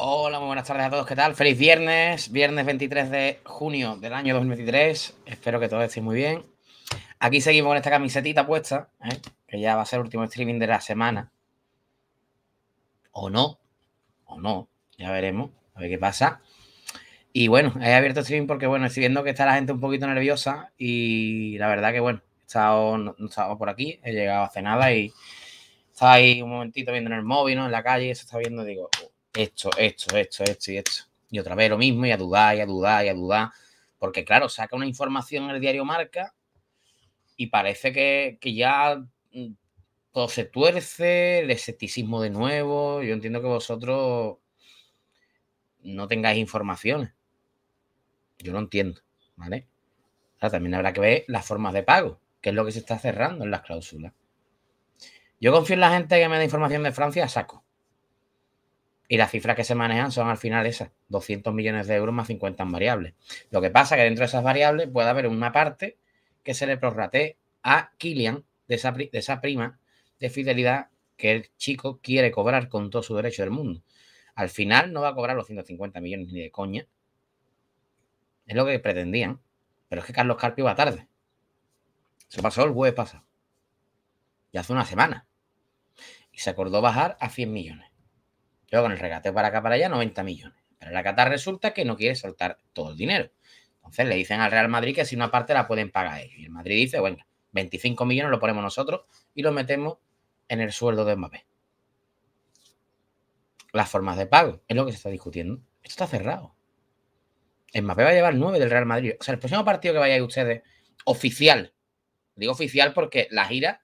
Hola, muy buenas tardes a todos. ¿Qué tal? Feliz viernes, viernes 23 de junio del año 2023. Espero que todos estéis muy bien. Aquí seguimos con esta camisetita puesta, ¿eh? que ya va a ser el último streaming de la semana. O no, o no, ya veremos, a ver qué pasa. Y bueno, he abierto streaming porque, bueno, estoy viendo que está la gente un poquito nerviosa y la verdad que, bueno, he estado, no, por aquí, he llegado hace nada y estaba ahí un momentito viendo en el móvil, ¿no? En la calle, se está viendo, digo, esto, esto, esto, esto y esto. Y otra vez lo mismo, y a dudar, y a dudar, y a dudar. Porque, claro, saca una información en el diario Marca y parece que, que ya mm, todo se tuerce, el escepticismo de nuevo. Yo entiendo que vosotros no tengáis informaciones. Yo no entiendo, ¿vale? Ahora también habrá que ver las formas de pago, que es lo que se está cerrando en las cláusulas. Yo confío en la gente que me da información de Francia, saco. Y las cifras que se manejan son al final esas, 200 millones de euros más 50 en variables. Lo que pasa es que dentro de esas variables puede haber una parte que se le prorrate a Kilian de esa, prima de fidelidad que el chico quiere cobrar con todo su derecho del mundo. Al final no va a cobrar los 150 millones ni de coña. Es lo que pretendían. Pero es que Carlos Carpio va tarde. Se pasó el jueves pasado. Ya hace una semana. Y se acordó bajar a 100 millones. Luego con el regate para acá para allá, 90 millones. Pero la Qatar resulta que no quiere soltar todo el dinero. Entonces le dicen al Real Madrid que si una parte la pueden pagar Y el Madrid dice, bueno, 25 millones lo ponemos nosotros y lo metemos en el sueldo de Mbappé. Las formas de pago es lo que se está discutiendo. Esto está cerrado. Mbappé va a llevar 9 del Real Madrid. O sea, el próximo partido que vayáis ustedes, oficial. Digo oficial porque la gira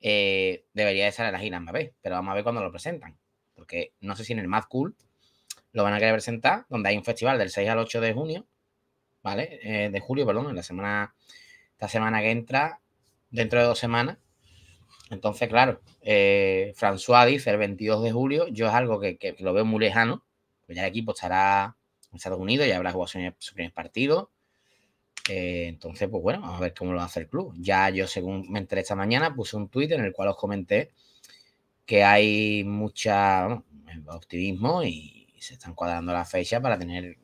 eh, debería de ser la gira Mbappé, pero vamos a ver cuando lo presentan porque no sé si en el Mad Cool lo van a querer presentar, donde hay un festival del 6 al 8 de junio, ¿vale? Eh, de julio, perdón, en la semana, esta semana que entra, dentro de dos semanas. Entonces, claro, eh, François dice el 22 de julio, yo es algo que, que lo veo muy lejano, pues ya el equipo estará en Estados Unidos, ya habrá jugado su primer partido, eh, entonces, pues bueno, vamos a ver cómo lo hace el club. Ya yo, según me enteré esta mañana, puse un tuit en el cual os comenté que hay mucha optimismo y se están cuadrando las fechas para tener eh,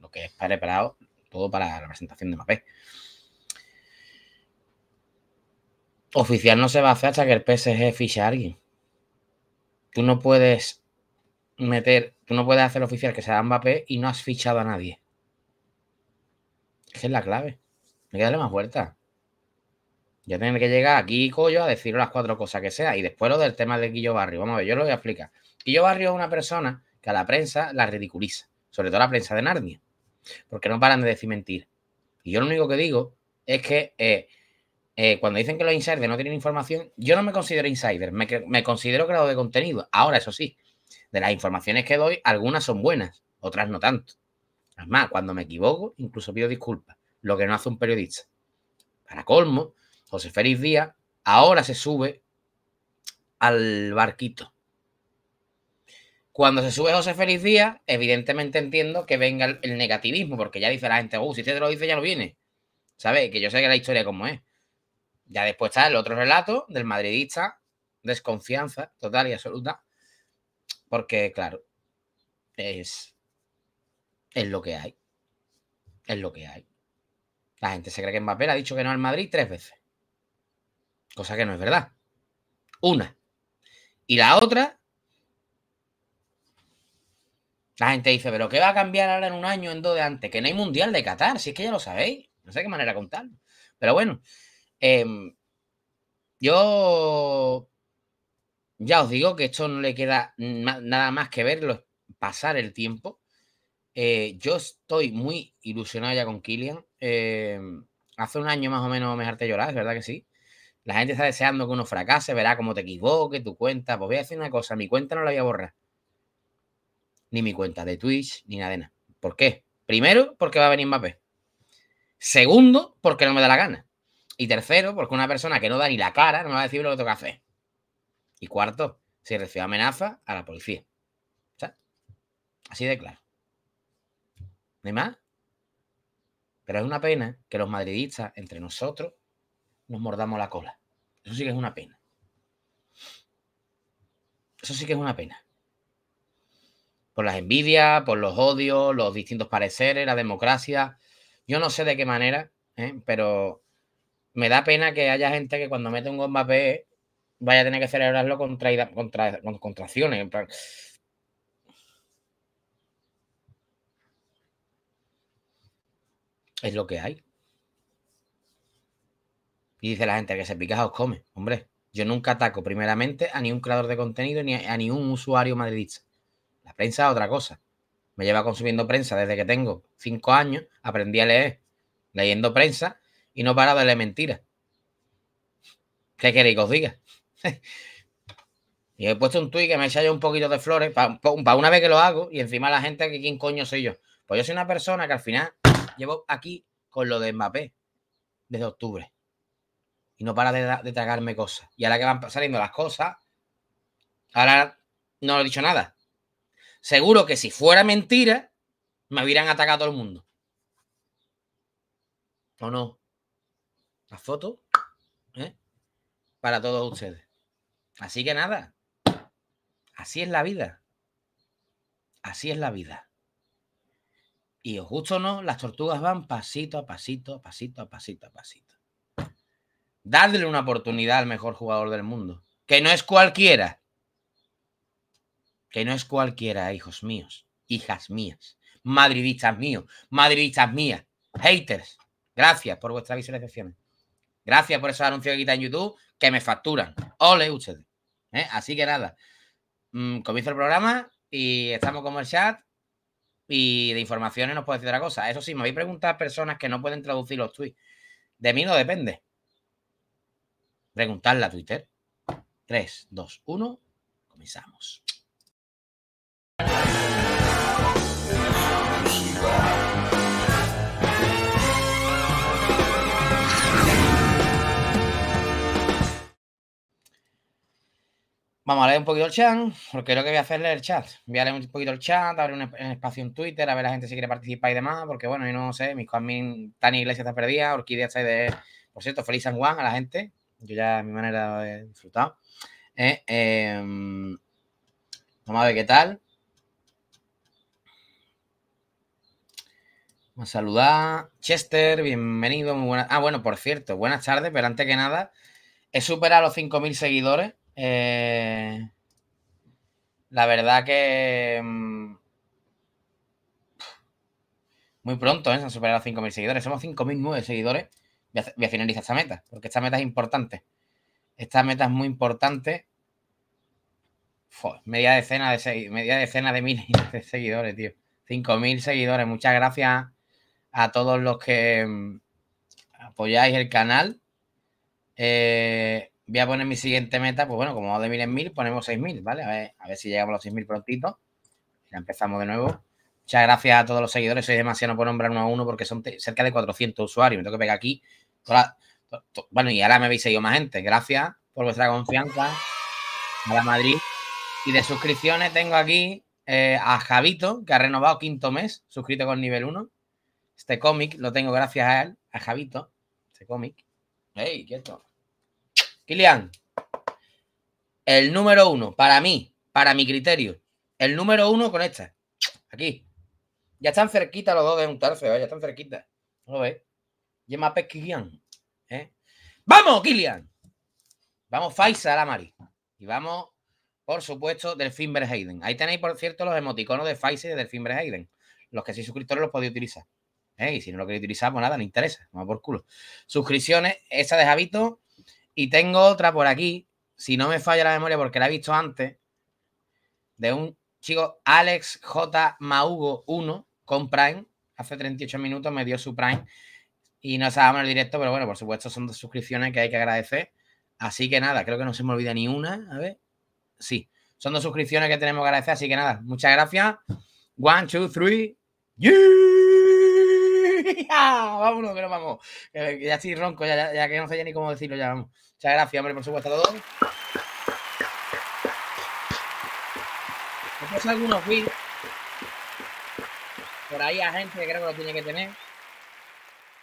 lo que es preparado todo para la presentación de Mbappé. Oficial no se va a hacer hasta que el PSG fiche a alguien. Tú no puedes meter, tú no puedes hacer oficial que sea Mbappé y no has fichado a nadie. Esa es la clave. Me que darle más vueltas. Yo tengo que llegar aquí, y Coyo, a decir las cuatro cosas que sea. Y después lo del tema de Guillo Barrio. Vamos a ver, yo lo voy a explicar. Guillo Barrio es una persona que a la prensa la ridiculiza, sobre todo a la prensa de Narnia, porque no paran de decir mentiras. Y yo lo único que digo es que eh, eh, cuando dicen que los insiders no tienen información, yo no me considero insider, me, me considero creador de contenido. Ahora, eso sí, de las informaciones que doy, algunas son buenas, otras no tanto. Además, cuando me equivoco, incluso pido disculpas, lo que no hace un periodista. Para colmo, José Félix Díaz ahora se sube al barquito. Cuando se sube José Félix Díaz, evidentemente entiendo que venga el, negativismo, porque ya dice la gente, uh, si usted te lo dice, ya lo viene. ¿Sabes? Que yo sé que la historia como es. Ya después está el otro relato del madridista, desconfianza total y absoluta, porque, claro, es, es lo que hay. Es lo que hay. La gente se cree que Mbappé le ha dicho que no al Madrid tres veces cosa que no es verdad. Una. Y la otra, la gente dice, pero ¿qué va a cambiar ahora en un año, en dos de antes? Que no hay mundial de Qatar, si es que ya lo sabéis. No sé qué manera contarlo. Pero bueno, em, yo ya os digo que esto no le queda nada más que verlo, pasar el tiempo. Eh, yo estoy muy ilusionado ya con Kilian em, hace un año más o menos me harté llorar, es verdad que sí. La gente está deseando que uno fracase, verá cómo te equivoque tu cuenta. Pues voy a decir una cosa, mi cuenta no la voy a borrar. Ni mi cuenta de Twitch, ni nada de nada. ¿Por qué? Primero, porque va a venir Mbappé. Segundo, porque no me da la gana. Y tercero, porque una persona que no da ni la cara no me va a decir lo que toca hacer. Y cuarto, si recibe amenaza, a la policía. ¿Sabes? así de claro. ¿No más? Pero es una pena que los madridistas, entre nosotros, nos mordamos la cola. Eso sí que es una pena. Eso sí que es una pena. Por las envidias, por los odios, los distintos pareceres, la democracia. Yo no sé de qué manera, ¿eh? pero me da pena que haya gente que cuando mete un p vaya a tener que celebrarlo con, contra, contracciones. Es lo que hay. Y dice la gente, que se pica os come. Hombre, yo nunca ataco primeramente a ningún creador de contenido ni a, ningún usuario madridista. La prensa es otra cosa. Me lleva consumiendo prensa desde que tengo cinco años. Aprendí a leer leyendo prensa y no he parado de leer mentiras. ¿Qué queréis que os diga? y he puesto un tuit que me echa yo un poquito de flores para una vez que lo hago y encima la gente que quién coño soy yo. Pues yo soy una persona que al final llevo aquí con lo de Mbappé desde octubre no para de, tragarme cosas. Y ahora que van saliendo las cosas, ahora no lo he dicho nada. Seguro que si fuera mentira, me hubieran atacado todo el mundo. ¿O no? La foto ¿eh? para todos ustedes. Así que nada. Así es la vida. Así es la vida. Y os justo o no, las tortugas van pasito a pasito, pasito a pasito a pasito. Dadle una oportunidad al mejor jugador del mundo. Que no es cualquiera. Que no es cualquiera, hijos míos, hijas mías, madridistas míos, madridistas mías, haters. Gracias por vuestras visualizaciones. Gracias por esos anuncios que quitan en YouTube que me facturan. Ole ustedes. ¿eh? Así que nada. Mm, comienzo el programa y estamos como el chat. Y de informaciones nos puedo decir otra cosa. Eso sí, me voy a preguntar a personas que no pueden traducir los tweets. De mí no depende. Preguntarla a Twitter. 3, 2, 1, comenzamos. Vamos a leer un poquito el chat, porque lo que voy a hacerle el chat. Voy a leer un poquito el chat, abrir un espacio en Twitter, a ver la gente si quiere participar y demás, porque bueno, yo no sé, mis coadmin Tani Iglesias está perdida, Orquídea está de... Por cierto, feliz San Juan a la gente, yo ya a mi manera he disfrutado. Eh, em, vamos a ver qué tal. Vamos a saludar. Chester, bienvenido. Muy Ah, bueno, por cierto, buenas tardes, pero antes que nada, he superado los 5.000 seguidores. Eh, la verdad que... Em, muy pronto, ¿eh? Se han superado 5.000 seguidores. Somos 5.009 seguidores voy a, finalizar esta meta, porque esta meta es importante. Esta meta es muy importante media decena de media decena de miles seguidores, tío. 5.000 seguidores. Muchas gracias a todos los que mm, apoyáis el canal. Eh, voy a poner mi siguiente meta. Pues bueno, como de mil en mil, ponemos 6.000, ¿vale? A ver, a ver si llegamos a los mil prontito. Ya empezamos de nuevo. Muchas gracias a todos los seguidores. Soy demasiado por nombrar uno a uno porque son cerca de 400 usuarios. Me tengo que pegar aquí bueno, y ahora me habéis seguido más gente. Gracias por vuestra confianza a Madrid. Y de suscripciones tengo aquí eh, a Javito, que ha renovado quinto mes, suscrito con nivel 1. Este cómic lo tengo gracias a él, a Javito. Este cómic. ¡Ey, quieto! Kilian, el número uno, para mí, para mi criterio, el número uno con este Aquí. Ya están cerquita los dos de un tercio, ¿eh? ya están cerquita. lo veis? Y m'appelle Kilian. ¿eh? ¡Vamos, Kilian! Vamos la Mari Y vamos, por supuesto, Delfín Hayden. Ahí tenéis, por cierto, los emoticonos de Faisal y Delfín Hayden. Los que sois suscriptores los podéis utilizar. ¿eh? Y si no lo queréis utilizar, pues nada, no interesa. Vamos por culo. Suscripciones, esa de Javito. Y tengo otra por aquí, si no me falla la memoria porque la he visto antes, de un chico, Alex J. Maugo 1, con Prime. Hace 38 minutos me dio su Prime y no sabemos el directo, pero bueno, por supuesto son dos suscripciones que hay que agradecer. Así que nada, creo que no se me olvida ni una. A ver, sí, son dos suscripciones que tenemos que agradecer. Así que nada, muchas gracias. One, two, three. Vámonos, que vamos. ya estoy ronco, ya, ya, que no sé ni cómo decirlo, ya vamos. Muchas gracias, hombre, por supuesto a todos. por ahí a gente que creo que lo tiene que tener.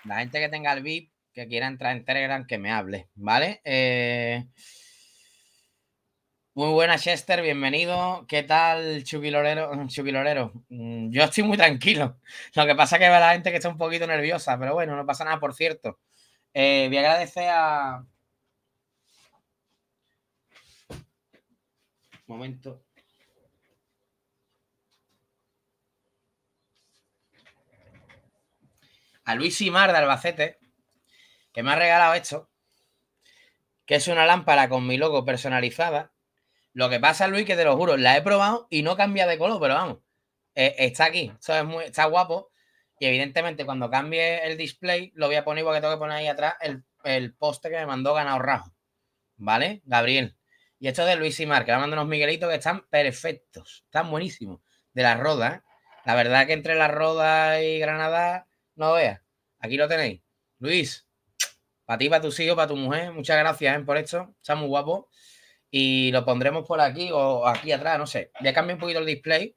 La gente que tenga el VIP, que quiera entrar en Telegram, que me hable, ¿vale? Eh, muy buena, Chester, bienvenido. ¿Qué tal, Chucky Lorero? Mm, yo estoy muy tranquilo. Lo que pasa es que veo la gente que está un poquito nerviosa, pero bueno, no pasa nada, por cierto. Eh, voy a agradecer a. Momento. a Luis Simar de Albacete, que me ha regalado esto, que es una lámpara con mi logo personalizada. Lo que pasa, Luis, que te lo juro, la he probado y no cambia de color, pero vamos, eh, está aquí, es muy, está guapo. Y evidentemente, cuando cambie el display, lo voy a poner porque tengo que poner ahí atrás el, el poste que me mandó Ganado Rajo. ¿Vale, Gabriel? Y esto de Luis Mar, que la mandan unos Miguelitos que están perfectos, están buenísimos. De la Roda, ¿eh? La verdad que entre la Roda y Granada no veas. Aquí lo tenéis. Luis, para ti, para tus hijos, para tu mujer, muchas gracias eh, por esto. Está muy guapo. Y lo pondremos por aquí o aquí atrás, no sé. Ya cambié un poquito el display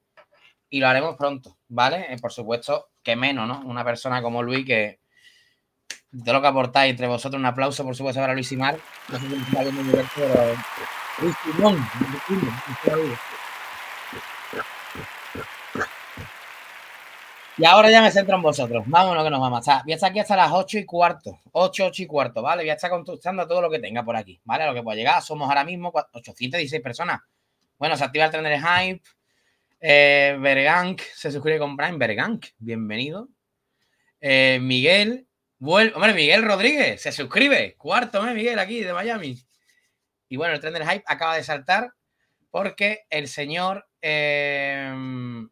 y lo haremos pronto, ¿vale? Eh, por supuesto que menos, ¿no? Una persona como Luis que todo lo que aportáis entre vosotros, un aplauso, por supuesto, para Luis y Mar. Y ahora ya me centro en vosotros. Vámonos que nos vamos. a matar voy a aquí hasta las 8 y cuarto. 8, 8 y cuarto, ¿vale? Voy a estar contestando todo lo que tenga por aquí, ¿vale? A lo que pueda llegar. Somos ahora mismo 816 personas. Bueno, se activa el tren del hype. Eh, se suscribe con Brian Bergank, bienvenido. Eh, Miguel, Hombre, Miguel Rodríguez se suscribe. Cuarto eh Miguel, aquí de Miami. Y bueno, el tren del hype acaba de saltar porque el señor. Eh,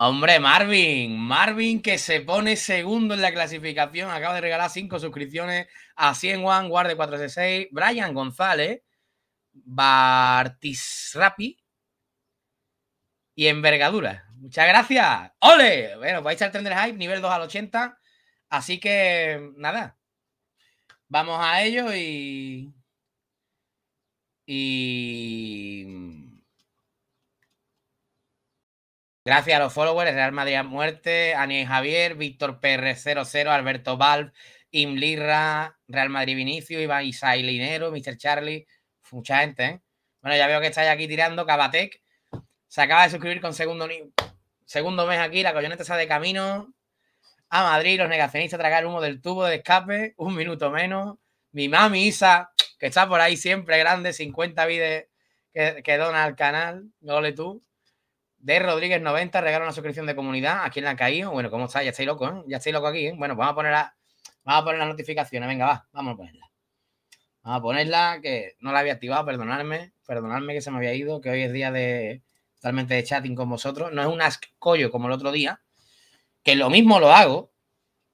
Hombre, Marvin, Marvin que se pone segundo en la clasificación, acaba de regalar cinco suscripciones a 100 One, Guarde 466, Brian González, Bartisrapi y Envergadura. Muchas gracias. ¡Ole! Bueno, vais a tren hype, nivel 2 al 80. Así que, nada, vamos a ello y... Y... Gracias a los followers, Real Madrid a muerte, Aniel Javier, Víctor PR00, Alberto Val, Imlirra, Real Madrid Vinicio, Iván y Linero, Mr. Charlie, mucha gente, ¿eh? Bueno, ya veo que estáis aquí tirando, Cabatec, se acaba de suscribir con segundo, segundo mes aquí, la coyoneta está de camino, a Madrid, los negacionistas tragar humo del tubo de escape, un minuto menos, mi mami Isa, que está por ahí siempre grande, 50 vides que, dona al canal, no tú. De Rodríguez 90 regala una suscripción de comunidad. ¿A quien la ha caído? Bueno, ¿cómo está? Ya estáis loco, ¿eh? Ya estáis loco aquí, ¿eh? Bueno, vamos a poner vamos a poner las notificaciones. Venga, va, vamos a ponerla. Vamos a ponerla, que no la había activado, perdonadme, perdonadme que se me había ido, que hoy es día de totalmente de chatting con vosotros. No es un ascollo como el otro día, que lo mismo lo hago,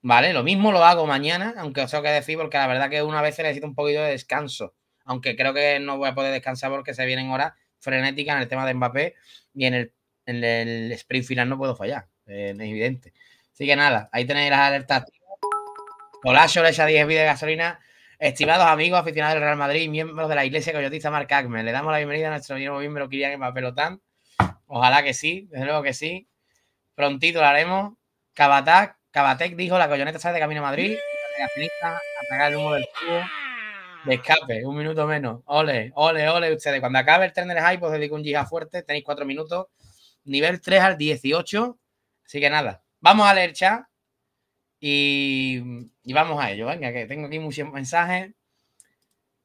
¿vale? Lo mismo lo hago mañana, aunque os tengo que decir, porque la verdad que una vez necesito un poquito de descanso, aunque creo que no voy a poder descansar porque se vienen horas frenéticas en el tema de Mbappé y en el en el sprint final no puedo fallar, eh, es evidente. Así que nada, ahí tenéis las alertas. hola, le echa 10 vidas de gasolina. Estimados amigos, aficionados del Real Madrid, miembros de la Iglesia Coyotista Marc me. le damos la bienvenida a nuestro nuevo miembro Kirian en Papelotán. Ojalá que sí, desde luego que sí. Prontito lo haremos. Cabatac, Cabatec dijo, la coyoneta sale de Camino a Madrid. a el humo del de escape, un minuto menos. Ole, ole, ole ustedes. Cuando acabe el tren del hype, os dedico un giga fuerte. Tenéis cuatro minutos nivel 3 al 18. Así que nada, vamos a leer chat y, vamos a ello. Venga, que tengo aquí muchos mensajes.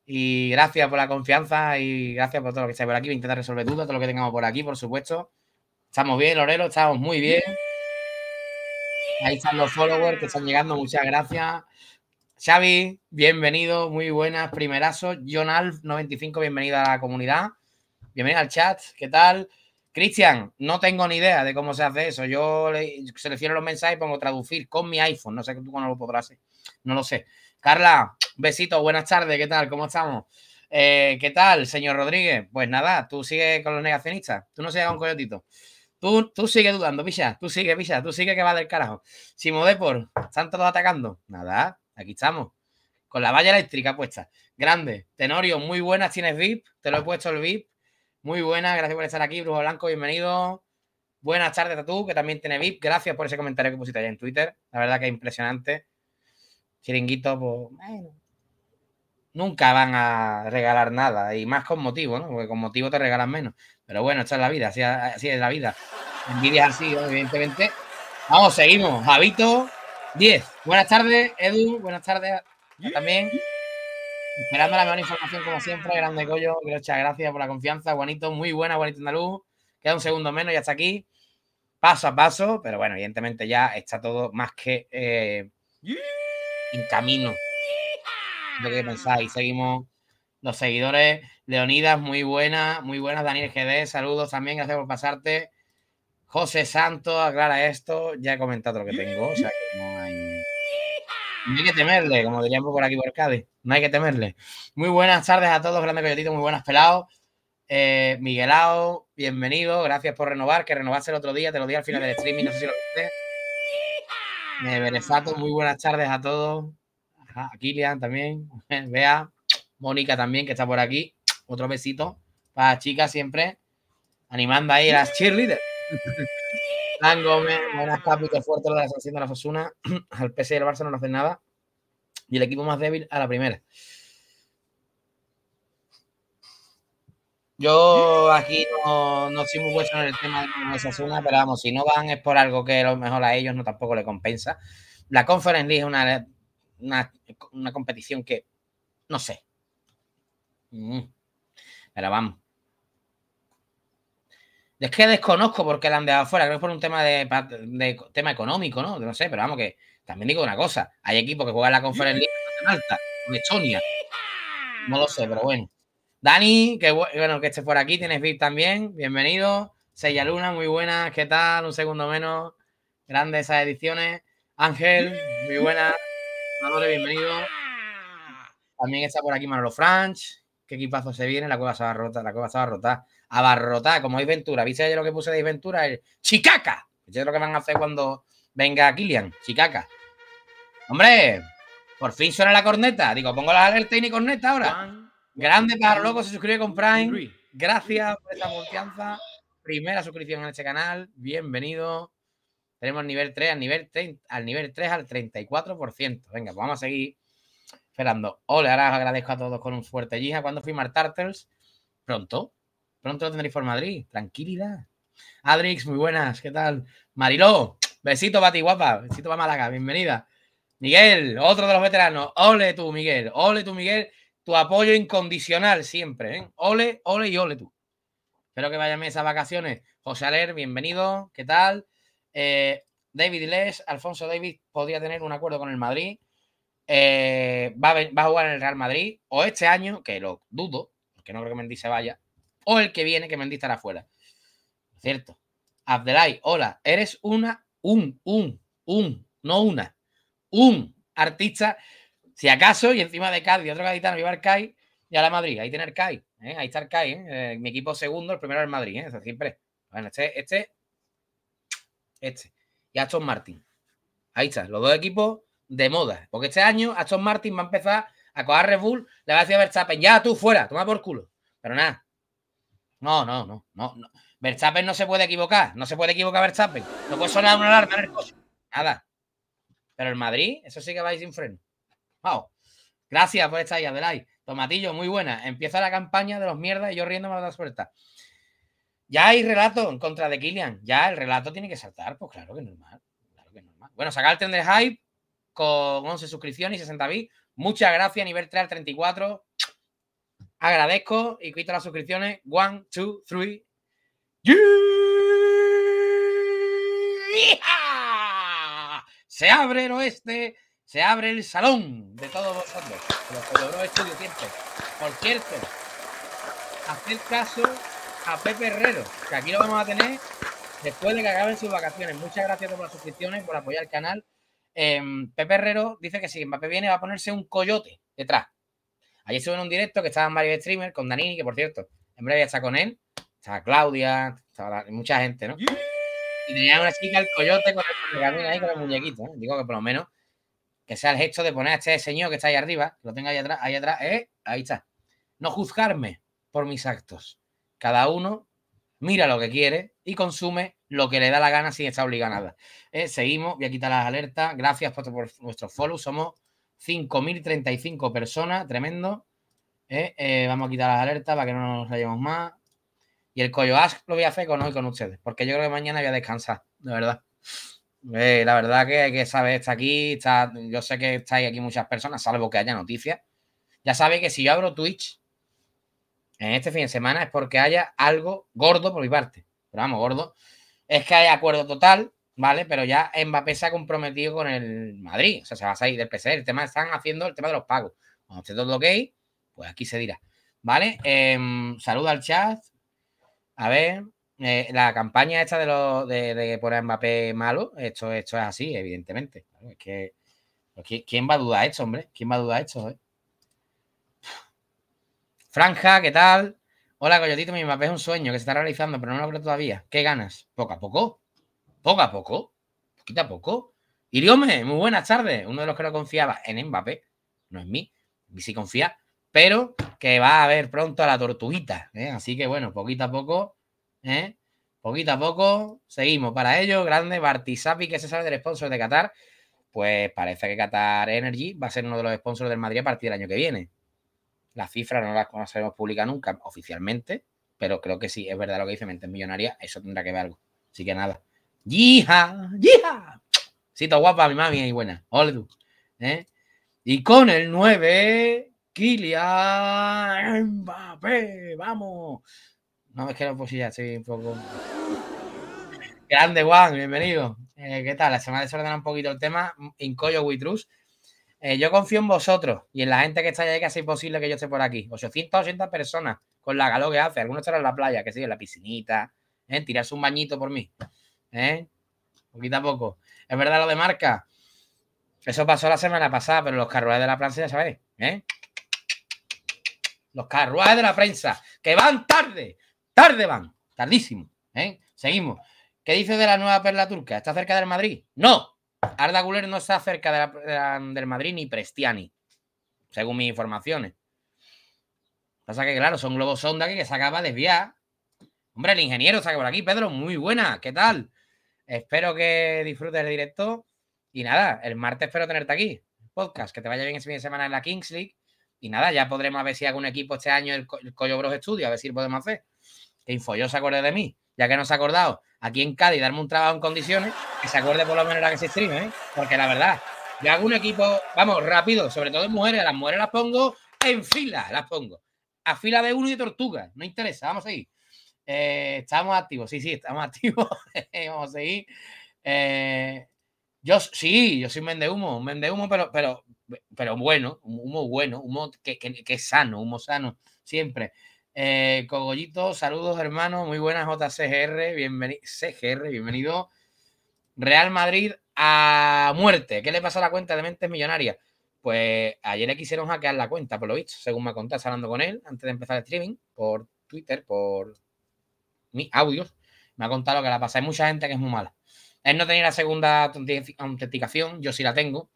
Y gracias por la confianza y gracias por todo lo que estáis por aquí. Voy a intentar resolver dudas, todo lo que tengamos por aquí, por supuesto. Estamos bien, Lorelo, estamos muy bien. Ahí están los followers que están llegando, muchas gracias. Xavi, bienvenido, muy buenas, primerazo. jonalf 95, bienvenido a la comunidad. Bienvenido al chat, ¿qué tal? Cristian, no tengo ni idea de cómo se hace eso. Yo le, selecciono los mensajes y pongo traducir con mi iPhone. No sé que tú no lo podrás hacer. No lo sé. Carla, besito, buenas tardes. ¿Qué tal? ¿Cómo estamos? Eh, ¿Qué tal, señor Rodríguez? Pues nada, tú sigues con los negacionistas. Tú no seas un coyotito. Tú, tú sigues dudando, villa Tú sigues, villa Tú sigues que va del carajo. Simo por, están todos atacando. Nada, aquí estamos. Con la valla eléctrica puesta. Grande. Tenorio, muy buenas. Tienes VIP. Te lo he puesto el VIP. Muy buenas, gracias por estar aquí, Brujo Blanco, bienvenido. Buenas tardes a tú, que también tiene VIP. Gracias por ese comentario que pusiste allá en Twitter. La verdad que es impresionante. Chiringuito, pues, Nunca van a regalar nada. Y más con motivo, ¿no? Porque con motivo te regalan menos. Pero bueno, esta es la vida, así, es la vida. Envidia así, evidentemente. Vamos, seguimos. Javito 10. Buenas tardes, Edu. Buenas tardes también. Esperando la mejor información como siempre, grande Goyo, muchas gracias por la confianza, Juanito, muy buena, Juanito Andaluz, queda un segundo menos, y hasta aquí, paso a paso, pero bueno, evidentemente ya está todo más que eh, en camino. Lo que pensáis, seguimos los seguidores, Leonidas, muy buena, muy buenas, Daniel GD, saludos también, gracias por pasarte. José Santo, aclara esto, ya he comentado lo que tengo, o sea, no hay que temerle, como diríamos por aquí por Cádiz. No hay que temerle. Muy buenas tardes a todos, grandes coyotitos, muy buenas pelados. Eh, Miguelao, bienvenido. Gracias por renovar, que renovaste el otro día, te lo di al final del streaming, no sé si lo viste. Eh, muy buenas tardes a todos. a Kilian también. Vea, Mónica también, que está por aquí. Otro besito para las chicas siempre. Animando ahí a las cheerleaders. Ah. buenas Capi, fuerte la de la Al PC y el Barça no nos hacen nada. Y el equipo más débil a la primera. Yo aquí no, no soy muy bueno en el tema de la Sasuna, pero vamos, si no van es por algo que a lo mejor a ellos no tampoco le compensa. La Conference League es una, una competición que, no sé. Mm. Pero vamos, es que desconozco por qué la han dejado fuera. Creo que es por un tema de, tema económico, ¿no? No sé, pero vamos que también digo una cosa. Hay equipos que juegan la conferencia en alta, en Estonia. No lo sé, pero bueno. Dani, que bueno que estés por aquí. Tienes VIP también. Bienvenido. Seiya Luna, muy buena. ¿Qué tal? Un segundo menos. Grandes esas ediciones. Ángel, muy buenas. Manolo, bienvenido. También está por aquí Manolo Franch. Qué equipazo se viene. La cueva se va a rotar. La cueva se va a rotar abarrotada, como hay Ventura. ¿Viste ayer lo que puse de Ventura? El Chicaca. es lo que van a hacer cuando venga Kilian? Chicaca. Hombre, por fin suena la corneta. Digo, pongo la alerta y corneta ahora. Grande para loco, se suscribe con Prime. Gracias por esa confianza. Primera suscripción en este canal. Bienvenido. Tenemos nivel 3 al nivel 3, al nivel 3 al 34%. Venga, pues vamos a seguir esperando. Hola, ahora os agradezco a todos con un fuerte yija. ¿Cuándo firmar Tartels? Pronto. Pronto lo tendréis por Madrid. Tranquilidad. Adrix, muy buenas. ¿Qué tal? Mariló, besito para ti, guapa. Besito para Málaga. Bienvenida. Miguel, otro de los veteranos. Ole tú, Miguel. Ole tú, Miguel. Tu apoyo incondicional siempre. ¿eh? Ole, ole y ole tú. Espero que vayan esas vacaciones. José Aler, bienvenido. ¿Qué tal? Eh, David Les, Alfonso David podría tener un acuerdo con el Madrid. Eh, va, a, va, a, jugar en el Real Madrid. O este año, que lo dudo, porque no creo que Mendy se vaya o el que viene, que Mendy estará afuera. Cierto. Abdelai, hola, eres una, un, un, un, no una, un artista, si acaso, y encima de Cádiz, otro gaditano, viva el CAI y a la Madrid. Ahí tener CAI, ¿eh? ahí está el CAI, ¿eh? Eh, mi equipo segundo, el primero es Madrid, ¿eh? siempre. Bueno, este, este, este, y Aston Martin. Ahí está, los dos equipos de moda, porque este año Aston Martin va a empezar a coger Red Bull, le va a decir a Verstappen, ya tú fuera, toma por culo. Pero nada, no, no, no, no, no. no se puede equivocar, no se puede equivocar Verstappen. No puede sonar una alarma nada. Pero el Madrid, eso sí que vais sin freno. Wow. Gracias por estar ahí, Adelaide. Tomatillo, muy buena. Empieza la campaña de los mierdas y yo riendo a la suerte. Ya hay relato en contra de Kylian. Ya el relato tiene que saltar. Pues claro que normal. Claro que normal. Bueno, sacar el tender hype con 11 suscripciones y 60 bits. Muchas gracias, nivel 3 al 34. Agradezco y quito las suscripciones. One, two, three. Se abre el oeste, se abre el salón de todos vosotros. Por cierto, hacer caso a Pepe Herrero, que aquí lo vamos a tener después de que acaben sus vacaciones. Muchas gracias por las suscripciones, por apoyar el canal. Em, Pepe Herrero dice que si Mbappé viene va a ponerse un coyote detrás. Ayer en un directo que estaban varios streamers con Danini, que por cierto, en breve está con él. está Claudia, mucha gente, ¿no? Y tenía una chica, el coyote, con el ahí con el muñequito. ¿eh? Digo que por lo menos que sea el gesto de poner a este señor que está ahí arriba, que lo tenga ahí atrás, ahí atrás, eh, ahí está. No juzgarme por mis actos. Cada uno mira lo que quiere y consume lo que le da la gana sin estar obligado a nada. Eh, seguimos, voy a quitar las alertas. Gracias por, por vuestro follow. Somos 5.035 personas, tremendo. ¿eh? Eh, vamos a quitar las alertas para que no nos rayemos más. Y el Coyo Ask lo voy a hacer con hoy con ustedes, porque yo creo que mañana voy a descansar, de verdad. Eh, la verdad que, que sabes, está aquí, está, yo sé que estáis aquí muchas personas, salvo que haya noticias. Ya sabéis que si yo abro Twitch en este fin de semana es porque haya algo gordo por mi parte. Pero vamos, gordo. Es que hay acuerdo total ¿vale? Pero ya Mbappé se ha comprometido con el Madrid, o sea, se va a salir del PC. El tema están haciendo el tema de los pagos. Cuando esté todo ok, pues aquí se dirá, ¿vale? Em, saluda al chat. A ver, eh, la campaña esta de, lo de, por poner a Mbappé malo, esto, esto es así, evidentemente. es que, pues, ¿quién va a dudar esto, hombre? ¿Quién va a dudar esto, eh? Franja, ¿qué tal? Hola, Coyotito, mi Mbappé es un sueño que se está realizando, pero no lo creo todavía. ¿Qué ganas? Poco a poco poco a poco, poquito a poco. Iriome, muy buenas tardes. Uno de los que no confiaba en Mbappé, no es mí, y sí confía, pero que va a haber pronto a la tortuguita. ¿eh? Así que bueno, poquito a poco, ¿eh? poquito a poco, seguimos. Para ello, grande Bartisapi, que se sabe del sponsor de Qatar, pues parece que Qatar Energy va a ser uno de los sponsors del Madrid a partir del año que viene. Las cifras no las conoceremos públicas nunca oficialmente, pero creo que sí, es verdad lo que dice Mentes Millonaria eso tendrá que ver algo. Así que nada, Yija, yija. Cita guapa, mi mami y buena. Hola tú. ¿Eh? Y con el 9, Kylian Mbappé. Vamos. No, es que la posibilidad estoy un poco. Grande Juan, bienvenido. Eh, ¿Qué tal? La semana desordenado un poquito el tema. Incoyo Witrus. Eh, yo confío en vosotros y en la gente que está ahí. que hace posible que yo esté por aquí. 880 personas con la galo que hace. Algunos estarán en la playa, que sí, en la piscinita, ¿eh? tirarse un bañito por mí. ¿eh? Poquito a poco. Es verdad lo de marca. Eso pasó la semana pasada, pero los carruajes de la prensa, ya sabéis, ¿eh? Los carruajes de la prensa, que van tarde, tarde van, tardísimo, ¿eh? Seguimos. ¿Qué dice de la nueva perla turca? ¿Está cerca del Madrid? No. Arda Guler no está cerca de del Madrid ni Prestiani, según mis informaciones. Pasa que, claro, son globos sonda que, que se acaba de desviar. Hombre, el ingeniero saca por aquí, Pedro, muy buena, ¿qué tal? Espero que disfrutes el directo. Y nada, el martes espero tenerte aquí. Podcast, que te vaya bien ese fin de semana en la Kings League. Y nada, ya podremos a ver si algún equipo este año el, el Collo Bros Studio, a ver si lo podemos hacer. Que yo se acuerde de mí, ya que no se ha acordado aquí en Cádiz darme un trabajo en condiciones, que se acuerde por lo menos la que se streame, ¿eh? porque la verdad, yo hago un equipo, vamos, rápido, sobre todo en mujeres, las mujeres las pongo en fila, las pongo. A fila de uno y de tortuga, no interesa, vamos a ir. Eh, estamos activos, sí, sí, estamos activos. Vamos a seguir. Eh, yo sí, yo soy un mendehumo, un mendehumo, pero, pero, pero bueno, humo bueno, humo que, que, es sano, humo sano, siempre. Eh, Cogollito, saludos hermanos, muy buenas JCGR, bienvenido, CGR, bienvenido. Real Madrid a muerte. ¿Qué le pasa a la cuenta de Mentes Millonarias? Pues ayer le quisieron hackear la cuenta, por lo visto, según me contaste hablando con él, antes de empezar el streaming, por Twitter, por mis audios, me ha contado lo que la pasa. Hay mucha gente que es muy mala. Él no tenía la segunda autenticación, yo sí la tengo.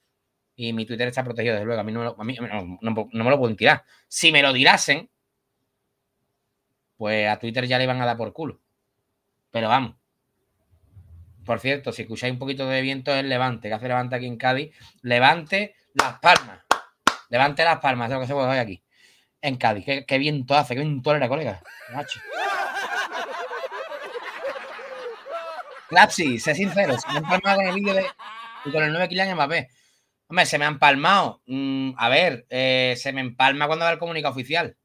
Y mi Twitter está protegido, desde luego. A mí no me lo, pueden tirar. Si me lo dirasen pues a Twitter ya le iban a dar por culo. Pero vamos. Por cierto, si escucháis un poquito de viento es Levante, que hace Levante aquí en Cádiz. Levante las palmas. Levante las palmas, es lo que se puede hoy aquí. En Cádiz. ¿Qué, viento hace, qué viento era, colega. Clapsi, sé sincero, se me han palmado con el vídeo de, con el 9 Mbappé. Hombre, se me han palmado. Mm, a ver, eh, se me empalma cuando va el comunicado oficial.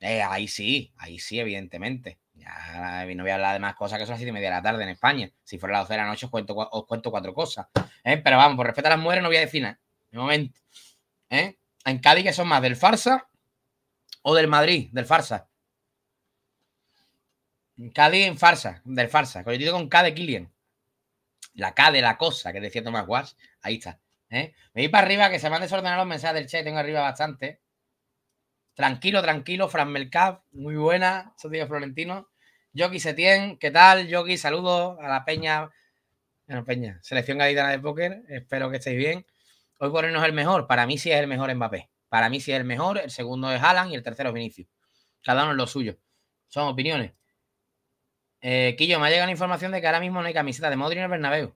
Eh, ahí sí, ahí sí, evidentemente. Ya eh, no voy a hablar de más cosas que son así de media de la tarde en España. Si fuera las 12 de la noche os cuento, os cuento cuatro cosas. Pero vamos, por respeto a las mujeres no voy a decir nada. De momento. En Cádiz que son más del Farsa o del Madrid, del Farsa. Cádiz en farsa, del farsa, cogido con K de Killian. La K de la cosa, que decía Tomás Guas. Ahí está. ¿eh? Me voy para arriba, que se me han desordenado los mensajes del chat, tengo arriba bastante. Tranquilo, tranquilo, Fran Melcap, muy buena, días Florentino. Yogi Setién, ¿qué tal? Yogi, saludos a la peña. Bueno, peña, selección gaditana de póker, espero que estéis bien. Hoy ponernos el mejor, para mí sí es el mejor Mbappé. Para mí sí es el mejor, el segundo es Alan y el tercero es Vinicius. Cada uno es lo suyo. Son opiniones. Eh, Quillo, me ha llegado la información de que ahora mismo no hay camiseta de Modric en el Bernabéu.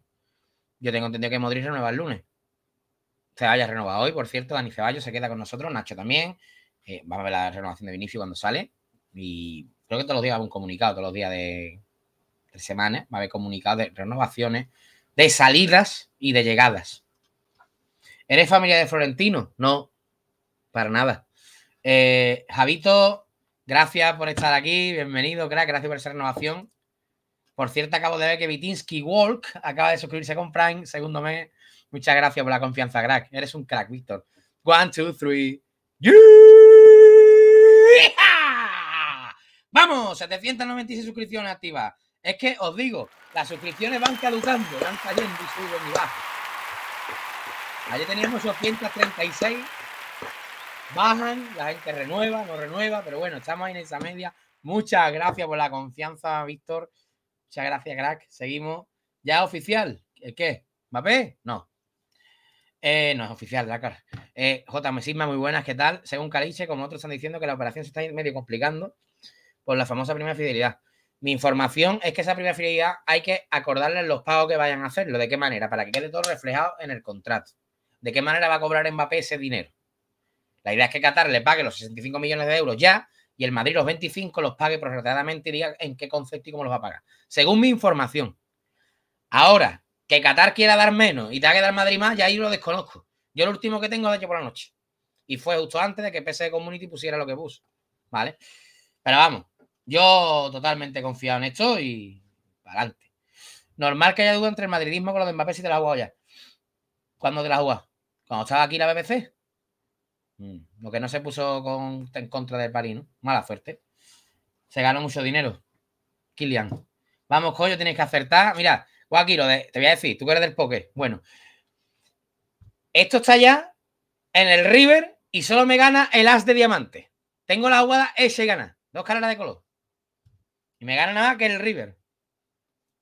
Yo tengo entendido que Modric renueva el lunes. Ceballos renueva hoy, por cierto. Dani Ceballos se queda con nosotros, Nacho también. Eh, vamos a ver la renovación de Vinicius cuando sale. Y creo que todos los días va a haber un comunicado, todos los días de, semana va a haber comunicado de renovaciones, de salidas y de llegadas. ¿Eres familia de Florentino? No, para nada. Eh, Javito Gracias por estar aquí, bienvenido, crack, gracias por esa renovación. Por cierto, acabo de ver que Vitinsky Walk acaba de suscribirse con Prime, segundo mes. Muchas gracias por la confianza, crack. Eres un crack, Víctor. One, two, three. ¡Vamos! 796 suscripciones activas. Es que os digo, las suscripciones van caducando, van cayendo y suben y bajo. Ayer teníamos 836 bajan, la gente renueva, no renueva, pero bueno, estamos en esa media. Muchas gracias por la confianza, Víctor. Muchas gracias, crack. Seguimos. Ya oficial. ¿El qué? ¿Mbappé? No. Eh, no es oficial, la cara. Eh, J. Mesisma, muy buenas, ¿qué tal? Según Caliche, como otros están diciendo que la operación se está medio complicando por la famosa primera fidelidad. Mi información es que esa primera fidelidad hay que acordarle los pagos que vayan a hacerlo. ¿De qué manera? Para que quede todo reflejado en el contrato. ¿De qué manera va a cobrar Mbappé ese dinero? La idea es que Qatar le pague los 65 millones de euros ya y el Madrid los 25 los pague prorrateadamente y diga en qué concepto y cómo los va a pagar. Según mi información. Ahora, que Qatar quiera dar menos y te haga dar Madrid más, ya ahí lo desconozco. Yo lo último que tengo de hecho por la noche. Y fue justo antes de que PC Community pusiera lo que puso. ¿Vale? Pero vamos, yo totalmente confiado en esto y para adelante. Normal que haya duda entre el madridismo con lo de Mbappé si te la has jugado ya. ¿Cuándo te la has ¿Cuando estaba aquí la BBC? Mm. Lo que no se puso en contra del París, ¿no? Mala suerte. Se ganó mucho dinero. Kilian. Vamos, coño, tienes que acertar. Mira, Joaquín, te voy a decir, tú eres del poker. Bueno, esto está ya en el river y solo me gana el as de diamante. Tengo la jugada ese gana. Dos carreras de color. Y me gana nada que el river.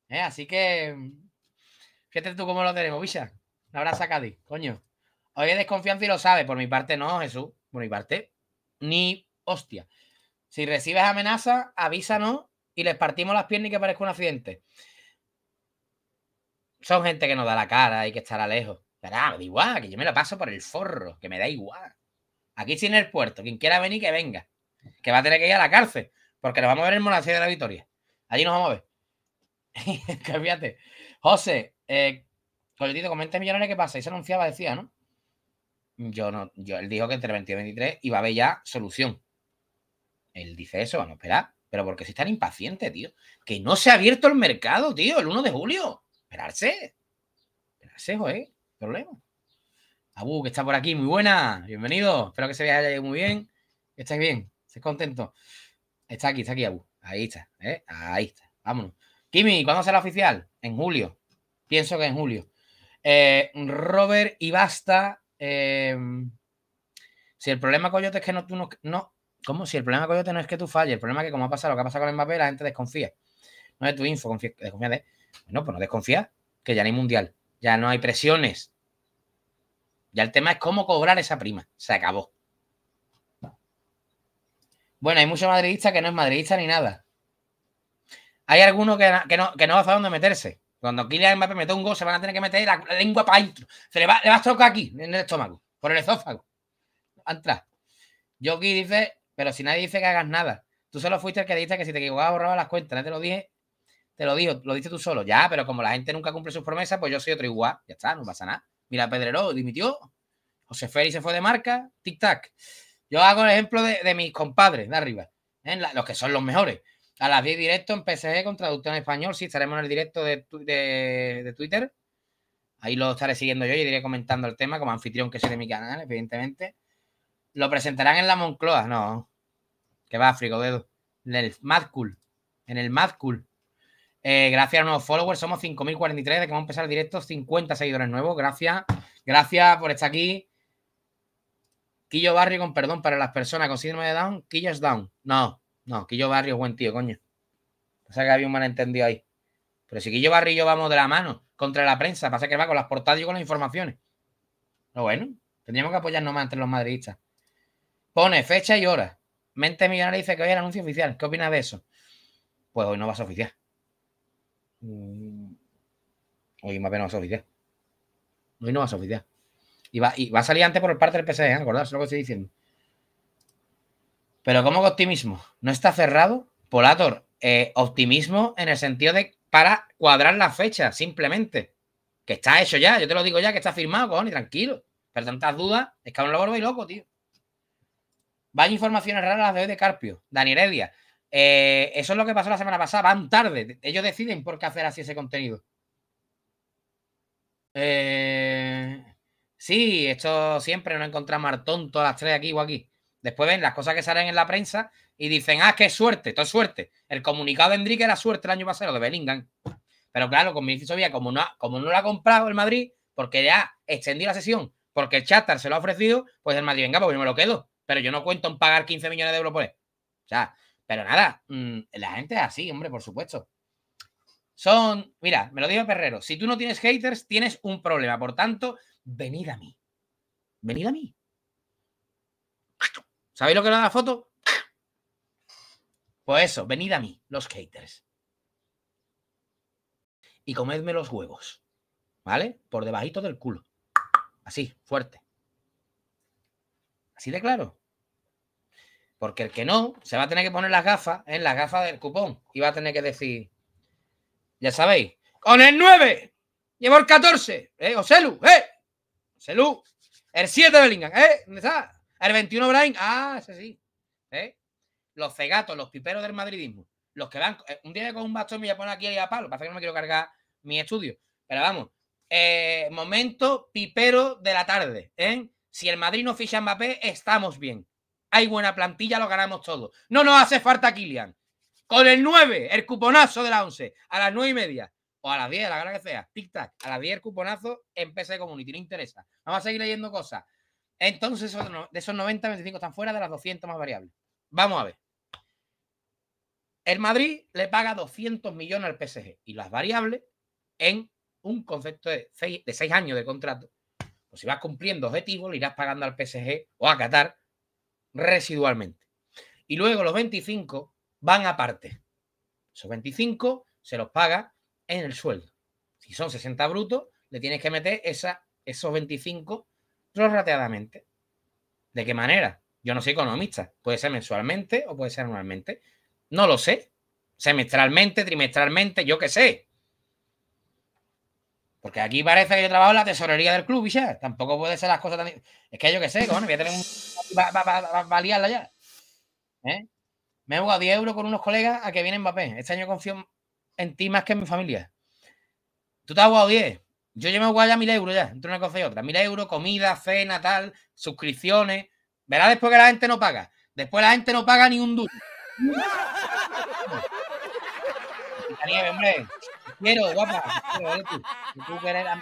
Eh, así que... Mm, fíjate tú cómo lo tenemos, villa Un abrazo a Cádiz, coño. Oye, desconfianza y lo sabe. Por mi parte, no, Jesús. Por mi parte, ni hostia. Si recibes amenaza, avísanos y les partimos las piernas y que parezca un accidente. Son gente que nos da la cara y que estará lejos. Pero ah, da igual, que yo me la paso por el forro, que me da igual. Aquí sin el puerto, quien quiera venir, que venga. Que va a tener que ir a la cárcel, porque nos vamos a ver en Monacía de la Victoria. Allí nos vamos a ver. que José, eh, coletito, comenta millones que pasa. Y se anunciaba, decía, ¿no? Yo no, yo, él dijo que entre 22 y 23 iba a haber ya solución. Él dice eso, vamos a esperar. Pero porque si tan impaciente, tío. Que no se ha abierto el mercado, tío, el 1 de julio. Esperarse. Esperarse, joder. Problema. Abu, que está por aquí, muy buena. Bienvenido. Espero que se vea muy bien. ¿Estás bien. ¿Estás contento? Está aquí, está aquí, Abu. Ahí está. ¿eh? Ahí está. Vámonos. Kimi, ¿cuándo será oficial? En julio. Pienso que en julio. Eh, Robert basta Em, si el problema Coyote es que no tú no, no ¿Cómo? Si el problema Coyote no es que tú falles, el problema es que, como ha pasado lo que ha pasado con el Mbappé, la gente desconfía. No es tu info, desconfía de. Bueno, pues no desconfía, que ya no hay mundial, ya no hay presiones. Ya el tema es cómo cobrar esa prima. Se acabó. Bueno, hay mucho madridista que no es madridista ni nada. Hay alguno que, no, que no va a saber dónde meterse. Cuando Kylian Mbappé mete un gol, se van a tener que meter la, lengua para adentro. Se le va, le va a tocar aquí, en el estómago, por el esófago. yo aquí dice, pero si nadie dice que hagas nada. Tú solo fuiste el que dijiste que si te equivocabas borraba las cuentas. No te lo dije, te lo dijo, lo dices tú solo. Ya, pero como la gente nunca cumple sus promesas, pues yo soy otro igual. Ya está, no pasa nada. Mira, Pedrero, dimitió. José Félix se fue de marca. Tic-tac. Yo hago el ejemplo de, mis compadres de arriba. ¿eh? los que son los mejores. A las 10 directo en PSG con traducción en español. Sí, estaremos en el directo de, Twitter. Ahí lo estaré siguiendo yo y iré comentando el tema como anfitrión que soy de mi canal, evidentemente. Lo presentarán en la Moncloa, no. Que va, frico dedo. En el Mad Cool. En el Mad Cool. Eh, gracias a nuevos followers. Somos 5.043 de que vamos a empezar el directo. 50 seguidores nuevos. Gracias. Gracias por estar aquí. Quillo Barrio con perdón para las personas con síndrome de Down. Quillo es Down. No. No, Quillo Barrio es buen tío, coño. Pasa que había un malentendido ahí. Pero si Quillo Barrio y yo vamos de la mano contra la prensa, pasa que va con las portadas y con las informaciones. Lo bueno, tendríamos que apoyarnos más entre los madridistas. Pone fecha y hora. Mente Millonaria dice que hoy el anuncio oficial. ¿Qué opinas de eso? Pues hoy no vas a oficial. Mm. Hoy más bien no vas a oficial. Hoy no vas a oficial. Y va, va a salir antes por el parte del PC, e, ¿eh? lo que estoy diciendo. Pero ¿cómo que optimismo? ¿No está cerrado? Polator, pues, eh, optimismo en el sentido de para cuadrar la fecha, simplemente. Que está hecho ya, yo te lo digo ya, que está firmado, y tranquilo. Pero tantas dudas, es que aún lo y loco, tío. Vaya informaciones raras las de hoy de Carpio, Daniel Heredia. Eh, eso es lo que pasó la semana pasada, van tarde. Ellos deciden por qué hacer así ese contenido. Eh, sí, esto siempre no encontramos al todas las tres aquí o aquí. Después ven las cosas que salen en la prensa y dicen, ah, qué suerte, esto es suerte. El comunicado de Enrique era suerte el año pasado, de Bellingham. Pero claro, con mi como no, como no lo ha comprado el Madrid, porque ya extendió la sesión, porque el cháter se lo ha ofrecido, pues el Madrid, venga, pues yo me lo quedo. Pero yo no cuento en pagar 15 millones de euros por él. O sea, pero nada, mm, la gente es así, hombre, por supuesto. Son, mira, me lo dijo Perrero, si tú no tienes haters, tienes un problema. Por tanto, venid a mí. Venid a mí. ¿Sabéis lo que da la foto? Pues eso, venid a mí, los haters. Y comedme los huevos. ¿Vale? Por debajito del culo. Así, fuerte. Así de claro. Porque el que no, se va a tener que poner las gafas en las gafas del cupón. Y va a tener que decir, ya sabéis, con el 9, llevo el 14, ¿eh? oselu, ¿eh? Oselu, el 7 de lingan, ¿eh? ¿Dónde está? El 21 Brain, ah, ese sí. Los cegatos, los piperos del madridismo. Los que van. Eh, un día con un bastón me voy a poner aquí a palo. Pasa que no me quiero cargar mi estudio. Pero vamos. Eh, momento pipero de la tarde. ¿eh? Si el Madrid no ficha Mbappé, estamos bien. Hay buena plantilla, lo ganamos todo. No nos hace falta Kylian. Con el 9, el cuponazo de la 11, a las 9 y media o a las 10, a la gana que sea, tic-tac, a las 10 el cuponazo en PC Community, no interesa. Vamos a seguir leyendo cosas. Entonces, de esos 90, 25 están fuera de las 200 más variables. Vamos a ver. El Madrid le paga 200 millones al PSG y las variables en un concepto de 6 seis años de contrato. Pues si vas cumpliendo objetivos, le irás pagando al PSG o a Qatar residualmente. Y luego los 25 van aparte. Esos 25 se los paga en el sueldo. Si son 60 brutos, le tienes que meter esa, esos 25 prorrateadamente. ¿De qué manera? Yo no soy economista. Puede ser mensualmente o puede ser anualmente. No lo sé. Semestralmente, trimestralmente, yo qué sé. Porque aquí parece que yo trabajo en la tesorería del club y ya. Tampoco puede ser las cosas tan. Es que yo qué sé, bueno voy a tener un. Va, va, ya. ¿Eh? Me he jugado 10 euros con unos colegas a que viene Mbappé. Este año confío en ti más que en mi familia. Tú te has jugado 10. Yo llevo Guaya mil euros ya, entre una cosa y otra. Mil euros, comida, cena, tal, suscripciones. ¿Verdad después que la gente no paga. Después la gente no paga ni un duro. nieve, hombre. Quiero, guapa. Eh, tú. tú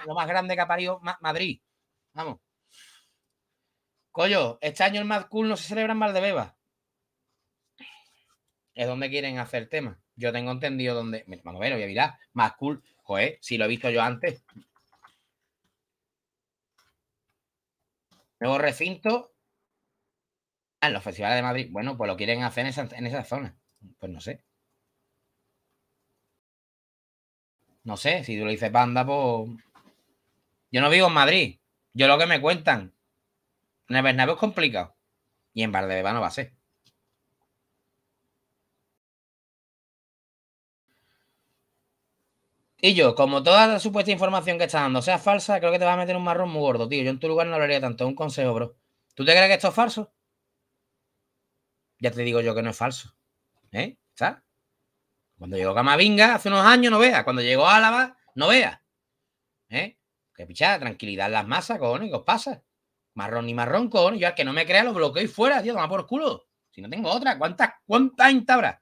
lo más grande que ha parido Madrid. Vamos. Coyo, este año el más Cool no se celebra de beba. Es donde quieren hacer tema. Yo tengo entendido donde. Vamos a ver, voy a mirar. Mad Cool, joder, si lo he visto yo antes. Nuevo recinto. en ah, los festivales de Madrid. Bueno, pues lo quieren hacer en esa, zona. Pues no sé. No sé, si tú lo dices banda, pues. Yo no vivo en Madrid. Yo lo que me cuentan. En el es complicado. Y en Valdebeba no va a ser. Y yo, como toda la supuesta información que está dando sea falsa, creo que te vas a meter un marrón muy gordo, tío. Yo en tu lugar no hablaría tanto. Un consejo, bro. ¿Tú te crees que esto es falso? Ya te digo yo que no es falso. ¿Eh? ¿Sabes? Cuando llegó Camavinga hace unos años, no vea. Cuando llegó Álava, no vea. ¿Eh? Que pichada, tranquilidad en las masas, cojones, ¿qué os pasa? Marrón ni marrón, cojones. Yo al que no me crea lo bloqueo y fuera, tío, toma por culo. Si no tengo otra, ¿cuántas, cuántas intabras?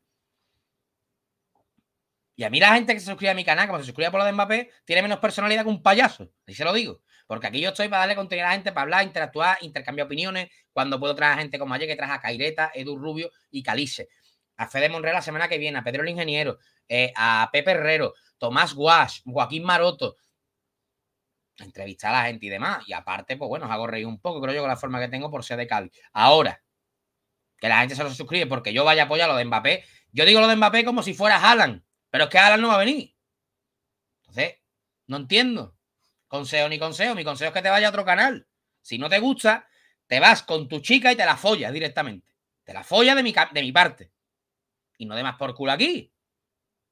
Y a mí la gente que se suscribe a mi canal, como se suscribe por lo de Mbappé, tiene menos personalidad que un payaso. Y se lo digo. Porque aquí yo estoy para darle contenido a la gente, para hablar, interactuar, intercambiar opiniones. Cuando puedo traer a gente como ayer, que traje a Caireta, Edu Rubio y Calice. A Fede Monreal la semana que viene, a Pedro el Ingeniero, eh, a Pepe Herrero, Tomás Guash, Joaquín Maroto. Entrevistar a la gente y demás. Y aparte, pues bueno, os hago reír un poco, creo yo, con la forma que tengo por ser de Cali. Ahora, que la gente se lo suscribe porque yo vaya a apoyar lo de Mbappé. Yo digo lo de Mbappé como si fuera Alan pero es que Alan no va a venir. Entonces, no entiendo. Consejo ni consejo. Mi consejo es que te vaya a otro canal. Si no te gusta, te vas con tu chica y te la follas directamente. Te la follas de mi, de mi parte. Y no demás por culo aquí.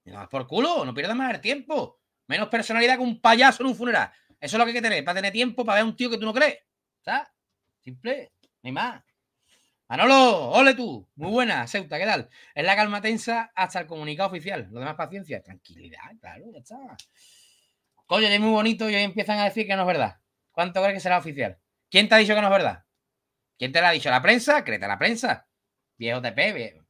No más por culo. No pierdas más el tiempo. Menos personalidad que un payaso en un funeral. Eso es lo que hay que tener. Para tener tiempo para ver a un tío que tú no crees. ¿Sabes? Simple. Ni más. Manolo, ole tú, muy buena, Ceuta, ¿qué tal? Es la calma tensa hasta el comunicado oficial. Lo demás, paciencia, tranquilidad, claro, ya está. Coño, es muy bonito y hoy empiezan a decir que no es verdad. ¿Cuánto crees que será oficial? ¿Quién te ha dicho que no es verdad? ¿Quién te lo ha dicho? ¿La prensa? Créete la prensa. Viejo TP, viejo.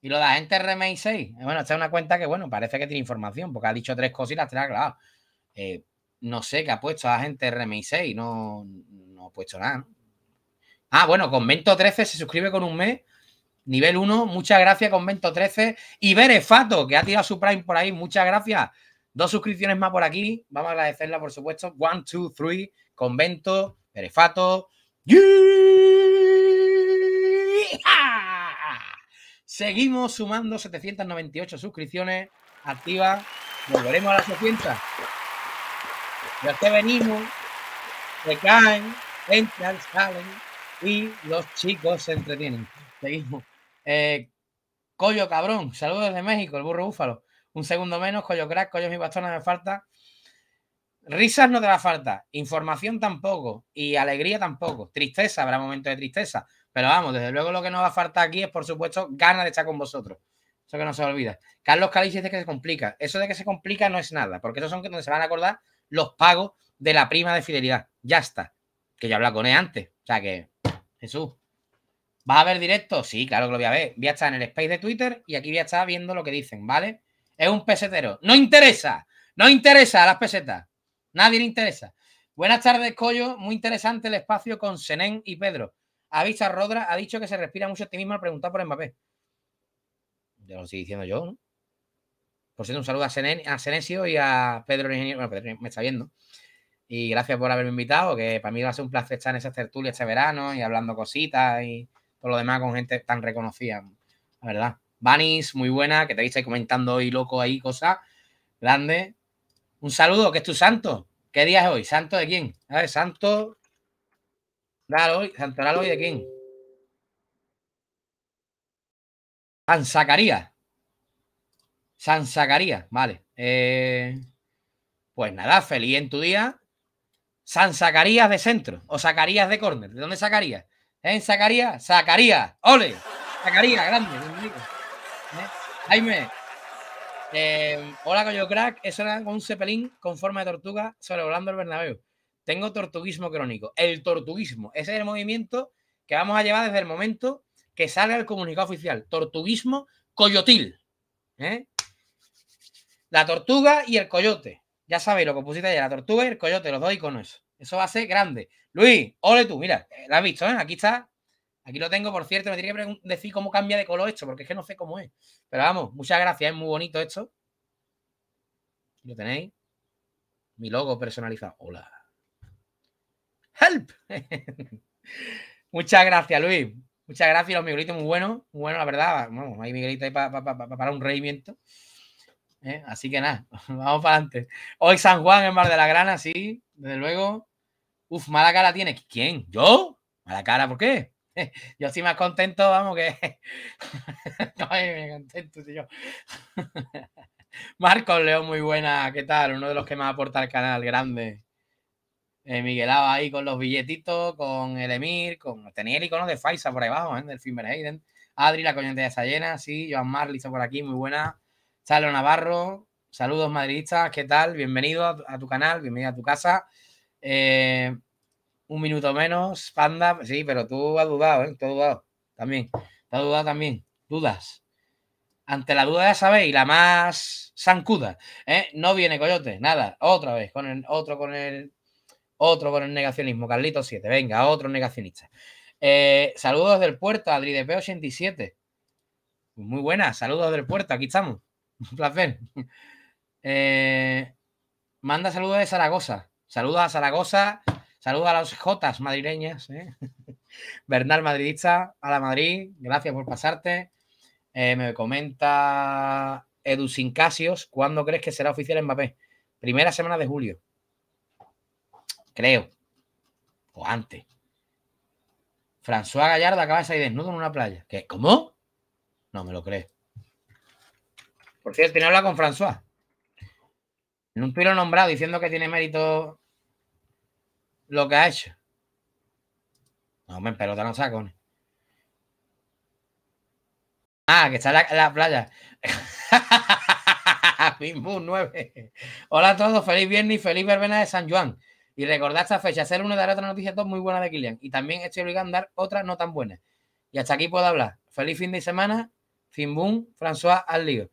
Y lo da gente rmi 6. Eh, bueno, esta es una cuenta que, bueno, parece que tiene información, porque ha dicho tres cosas y las tres ha eh, no sé qué ha puesto a gente RMI 6, no, no ha puesto nada, ¿no? Ah, bueno, Convento 13 se suscribe con un mes. Nivel 1, muchas gracias, Convento 13. Y Berefato, que ha tirado su Prime por ahí, muchas gracias. Dos suscripciones más por aquí. Vamos a agradecerla, por supuesto. One, two, three. Convento, Berefato. Seguimos sumando 798 suscripciones activas. Volveremos a las 800. Ya te venimos. Se caen, entran, salen y los chicos se entretienen. Seguimos. Eh, cabrón, saludos desde México, el burro búfalo. Un segundo menos, Coyo crack, collo mi no me falta. Risas no te va a falta, información tampoco y alegría tampoco. Tristeza, habrá momentos de tristeza, pero vamos, desde luego lo que nos va a faltar aquí es, por supuesto, ganas de estar con vosotros. Eso que no se olvida. Carlos Calix dice que se complica. Eso de que se complica no es nada, porque esos son donde se van a acordar los pagos de la prima de fidelidad. Ya está. Que yo hablaba con él antes. O sea que Jesús. va a ver directo? Sí, claro que lo voy a ver. Voy a estar en el space de Twitter y aquí voy a estar viendo lo que dicen, ¿vale? Es un pesetero. No interesa. No interesa a las pesetas. Nadie le interesa. Buenas tardes, Collo. Muy interesante el espacio con Senén y Pedro. Avisa Rodra ha dicho que se respira mucho optimismo al preguntar por Mbappé. Ya lo estoy diciendo yo, ¿no? Por cierto, un saludo a, Senen, a y a Pedro el ingeniero. Bueno, Pedro me está viendo. Y gracias por haberme invitado, que para mí va a ser un placer estar en esa tertulia este verano y hablando cositas y todo lo demás con gente tan reconocida, la verdad. Vanis, muy buena, que te estáis comentando hoy loco ahí cosas. Grande. Un saludo, que es tu santo. ¿Qué día es hoy? ¿Santo de quién? A ver, santo. Dale hoy, hoy de quién. San Zacarías. San Zacarías, vale. Eh, pues nada, feliz en tu día. San Zacarías de centro o Zacarías de córner. ¿De dónde sacaría? ¿En ¿Eh? Zacarías? Zacarías. ¡Ole! Zacarías, grande. ¿Eh? Jaime. Eh, hola, Coyo Crack. Eso era un cepelín con forma de tortuga sobrevolando el Bernabéu. Tengo tortuguismo crónico. El tortuguismo. Ese es el movimiento que vamos a llevar desde el momento que salga el comunicado oficial. Tortuguismo coyotil. La tortuga y el coyote. Ya sabéis lo que pusiste ayer, la tortuga y el coyote, los dos iconos. Eso va a ser grande. Luis, ole tú, mira, eh, la has visto, ¿eh? Aquí está. Aquí lo tengo, por cierto, me tiene que decir cómo cambia de color esto, porque es que no sé cómo es. Pero vamos, muchas gracias, es muy bonito esto. Lo tenéis. Mi logo personalizado. Hola. Help. muchas gracias, Luis. Muchas gracias, los Miguelitos muy buenos. Muy buenos, la verdad. Vamos, hay Miguelito ahí para, un ¿eh? Así que nada, vamos para adelante. Hoy San Juan en Mar de la Grana, sí, desde luego. Uf, mala cara tiene. ¿Quién? ¿Yo? ¿Mala cara? ¿Por qué? Yo estoy más contento, vamos, que. estoy me contento, Marcos León, muy buena, ¿qué tal? Uno de los que más aporta al canal, grande. Eh, Miguelado ahí con los billetitos, con el Emir, con. Tenía el icono de Faisa por ahí abajo, ¿eh? del Hayden. Adri, la coñeta de llena sí. Joan Marley listo por aquí, muy buena. Salo Navarro, saludos madridistas, ¿qué tal? Bienvenido a, tu canal, bienvenido a tu casa. Eh, un minuto menos, Panda, sí, pero tú has dudado, ¿eh? Tú has dudado también, has dudado también, dudas. Ante la duda ya sabéis, la más sancuda, ¿eh? No viene Coyote, nada, otra vez, con el, otro con el, otro con el negacionismo, Carlito 7, venga, otro negacionista. Eh, saludos del puerto, Adri de P87. muy buenas, saludos del puerto, aquí estamos. Un placer. Eh, manda saludos de Zaragoza. Saludos a Zaragoza. Saludos a las Jotas madrileñas. Eh. Bernal Madridista, a la Madrid. Gracias por pasarte. Eh, me comenta Edu Casios ¿Cuándo crees que será oficial Mbappé? Primera semana de julio. Creo. O antes. François Gallardo acaba de salir desnudo en una playa. ¿Qué? ¿Cómo? No me lo crees. Por cierto, tiene habla con François. En un tiro nombrado diciendo que tiene mérito lo que ha hecho. No, hombre, pelota no saco. Ah, que está en la, playa. 9. Hola a todos, feliz viernes y feliz verbena de San Juan. Y recordad esta fecha, hacer una de las otras noticias muy buenas de Kilian. Y también estoy obligado a dar otras no tan buenas. Y hasta aquí puedo hablar. Feliz fin de semana. Fimbun, François, al lío.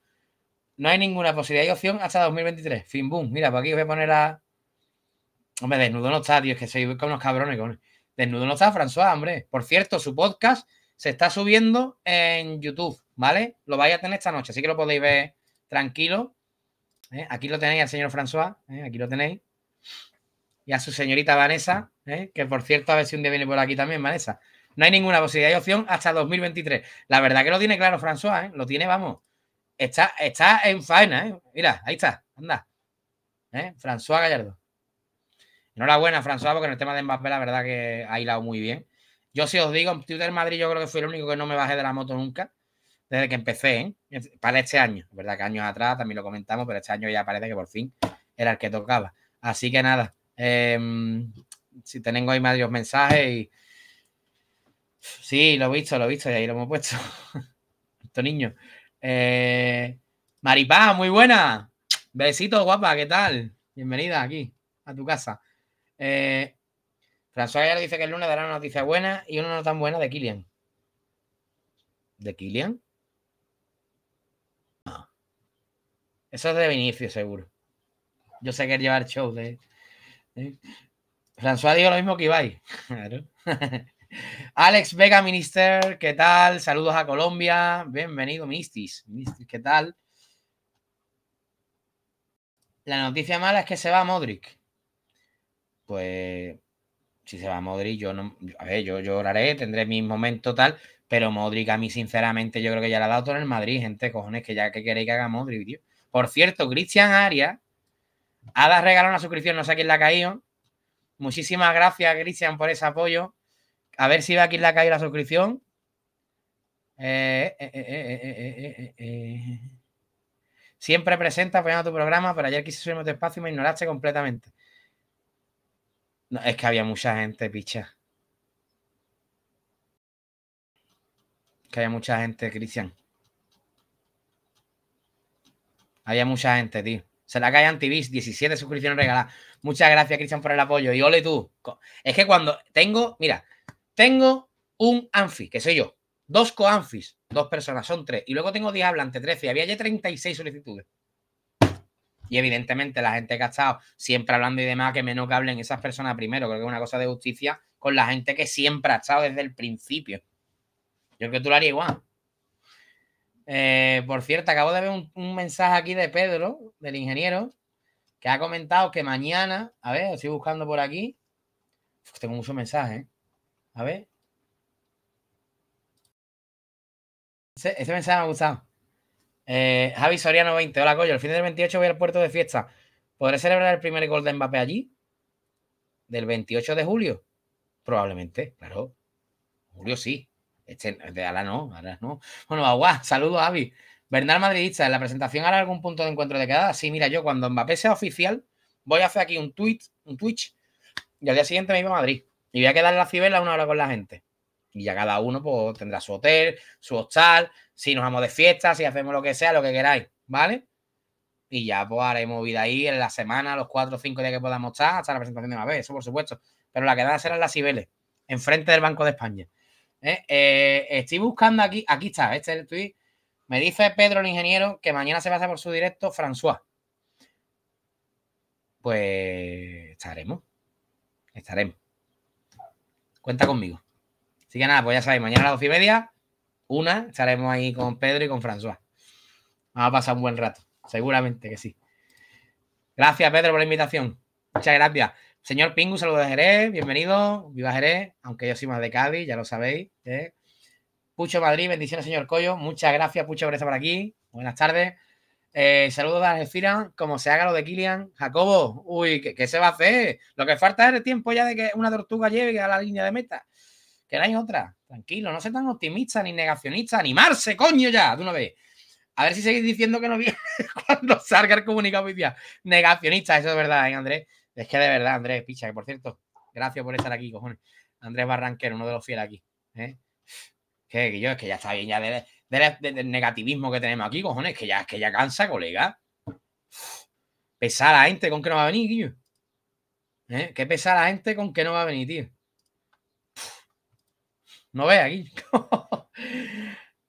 No hay ninguna posibilidad y opción hasta 2023. Fin, boom. Mira, por pues aquí voy a poner a. Hombre, desnudo no está, Dios. que soy con unos cabrones. Con... Desnudo no está, François, hombre. Por cierto, su podcast se está subiendo en YouTube, ¿vale? Lo vais a tener esta noche, así que lo podéis ver tranquilo. ¿eh? Aquí lo tenéis al señor François, ¿eh? aquí lo tenéis. Y a su señorita Vanessa, ¿eh? que por cierto, a ver si un día viene por aquí también, Vanessa. No hay ninguna posibilidad y opción hasta 2023. La verdad que lo tiene claro François, lo tiene, vamos. Está, está en faena, ¿eh? Mira, ahí está, anda. ¿Eh? François Gallardo. Enhorabuena, François, porque en el tema de Mbappé, la verdad que ha hilado muy bien. Yo, si os digo, en Twitter Madrid, yo creo que fui el único que no me bajé de la moto nunca, desde que empecé, ¿eh? Para este año, ¿verdad? Que años atrás también lo comentamos, pero este año ya parece que por fin era el que tocaba. Así que nada, em, si tengo ahí varios mensajes y. Sí, lo he visto, lo he visto, y ahí lo hemos puesto. Esto niño. Eh, Maripá, muy buena. Besito, guapa, ¿qué tal? Bienvenida aquí, a tu casa. Eh, François le dice que el lunes dará una noticia buena y una no tan buena de Kilian. ¿De Kilian? Eso es de Vinicius, seguro. Yo sé que él lleva el show de. François dijo lo mismo que Ibai. Claro. Alex Vega, Minister, ¿qué tal? Saludos a Colombia. Bienvenido, Mistis. ¿qué tal? La noticia mala es que se va Modric. Pues si se va Modric, yo no. A ver, yo lloraré, tendré mi momento tal. Pero Modric, a mí, sinceramente, yo creo que ya le ha dado todo en el Madrid, gente. Cojones, que ya que queréis que haga Modric, tío. Por cierto, Cristian Aria, ha regalado una suscripción, no sé a quién la ha caído. Muchísimas gracias, Cristian, por ese apoyo. A ver si va aquí en la calle la suscripción. Siempre presenta apoyando tu programa, pero ayer quise subirme tu espacio y me ignoraste completamente. No, es que había mucha gente, picha. que había mucha gente, Cristian. Había mucha gente, tío. Se la cae Antivis, 17 suscripciones regaladas. Muchas gracias, Cristian, por el apoyo. Y ole tú. Es que cuando tengo, mira, tengo un Anfi, que soy yo. Dos coanfis, dos personas, son tres. Y luego tengo hablantes, 13. Y había ya 36 solicitudes. Y evidentemente la gente que ha estado siempre hablando y demás, que menos que hablen esas personas primero. Creo que es una cosa de justicia con la gente que siempre ha estado desde el principio. Yo creo que tú lo harías igual. Eh, por cierto, acabo de ver un, mensaje aquí de Pedro, del ingeniero, que ha comentado que mañana, a ver, estoy buscando por aquí. tengo muchos mensajes. ¿eh? A ver. Ese, mensaje me ha gustado. Eh, Javi Soriano 20. Hola, coño. El fin del 28 voy al puerto de fiesta. ¿Podré celebrar el primer gol de Mbappé allí? ¿Del 28 de julio? Probablemente, claro. Julio sí. Este, de ala no, ahora no. Bueno, agua, saludos, Javi. Bernal Madridista, en la presentación hará algún punto de encuentro de quedada. Sí, mira, yo cuando Mbappé sea oficial, voy a hacer aquí un tweet, un Twitch, y al día siguiente me iba a Madrid. Y voy a quedar en la Cibela una hora con la gente. Y ya cada uno pues, tendrá su hotel, su hostal, si nos vamos de fiesta, si hacemos lo que sea, lo que queráis, ¿vale? Y ya pues haremos vida ahí en la semana, los cuatro o cinco días que podamos estar, hasta la presentación de una vez, eso por supuesto. Pero la quedada será en la Cibeles, enfrente del Banco de España. ¿Eh? Eh, estoy buscando aquí, aquí está, este es el tweet. Me dice Pedro, el ingeniero, que mañana se pasa por su directo François. Pues estaremos. Estaremos. Cuenta conmigo. Así que nada, pues ya sabéis, mañana a las dos y media, una, estaremos ahí con Pedro y con François. Vamos a pasar un buen rato, seguramente que sí. Gracias, Pedro, por la invitación. Muchas gracias. Señor Pingu, saludos de Jerez, bienvenido, viva Jerez, aunque yo soy más de Cádiz, ya lo sabéis. ¿eh? Pucho Madrid, bendiciones, señor Collo. Muchas gracias, Pucho, por estar por aquí. Buenas tardes. Eh, saludos a Algeciras, como se haga lo de Kilian. Jacobo, uy, ¿qué, se va a hacer? Lo que falta es el tiempo ya de que una tortuga llegue a la línea de meta. que hay otra, tranquilo, no sean tan optimista ni negacionista, animarse, coño, ya, de una vez. A ver si seguís diciendo que no viene cuando salga el comunicado oficial. Negacionista, eso es verdad, ¿eh, Andrés. Es que de verdad, Andrés, picha, que por cierto, gracias por estar aquí, cojones. Andrés Barranquero, uno de los fieles aquí. ¿eh? Que yo, es que ya está bien, ya de, del, negativismo que tenemos aquí, cojones, que ya, que ya cansa, colega. Pesar a la gente con que no va a venir, tío? ¿Eh? Que pesar a la gente con que no va a venir, tío. No ve aquí.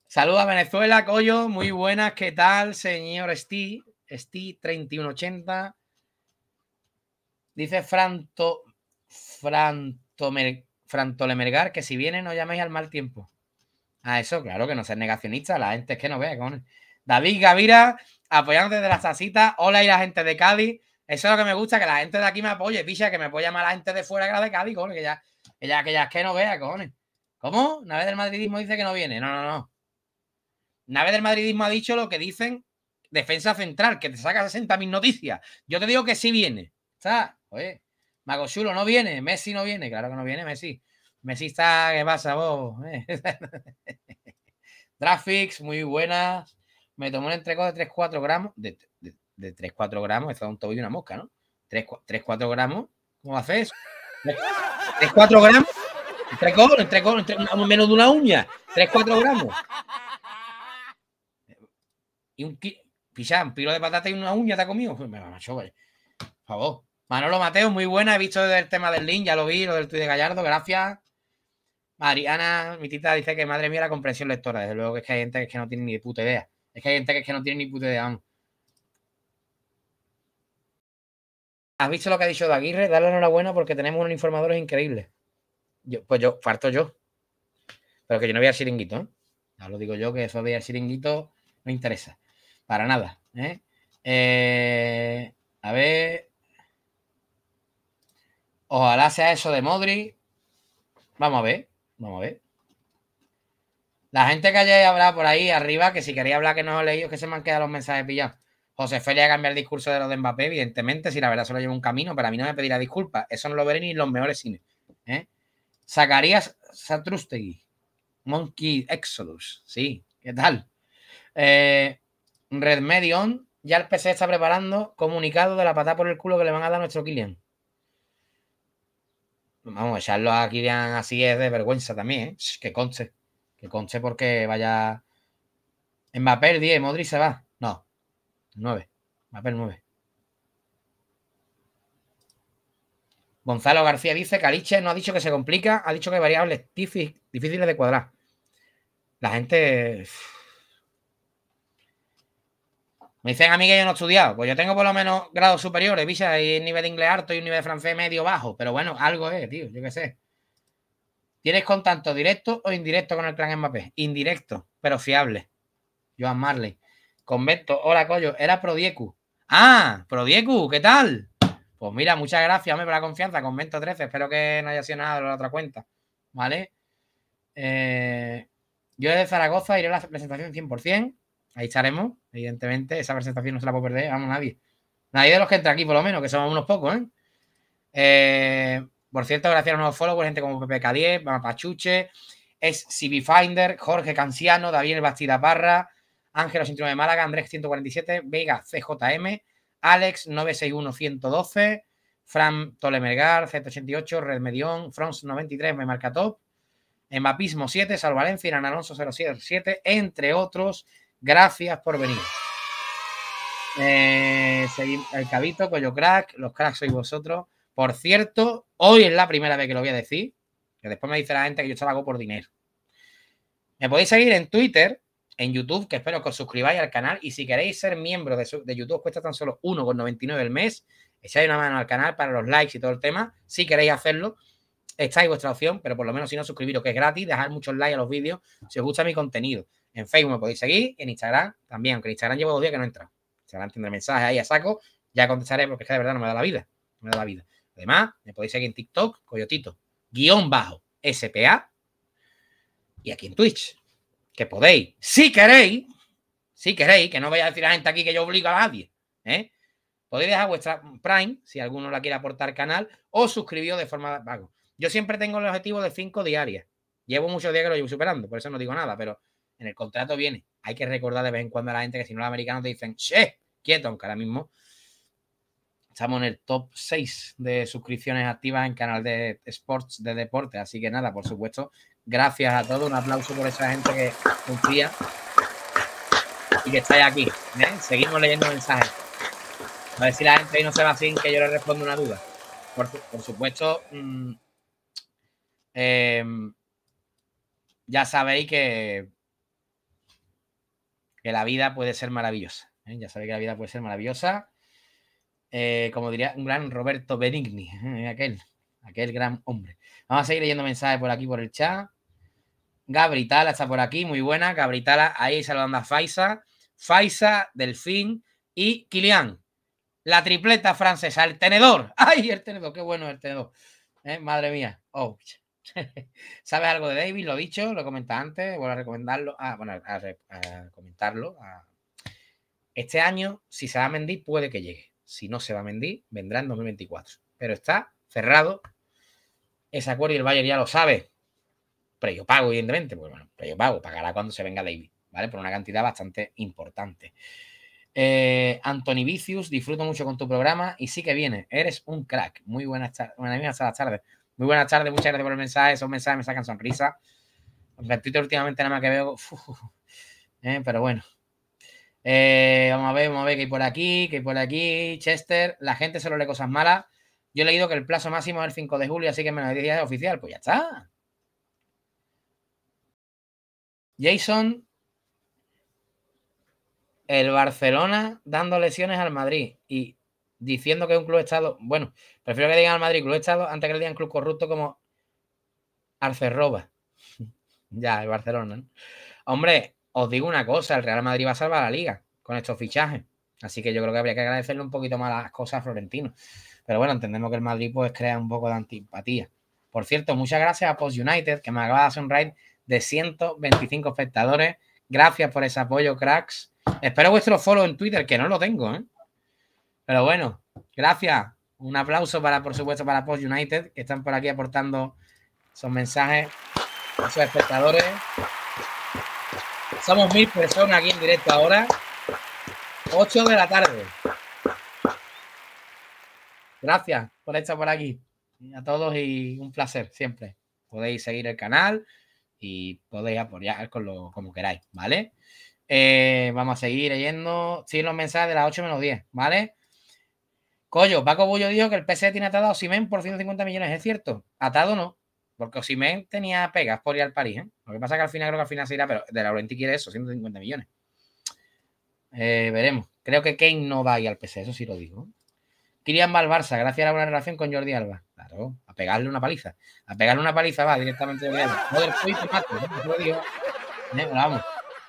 Saludos a Venezuela, Coyo. Muy buenas. ¿Qué tal, señor Steve? Steve 3180. Dice Franto, Franto, Lemergar, que si viene no llaméis al mal tiempo. Ah, eso, claro, que no ser negacionista, la gente es que no vea, cojones. David Gavira, apoyando desde la sasita. Hola y la gente de Cádiz. Eso es lo que me gusta, que la gente de aquí me apoye, picha, que me apoya más la gente de fuera que la de Cádiz, cojones, que ya, que es que no vea, cojones. ¿Cómo? Nave del madridismo dice que no viene. No, no, no. Nave del madridismo ha dicho lo que dicen defensa central, que te saca 60.000 noticias. Yo te digo que sí viene. ¿Está? Oye, Mago Chulo no viene, Messi no viene, claro que no viene Messi. Mesista, ¿qué pasa vos? Traffics, muy buenas. Me tomó un entrecot de 3-4 gramos. De, 3-4 gramos, esto es un tobillo y una mosca, ¿no? 3-4 gramos. ¿Cómo haces? 3-4 gramos. Entrecot, entrecot, entrecot, menos de una uña. 3-4 gramos. Y un pichá, un pilo de patata y una uña te ha comido. Me macho, a Por favor. Manolo Mateo, muy buena. He visto el tema del link, ya lo vi, lo del tuyo de Gallardo, gracias. Mariana, mi tita dice que madre mía la comprensión lectora. Desde luego que es que hay gente que, no tiene ni puta idea. Es que hay gente que, es que no tiene ni puta idea, ¿Has visto lo que ha dicho de Aguirre? Dale enhorabuena porque tenemos unos informadores increíbles. Yo, pues yo, farto yo. Pero que yo no voy al siringuito. ¿eh? Ya lo digo yo, que eso de ir al siringuito no interesa. Para nada. ¿eh? Eh, a ver. Ojalá sea eso de Modri. Vamos a ver. Vamos a ver. La gente que haya hablado por ahí arriba, que si quería hablar que no lo he leído, que se me han quedado los mensajes pillados. José a cambiar el discurso de los de Mbappé, evidentemente, si la verdad solo lleva un camino, pero a mí no me pedirá disculpas. Eso no lo veré ni en los mejores cines. ¿eh? Zacarías Satrustegui, Monkey Exodus, sí, ¿qué tal? Eh, Red Medion, ya el PC está preparando comunicado de la patada por el culo que le van a dar a nuestro Kilian. Vamos, a echarlo a Kylian así es de vergüenza también, ¿eh? Que conste. Que conste porque vaya. Mbappé el 10, Modri se va. No, 9. Mbappé el 9. Gonzalo García dice Caliche no ha dicho que se complica, ha dicho que hay variables difíciles de cuadrar. La gente. Me dicen a mí que yo no he estudiado. Pues yo tengo por lo menos grados superiores, visa, y un nivel de inglés alto y un nivel de francés medio bajo. Pero bueno, algo es, tío, yo qué sé. ¿Tienes contacto directo o indirecto con el clan Mbappé? Indirecto, pero fiable. Joan Marley. Convento, hola, Collo. Era Prodiecu. Ah, Prodiecu, ¿qué tal? Pues mira, muchas gracias, hombre, por la confianza. Convento 13, espero que no haya sido nada de la otra cuenta. ¿Vale? Eh, yo de Zaragoza iré a la presentación 100%. Ahí estaremos, evidentemente. Esa presentación no se la puede perder, vamos, nadie. Nadie de los que entra aquí, por lo menos, que somos unos pocos, ¿eh? eh por cierto, gracias a los nuevos followers, gente como PPK10, Mapachuche, es CB Finder, Jorge Canciano, David Bastida Barra, Ángel 89 de Málaga, Andrés 147, Vega CJM, Alex 961112, Fran Tolemergar Z88, Red Medión, Frons 93, me marca top, Mapismo 7, Sal Valencia, Alonso 077, entre otros. Gracias por venir. Eh, el Cabito, Coyo Crack, los cracks sois vosotros. Por cierto, hoy es la primera vez que lo voy a decir, que después me dice la gente que yo estaba hago por dinero. Me podéis seguir en Twitter, en YouTube, que espero que os suscribáis al canal. Y si queréis ser miembro de, YouTube, cuesta tan solo 1,99 el mes. Echáis una mano al canal para los likes y todo el tema. Si queréis hacerlo, estáis vuestra opción, pero por lo menos si no suscribiros, que es gratis, dejar muchos likes a los vídeos si os gusta mi contenido. En Facebook me podéis seguir, en Instagram también, aunque en Instagram llevo dos días que no entra. van Instagram tendré mensajes ahí a saco, ya contestaré porque es que de verdad no me da la vida. No me da la vida. Además, me podéis seguir en TikTok, Coyotito, guión bajo, SPA, y aquí en Twitch, que podéis, si queréis, si queréis, que no vaya a decir a la gente aquí que yo obligo a nadie, ¿eh? podéis dejar vuestra Prime, si alguno la quiere aportar al canal, o suscribiros de forma vago. Yo siempre tengo el objetivo de cinco diarias. Llevo muchos días que lo llevo superando, por eso no digo nada, pero en el contrato viene. Hay que recordar de vez en cuando a la gente que si no los americanos te dicen, che, quieto, aunque ahora mismo estamos en el top 6 de suscripciones activas en canal de sports de deporte. Así que nada, por supuesto, gracias a todos. Un aplauso por esa gente que confía y que estáis aquí. ¿eh? Seguimos leyendo mensajes. A ver si la gente ahí no se va sin que yo le respondo una duda. Por, supuesto, mm, eh, ya sabéis que que la vida puede ser maravillosa. ¿eh? Ya sabe que la vida puede ser maravillosa. Eh, como diría un gran Roberto Benigni, ¿eh? aquel, aquel gran hombre. Vamos a seguir leyendo mensajes por aquí, por el chat. Gabritala está por aquí, muy buena. Gabritala ahí saludando a Faisa. Faisa, Delfín y Kilian. La tripleta francesa, el tenedor. ¡Ay, el tenedor! ¡Qué bueno el tenedor! Madre mía. Oh, ¿Sabes algo de David? Lo he dicho, lo comentado antes, voy a recomendarlo, ah, a, comentarlo. Este año, si se va a Mendy, puede que llegue. Si no se va a Mendy, vendrá en 2024. Pero está cerrado ese acuerdo y el Bayern ya lo sabe. Pero yo pago, evidentemente, pues bueno, pero yo pago, pagará cuando se venga David, ¿vale? Por una cantidad bastante importante. Eh, Anthony Vicius, disfruto mucho con tu programa y sí que viene. Eres un crack. Muy buenas Buenas tardes. Muy buenas tardes, muchas gracias por el mensaje. Esos mensajes me sacan sonrisa. Twitter últimamente nada más que veo. Eh, pero bueno. Eh, vamos a ver, vamos a ver qué hay por aquí, qué hay por aquí. Chester, la gente se lo lee cosas malas. Yo he leído que el plazo máximo es el 5 de julio, así que menos de 10 días es oficial. Pues ya está. Jason, el Barcelona dando lesiones al Madrid. Y diciendo que es un club Estado. Bueno, prefiero que digan al Madrid club Estado antes que le digan club corrupto como roba ya, el Barcelona. Hombre, os digo una cosa: el Real Madrid va a salvar la liga con estos fichajes. Así que yo creo que habría que agradecerle un poquito más las cosas a Florentino. Pero bueno, entendemos que el Madrid pues crea un poco de antipatía. Por cierto, muchas gracias a Post United, que me acaba de hacer un raid de 125 espectadores. Gracias por ese apoyo, cracks. Espero vuestro follow en Twitter, que no lo tengo, ¿eh? Pero bueno, gracias. Un aplauso para, por supuesto, para Post United, que están por aquí aportando sus mensajes a sus espectadores. Somos mil personas aquí en directo ahora. 8 de la tarde. Gracias por estar por aquí. A todos y un placer siempre. Podéis seguir el canal y podéis apoyar con lo, como queráis, ¿vale? Eh, vamos a seguir leyendo. Sí, los mensajes de las 8 menos 10, ¿vale? Coyo, Paco Bullo dijo que el PC tiene atado a Simén por 150 millones, ¿es cierto? Atado no, porque Simén tenía pegas por ir al París, ¿eh? Lo que pasa es que al final creo que al final se irá, pero De Laurenti quiere eso, 150 millones. Eh, veremos. Creo que Kane no va a ir al PC, eso sí lo digo. Querían va Barça, gracias a la buena relación con Jordi Alba. Claro, a pegarle una paliza. A pegarle una paliza va directamente Jordi Alba. Joder, ¿no? Eh, vamos.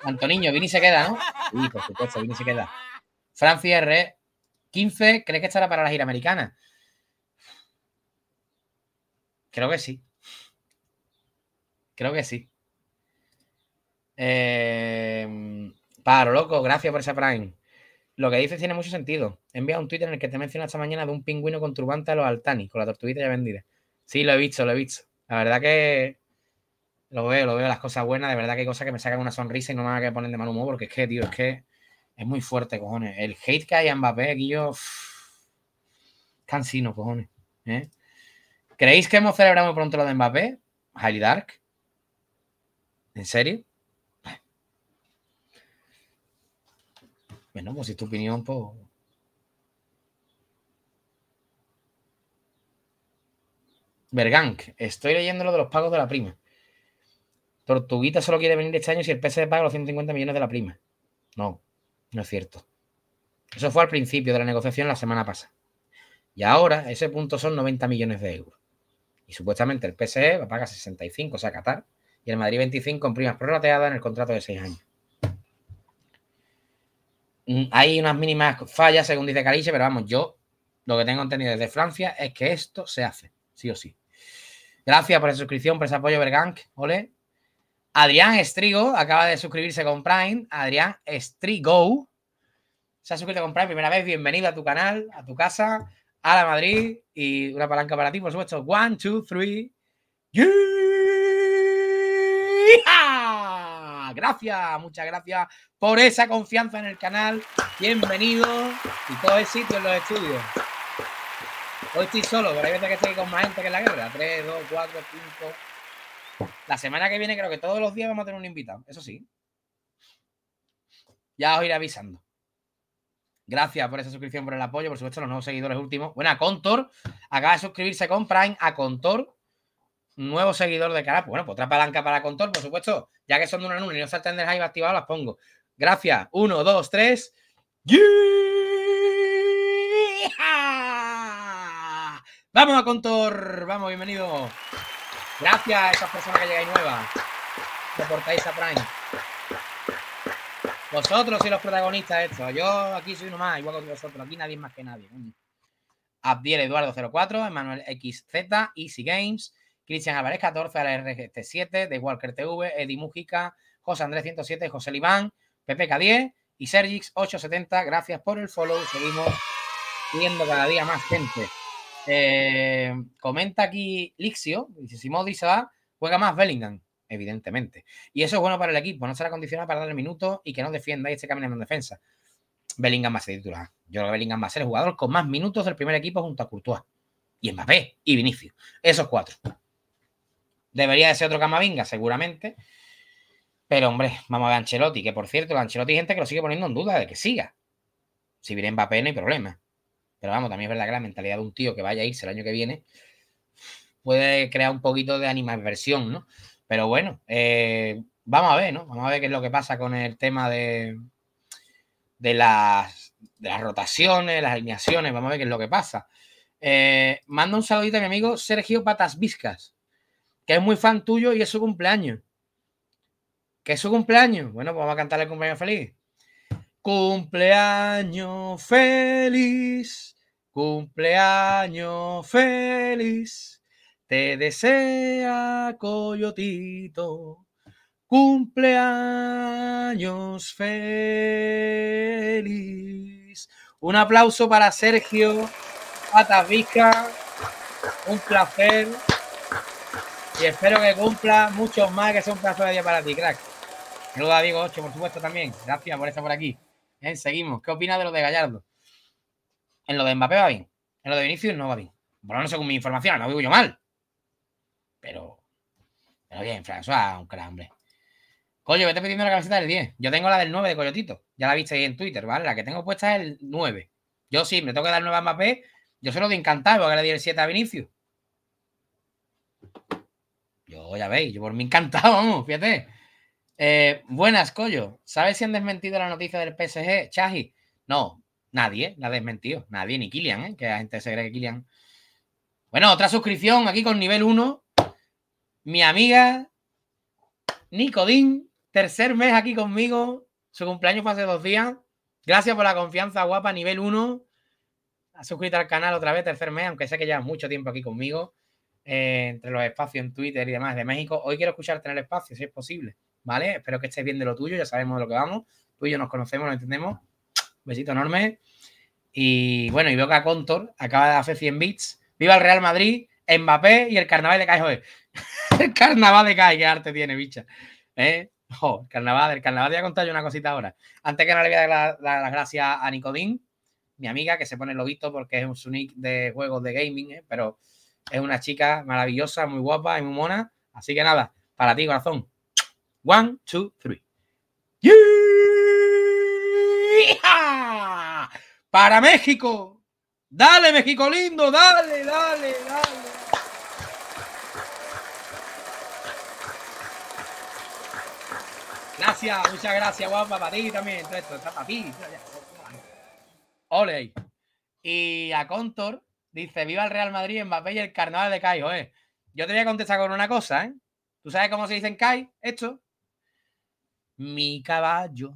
Antoniño, Vini se queda, ¿no? Sí, por supuesto, Vini se queda. Francia R. 15, ¿crees que estará para la gira americana? Creo que sí. Creo que sí. Eh, em, paro, loco, gracias por ese Prime. Lo que dices tiene mucho sentido. Envía un Twitter en el que te menciona esta mañana de un pingüino con turbante a los Altani, con la tortuguita ya vendida. Sí, lo he visto, lo he visto. La verdad que lo veo, lo veo, las cosas buenas. De verdad que hay cosas que me sacan una sonrisa y no me van a poner de mal humor, porque es que, tío, es que es muy fuerte, cojones. El hate que hay a Mbappé aquí yo. cansino, cojones. ¿eh? ¿Creéis que hemos celebrado muy pronto lo de Mbappé? Highly Dark. ¿En serio? Bueno, pues si tu opinión, pues. Bergank, estoy leyendo lo de los pagos de la prima. Tortuguita solo quiere venir este año si el PC paga los 150 millones de la prima. No, no es cierto. Eso fue al principio de la negociación la semana pasada. Y ahora ese punto son 90 millones de euros. Y supuestamente el PSE va a pagar 65, o sea, Qatar, y el Madrid 25 en primas prorrateadas en el contrato de 6 años. Mm, hay unas mínimas fallas, según dice Cariche, pero vamos, yo lo que tengo entendido desde Francia es que esto se hace, sí o sí. Gracias por la suscripción, por ese apoyo, Bergank. Ole. Adrián Estrigo acaba de suscribirse con Prime. Adrián Estrigo se ha suscrito con Prime primera vez. Bienvenido a tu canal, a tu casa, a la Madrid y una palanca para ti, por supuesto. One, two, three. Yeah! Gracias, muchas gracias por esa confianza en el canal. Bienvenido y todo el sitio en los estudios. Hoy estoy solo, pero hay veces que estoy con más gente que en la guerra. 3, 2, 4, 5. Pues. La semana que viene creo que todos los días vamos a tener un invitado, eso sí. Ya os iré avisando. Gracias por esa suscripción, por el apoyo, por supuesto, los nuevos seguidores últimos. Bueno, Contor, acaba de suscribirse con Prime, a Contor, nuevo seguidor de cara. Bueno, pues otra palanca para Contor, por supuesto, ya que son de una nube y no se del hype activado, las pongo. Gracias. Uno, dos, tres. Vamos a Contor, vamos, bienvenido. Gracias a esas personas que llegáis nuevas. portáis a Prime. Vosotros sois los protagonistas de esto. Yo aquí soy uno más, igual que vosotros. Aquí nadie es más que nadie. Abdiel Eduardo 04, Emanuel XZ, Easy Games, Cristian Álvarez 14, rgt 7 The Walker TV, Eddie Mujica, José Andrés 107, José Libán, PPK 10 y Sergix 870. Gracias por el follow. Seguimos viendo cada día más gente. Eh, comenta aquí Lixio, si Modi se va, juega más Bellingham, evidentemente. Y eso es bueno para el equipo, no será condicionado para el minuto y que no defienda y se caminando en defensa. Bellingham va a ser titular. Yo creo que Bellingham va a ser el jugador con más minutos del primer equipo junto a Courtois. Y Mbappé y Vinicius. Esos cuatro. Debería de ser otro Camavinga, seguramente. Pero, hombre, vamos a ver Ancelotti, que por cierto, Ancelotti hay gente que lo sigue poniendo en duda de que siga. Si viene Mbappé, no hay problema. Pero vamos, también es verdad que la mentalidad de un tío que vaya a irse el año que viene puede crear un poquito de animadversión, ¿no? Pero bueno, eh, vamos a ver, ¿no? Vamos a ver qué es lo que pasa con el tema de, de, las, rotaciones, las alineaciones, vamos a ver qué es lo que pasa. Eh, manda un saludito a mi amigo Sergio Patas Viscas que es muy fan tuyo y es su cumpleaños. Que es su cumpleaños. Bueno, pues vamos a cantarle el cumpleaños feliz. Cumpleaños feliz, cumpleaños feliz, te desea Coyotito, cumpleaños feliz. Un aplauso para Sergio tabica. un placer y espero que cumpla muchos más que sea un placer día para ti, crack. Saludos digo Diego por supuesto, también. Gracias por estar por aquí. Seguimos. ¿Qué opinas de lo de Gallardo? En lo de Mbappé va bien. En lo de Vinicius no va bien. Bueno, no sé con mi información, no digo yo mal. Pero. Pero bien, François, un crack, hombre. Coño, vete pidiendo la camiseta del 10. Yo tengo la del 9 de Coyotito. Ya la viste ahí en Twitter, ¿vale? La que tengo puesta es el 9. Yo sí, me tengo que dar 9 a Mbappé. Yo solo de encantado que le di el 7 a Vinicius. Yo ya veis, yo por mí encantado, vamos, fíjate. Eh, buenas, Collo. ¿Sabes si han desmentido la noticia del PSG? Chaji. No, nadie la ha desmentido. Nadie, ni Kilian, ¿eh? que la gente se cree que Kilian. Bueno, otra suscripción aquí con nivel 1. Mi amiga Nicodín, tercer mes aquí conmigo. Su cumpleaños fue hace dos días. Gracias por la confianza, guapa, nivel 1. Ha suscrito al canal otra vez, tercer mes, aunque sé que lleva mucho tiempo aquí conmigo. Eh, entre los espacios en Twitter y demás de México. Hoy quiero escucharte en el espacio, si es posible. ¿vale? Espero que estés bien de lo tuyo, ya sabemos de lo que vamos. Tú y yo nos conocemos, nos entendemos. Un besito enorme. Y bueno, y veo que a Contor acaba de hacer 100 bits. Viva el Real Madrid, Mbappé y el carnaval de Kai, joder. el carnaval de calle qué arte tiene, bicha. ¿Eh? Oh, carnaval, el carnaval, te voy a contar yo una cosita ahora. Antes que nada, le voy a dar las gracias a Nicodín, mi amiga, que se pone lo lobito porque es un sunic de juegos de gaming, ¿eh? pero es una chica maravillosa, muy guapa y muy mona. Así que nada, para ti, corazón. One, two, three. ¡ya! Para México. Dale, México lindo, dale, dale, dale. Gracias, muchas gracias, guapa, para ti también. esto, está para Ole Y a Contor dice: Viva el Real Madrid, en Mbappé y el carnaval de Kai. eh yo te voy a contestar con una cosa, ¿eh? ¿Tú sabes cómo se dice en Kai? Esto. Mi caballo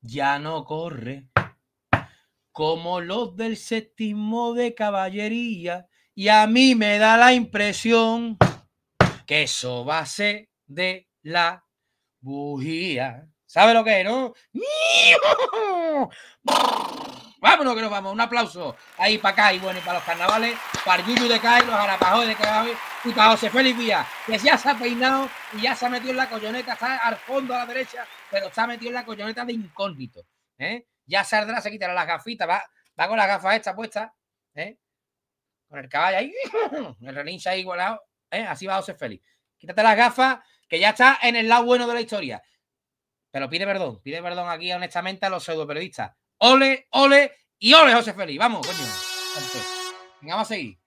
ya no corre como los del séptimo de caballería y a mí me da la impresión que eso va a ser de la bujía. ¿Sabe lo que es, no? Vámonos que nos vamos. Un aplauso ahí para acá y bueno, y para los carnavales, para el de Cádiz, los arapajos de Cádiz y para José Félix que ya se ha peinado y ya se ha metido en la colloneta, está al fondo a la derecha, pero está metido en la colloneta de incógnito. ¿eh? Ya saldrá, se quitará las gafitas, va, va con las gafas estas puesta. ¿eh? con el caballo ahí, el relincha ahí igualado. ¿eh? Así va José Félix. Quítate las gafas, que ya está en el lado bueno de la historia. Pero pide perdón, pide perdón aquí honestamente a los pseudo periodistas. Ole, ole y ole, José Félix. Vamos, coño. vamos a seguir.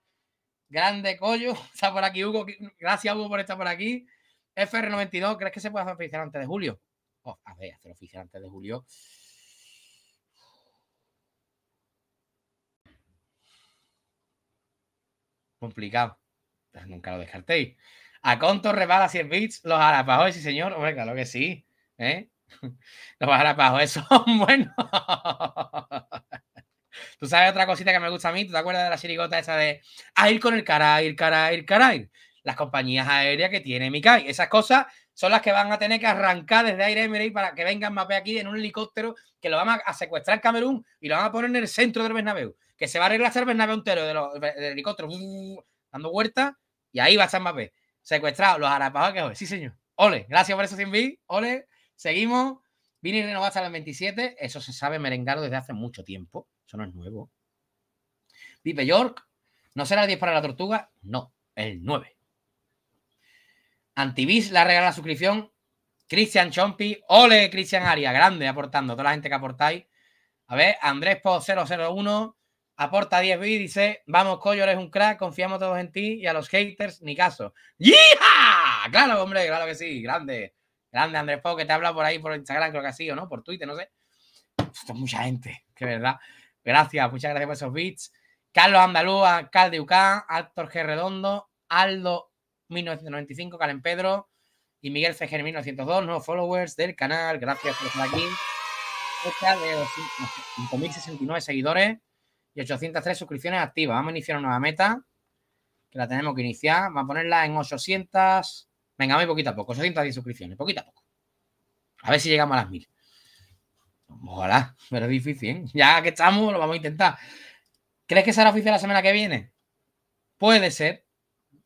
Grande Collo. Está por aquí, Hugo. Gracias, Hugo, por estar por aquí. FR92, ¿crees que se puede hacer oficial antes de julio? Oh, a ver, hacer oficial antes de julio. Complicado. Pues nunca lo descartéis. A Conto rebala 100 bits los harapajos. Hoy sí, señor. Venga, lo que sí. ¿eh? Los harapajos. eso son buenos. Tú sabes otra cosita que me gusta a mí. ¿Tú te acuerdas de la chirigota esa de a ah, ir con el caray, el caray, el caray? Las compañías aéreas que tiene Mikai Esas cosas son las que van a tener que arrancar desde Aire Emirates para que vengan Mbappé aquí en un helicóptero que lo van a secuestrar Camerún y lo van a poner en el centro del Bernabéu. Que se va a arreglar el Bernabéu entero de los, del helicóptero dando vueltas y ahí va a estar Mbappé. Secuestrado, los harapajos que hoy. Sí, señor. Ole, gracias por eso, Simbi. Ole. Seguimos. Vini renovado hasta las 27. Eso se sabe merengado desde hace mucho tiempo. Eso no es nuevo. Vive York. ¿No será el 10 para la tortuga? No, el 9. Antivis la regala suscripción. Cristian Chompi. Ole, Cristian Aria. Grande aportando. Toda la gente que aportáis. A ver, Andrés 001 aporta 10 bits, dice, vamos, Coyo, eres un crack, confiamos todos en ti y a los haters, ni caso. ¡Yija! Claro, hombre, claro que sí, grande. Grande Andrés Pau, que te habla por ahí, por Instagram, creo que ha sido, ¿no? Por Twitter, no sé. mucha gente, que verdad. Gracias, muchas gracias por esos bits. Carlos Andalúa, Cal de Ucán, Héctor G. Redondo, Aldo 1995, Calen Pedro y Miguel C. 1902, nuevos followers del canal. Gracias por estar aquí. Fecha de 5.069 seguidores y 803 suscripciones activas. Vamos a iniciar una nueva meta que la tenemos que iniciar. Vamos a ponerla en 800. Venga, muy poquito a poco, 610 suscripciones, poquito a poco. A ver si llegamos a las mil. Ojalá, pero es difícil. ¿eh? Ya que estamos, lo vamos a intentar. ¿Crees que será oficial la semana que viene? Puede ser,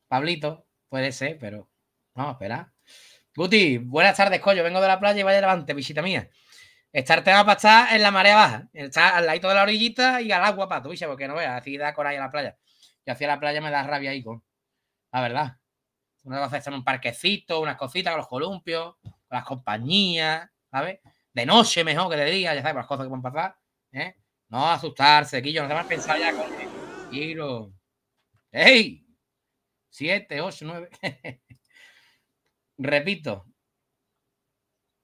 Pablito, puede ser, pero vamos a esperar. Guti, buenas tardes, coño. Vengo de la playa y vaya levante, visita mía. Estar va a estar en la marea baja, estar al lado de la orillita y al agua para tu porque no veas, así da coraje a la playa. Y hacia la playa me da rabia ahí, con la verdad. Una cosa es en un parquecito, unas cositas con los columpios, con las compañías, ¿sabes? De noche mejor que de día, ya sabes, las cosas que pueden pasar. ¿eh? No asustarse, Quillo, no te vas a pensar ya con giro. ¡Ey! Siete, ocho, nueve. Repito.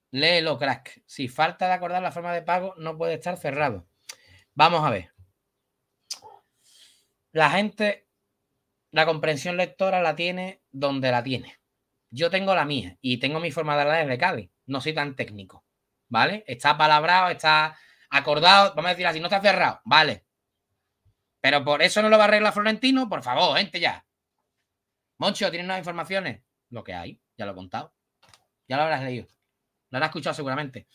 Léelo, crack. Si falta de acordar la forma de pago, no puede estar cerrado. Vamos a ver. La gente, la comprensión lectora la tiene donde la tiene. Yo tengo la mía y tengo mi forma de hablar desde Cádiz. No soy tan técnico, ¿vale? Está palabrado, está acordado. Vamos a decir así, no está cerrado, ¿vale? Pero por eso no lo va a arreglar Florentino, por favor, gente ya. Moncho, ¿tienes nuevas informaciones? Lo que hay, ya lo he contado. Ya lo habrás leído. Lo habrás escuchado seguramente.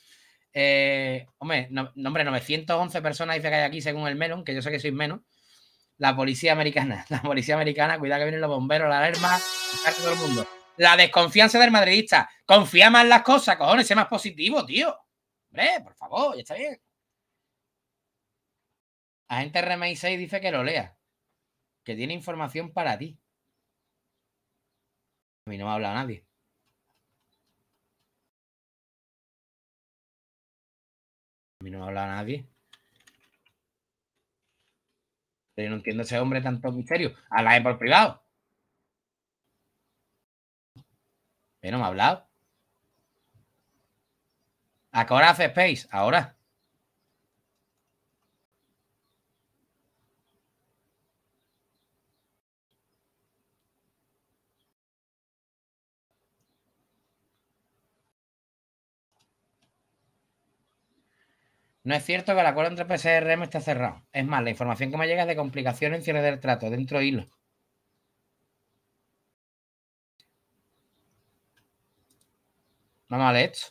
Eh, hombre, 911 personas dice que hay aquí según el Melon, que yo sé que sois menos la policía americana. La policía americana, cuidado que vienen los bomberos, la alarma, todo el mundo. La desconfianza del madridista. Confía más en las cosas, cojones, sé más positivo, tío. Hombre, por favor, ya está bien. la Agente RMI6 dice que lo lea. Que tiene información para ti. A mí no me ha hablado nadie. A mí no me ha hablado nadie. Pero yo no entiendo ese hombre tanto misterio. Habla por privado. Pero no me ha hablado. ¿A qué hora hace Space? Ahora. No es cierto que el acuerdo entre PCRM esté cerrado. Es más, la información que me llega es de complicaciones en cierre del trato, dentro de hilo. No mal hecho.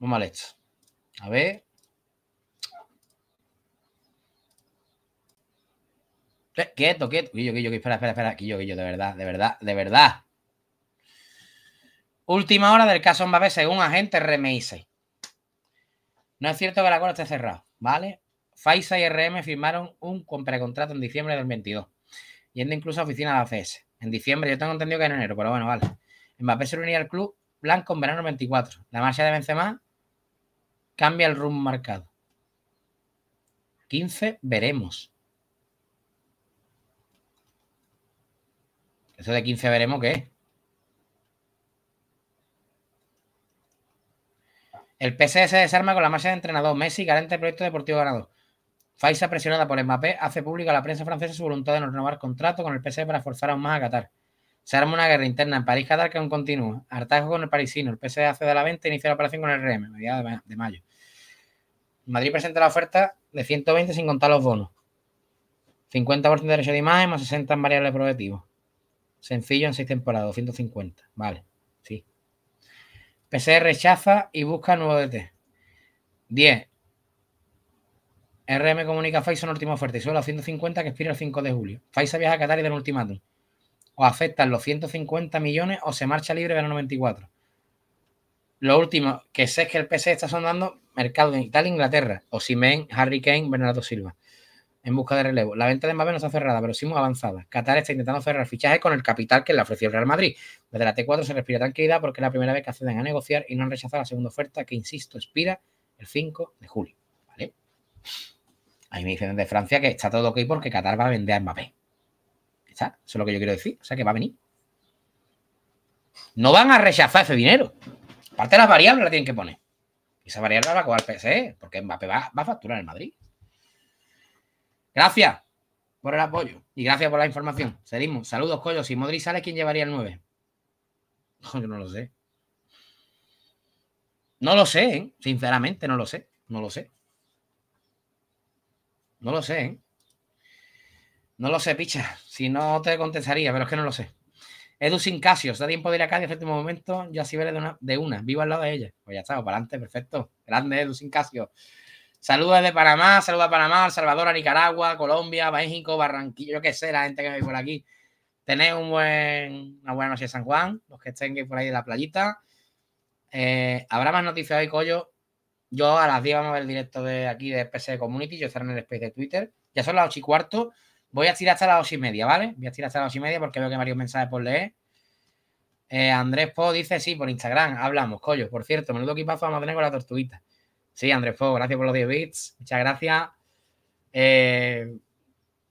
No mal hecho. A ver. Eh, quieto, quieto. Guillo, Guillo, espera, espera, espera. Quillo, de verdad, de verdad, de verdad. Última hora del caso Mbappé según agente RMI6. No es cierto que la cola esté cerrada, ¿vale? Faisa y RM firmaron un contrato en diciembre del 22, yendo incluso a oficina de la ACS. En diciembre, yo tengo entendido que en enero, pero bueno, vale. Mbappé se reunía al club blanco en verano 24. La marcha de Benzema cambia el rumbo marcado. 15, veremos. Eso de 15 veremos qué es. El PC se desarma con la marcha de entrenador. Messi garante del proyecto deportivo ganador Faisa, presionada por Mbappé, hace pública a la prensa francesa su voluntad de no renovar contrato con el PC para forzar aún más a Qatar. Se arma una guerra interna en París, Qatar, que aún continúa. Artajo con el parisino. El PC hace de la venta e inicia la operación con el RM, mediados de mayo. Madrid presenta la oferta de 120 sin contar los bonos. 50% de derecho de imagen más 60 en variables proyectivos. Sencillo en seis temporadas, 150. Vale. PC rechaza y busca nuevo DT. 10. RM comunica a Faisa una última oferta y solo a 150 que expira el 5 de julio. Faisa viaja a Qatar y del ultimátum. O aceptan los 150 millones o se marcha libre los 94. Lo último que sé es que el PC está sondando mercado en Italia Inglaterra. O Simen, Harry Kane, Bernardo Silva en busca de relevo. La venta de Mbappé no está cerrada, pero sí muy avanzada. Qatar está intentando cerrar fichajes con el capital que le ofreció el Real Madrid. Desde la T4 se respira tranquilidad porque es la primera vez que acceden a negociar y no han rechazado la segunda oferta que, insisto, expira el 5 de julio. ¿Vale? Ahí me dicen desde Francia que está todo ok porque Qatar va a vender a Mbappé. ¿Está? Eso es lo que yo quiero decir. O sea que va a venir. No van a rechazar ese dinero. Parte de las variables la tienen que poner. esa variable va a cobrar el PSE porque Mbappé va, va a facturar en Madrid. Gracias por el apoyo y gracias por la información. Seguimos. Saludos, Coyo. Si Modri sale, ¿quién llevaría el 9? No, yo no lo sé. No lo sé, ¿eh? sinceramente no lo sé. No lo sé. No lo sé, ¿eh? No lo sé, picha. Si no te contestaría, pero es que no lo sé. Edu sin Casios, da tiempo de ir a Cádiz en este momento. Yo así veré de una, de una. Vivo al lado de ella. Pues ya está, para adelante, perfecto. Grande Edu sin Casio. Saludos de Panamá, saludos a Panamá, Salvador, a Nicaragua, Colombia, México, Barranquilla, yo qué sé, la gente que vive por aquí. Tenéis un buen, una buena noche de San Juan, los que estén por ahí de la playita. Eh, habrá más noticias hoy, Coyo. Yo a las 10 vamos a ver el directo de aquí de PC Community, yo estaré en el space de Twitter. Ya son las 8 y cuarto. Voy a tirar hasta las 8 y media, ¿vale? Voy a tirar hasta las 8 y media porque veo que hay varios mensajes por leer. Eh, Andrés Po dice, sí, por Instagram, hablamos, Coyo. Por cierto, menudo equipazo vamos a tener con la tortuguita. Sí, Andrés Fuego, gracias por los 10 bits. Muchas gracias. Eh,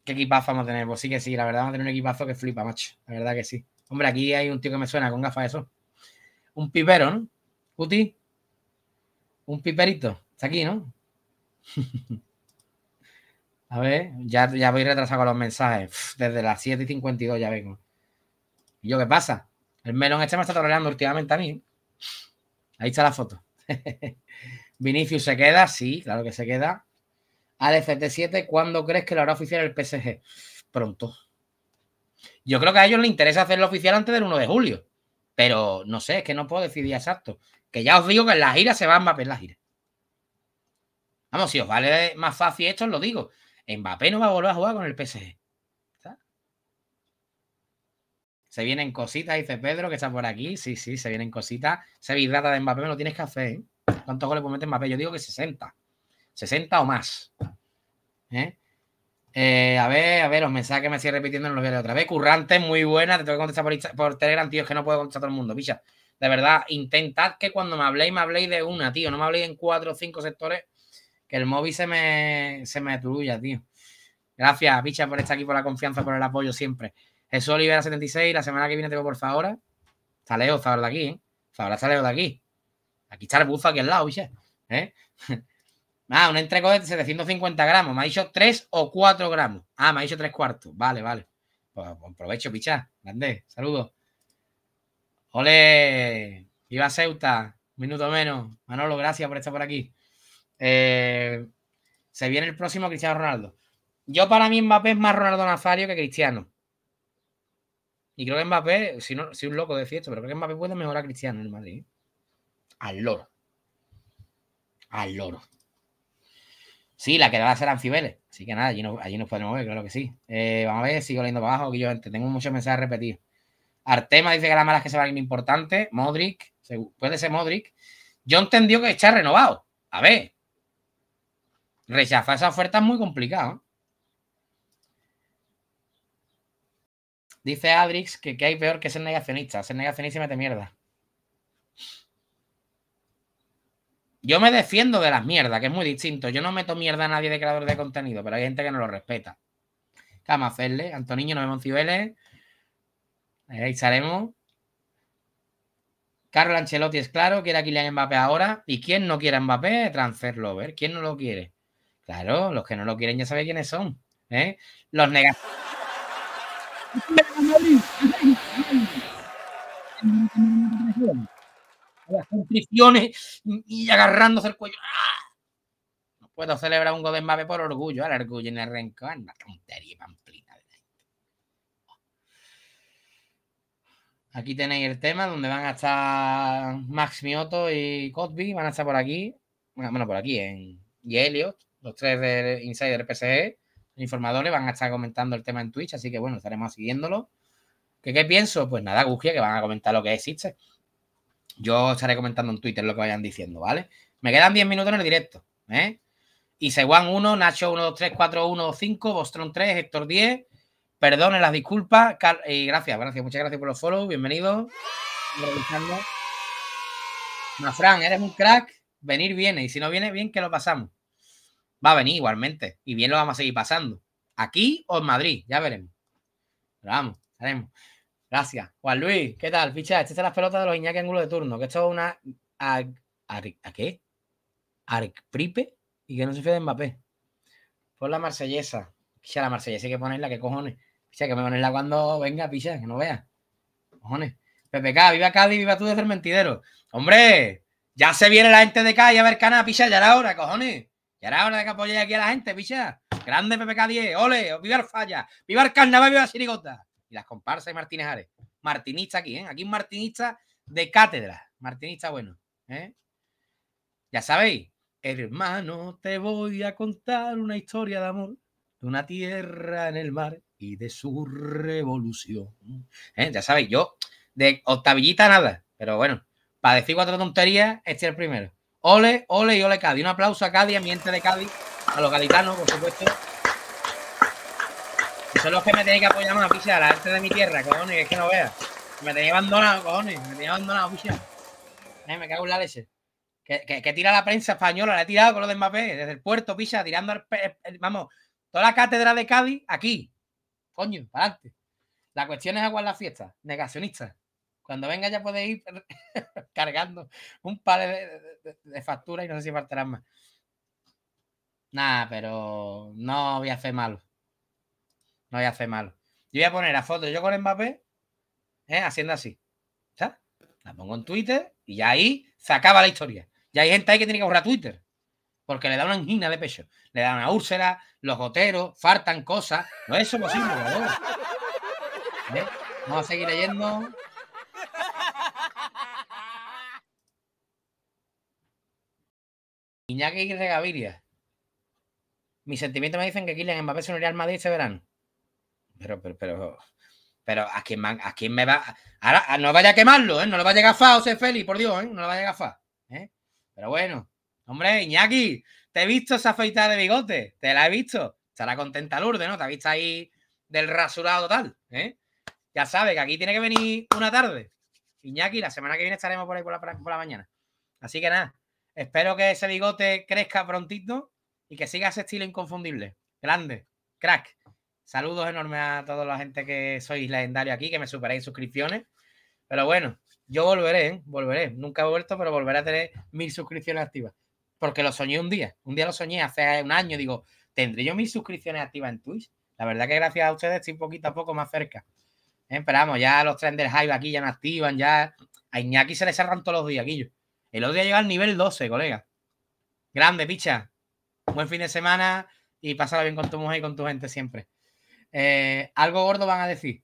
¿Qué equipazo vamos a tener? Pues sí que sí, la verdad vamos a tener un equipazo que flipa, macho. La verdad que sí. Hombre, aquí hay un tío que me suena con gafas eso. Un pipero, ¿no? Un piperito. Está aquí, ¿no? a ver, ya, ya voy retrasado con los mensajes. desde las 7 y 52 ya vengo. ¿Y yo qué pasa? El melón este me está tolerando últimamente a mí. Ahí está la foto. Vinicius se queda, sí, claro que se queda. Al 77 7 ¿cuándo crees que lo hará oficial el PSG? Pronto. Yo creo que a ellos les interesa hacerlo oficial antes del 1 de julio. Pero no sé, es que no puedo decidir exacto. Que ya os digo que en la gira se va Mbappé en la gira. Vamos, si os vale más fácil esto, os lo digo. Mbappé no va a volver a jugar con el PSG. Se vienen cositas, dice Pedro, que está por aquí. Sí, sí, se vienen cositas. Se vidrata de Mbappé, me lo tienes que hacer, ¿eh? ¿Cuántos goles puede meter Mbappé? Yo digo que 60. 60 o más. ¿Eh? Eh, a ver, a ver, los mensajes que me sigue repitiendo no los voy a otra vez. Currante, muy buena, te tengo que contestar por, Telegram, tío, es que no puedo contestar a todo el mundo, picha. De verdad, intentad que cuando me habléis, me habléis de una, tío, no me habléis en cuatro o cinco sectores, que el móvil se me, se me destruya, tío. Gracias, picha, por estar aquí, por la confianza, por el apoyo siempre. Jesús Olivera 76, la semana que viene te veo por favor. Está Leo, de aquí, ¿eh? Está de aquí. Aquí está el buzo aquí al lado, ¿viste? ¿eh? Ah, un entrego de 750 gramos. Me ha dicho 3 o 4 gramos. Ah, me ha dicho 3 cuartos. Vale, vale. Pues aprovecho, pues, pichá. Grande. Saludos. Ole. Viva Ceuta. Un minuto menos. Manolo, gracias por estar por aquí. Eh, se viene el próximo Cristiano Ronaldo. Yo para mí Mbappé es más Ronaldo Nazario que Cristiano. Y creo que Mbappé, si no, soy un loco de esto, pero creo que Mbappé puede mejorar a Cristiano en el Madrid al loro. Al loro. Sí, la que va a ser Fibeles. Así que nada, allí, no, nos podemos ver, claro que sí. Eh, vamos a ver, sigo leyendo abajo, que yo tengo muchos mensajes repetidos. Artema dice que la mala es que se va a ir importante. Modric, puede ser Modric. Yo entendió que está renovado. A ver. Rechazar esa oferta es muy complicado. ¿eh? Dice Adrix que, que hay peor que ser negacionista. Ser negacionista y mete mierda. Yo me defiendo de las mierdas, que es muy distinto. Yo no meto mierda a nadie de creador de contenido, pero hay gente que no lo respeta. Cama vamos a hacerle? Antoniño, Cibeles. Ahí estaremos. Carlos Ancelotti es claro, quiere a Kylian Mbappé ahora. ¿Y quién no quiere a Mbappé? transferlo Lover. ¿Quién no lo quiere? Claro, los que no lo quieren ya saben quiénes son. Los negativos las contriciones y agarrándose el cuello. ¡Ah! No puedo celebrar un Mabe por orgullo, al orgullo en el rencor, una tontería Aquí tenéis el tema donde van a estar Max Mioto y Cosby, van a estar por aquí, bueno, por aquí, en, y Elliot, los tres del Insider PSG, informadores, van a estar comentando el tema en Twitch, así que bueno, estaremos siguiéndolo. ¿Qué, pienso? Pues nada, Gugia, que van a comentar lo que existe. Yo estaré comentando en Twitter lo que vayan diciendo, ¿vale? Me quedan 10 minutos en el directo, ¿eh? seguan 1, Nacho 1, 3, 4, 1, 5, Bostron 3, Héctor 10. Perdone las disculpas. y gracias, gracias, muchas gracias por los follow. Bienvenidos. Mafran, eres un crack. Venir viene. Y si no viene, bien que lo pasamos. Va a venir igualmente. Y bien lo vamos a seguir pasando. Aquí o en Madrid, ya veremos. Pero vamos, haremos. Gracias. Juan Luis, ¿qué tal? picha? Esta es la pelota de los Iñaki Ángulo de turno, que esto es una... ¿A, qué? ¿Arcpripe? Y que no se fía de Mbappé. Por la marsellesa. Picha, la marsellesa hay que ponerla, que cojones. Picha, que me ponerla cuando venga, picha, que no vea. Cojones. PPK, viva Cádiz, viva tú desde el mentidero. Hombre, ya se viene la gente de Cádiz a ver Cana, picha, ya era hora, cojones. Ya era hora de que apoyéis aquí a la gente, picha. Grande PPK 10, ole, viva el falla, viva el carnaval, viva la y las comparsas y Martínez Ares. Martinista aquí, ¿eh? Aquí un martinista de cátedra. Martinista bueno, ¿eh? Ya sabéis, hermano, te voy a contar una historia de amor, de una tierra en el mar y de su revolución. ¿Eh? Ya sabéis, yo de octavillita nada, pero bueno, para decir cuatro tonterías, este es el primero. Ole, ole y ole Cádiz. Un aplauso a Cádiz, ambiente de Cádiz, a los galitanos, por supuesto. Son los que me tenéis que apoyar más, picha, la gente de mi tierra, cojones, es que no veas. Me tenéis abandonado, cojones, me tenéis abandonado, picha. Eh, me cago en la leche. Que, que, que, tira la prensa española, la he tirado con lo de Mbappé, desde el puerto, picha, tirando, al, vamos, toda la cátedra de Cádiz, aquí. Coño, para adelante. La cuestión es aguar la fiesta, negacionista. Cuando venga ya podéis ir cargando un par de, de, facturas y no sé si faltarán más. Nada, pero no voy a hacer malo. No voy a hacer malo. Yo voy a poner la foto yo con Mbappé ¿eh? haciendo así. ¿sabes? La pongo en Twitter y ahí se acaba la historia. Ya hay gente ahí que tiene que borrar Twitter. Porque le da una angina de pecho. Le da una úlcera, los goteros, faltan cosas. No es eso posible, ¿Eh? Vamos a seguir leyendo. Iñaki y Gaviria Mis sentimientos me dicen que Kylian Mbappé se uniría al Madrid este verano pero, pero, pero, pero ¿a quién, a quién me va? Ahora, ah, no vaya a quemarlo, ¿eh? No lo va a llegar, José Félix, por Dios, ¿eh? No le vaya a gafar, ¿eh? Pero bueno, hombre, Iñaki, te he visto esa feita de bigote, te la he visto. Estará contenta Lourdes, ¿no? Te ha visto ahí del rasurado tal. ¿eh? Ya sabes que aquí tiene que venir una tarde. Iñaki, la semana que viene estaremos por ahí por la, por la mañana. Así que nada, espero que ese bigote crezca prontito y que siga ese estilo inconfundible. Grande, crack. Saludos enormes a toda la gente que sois legendario aquí, que me superéis suscripciones. Pero bueno, yo volveré, ¿eh? volveré. Nunca he vuelto, pero volveré a tener mil suscripciones activas. Porque lo soñé un día. Un día lo soñé hace un año. Digo, ¿tendré yo mil suscripciones activas en Twitch? La verdad que gracias a ustedes estoy poquito a poco más cerca. Esperamos, ¿Eh? ya los Trenders hype aquí ya no activan, ya. A Iñaki se le cerran todos los días, Guillo. El otro día llega al nivel 12, colega. Grande, picha. Buen fin de semana y pásala bien con tu mujer y con tu gente siempre. Eh, algo gordo van a decir.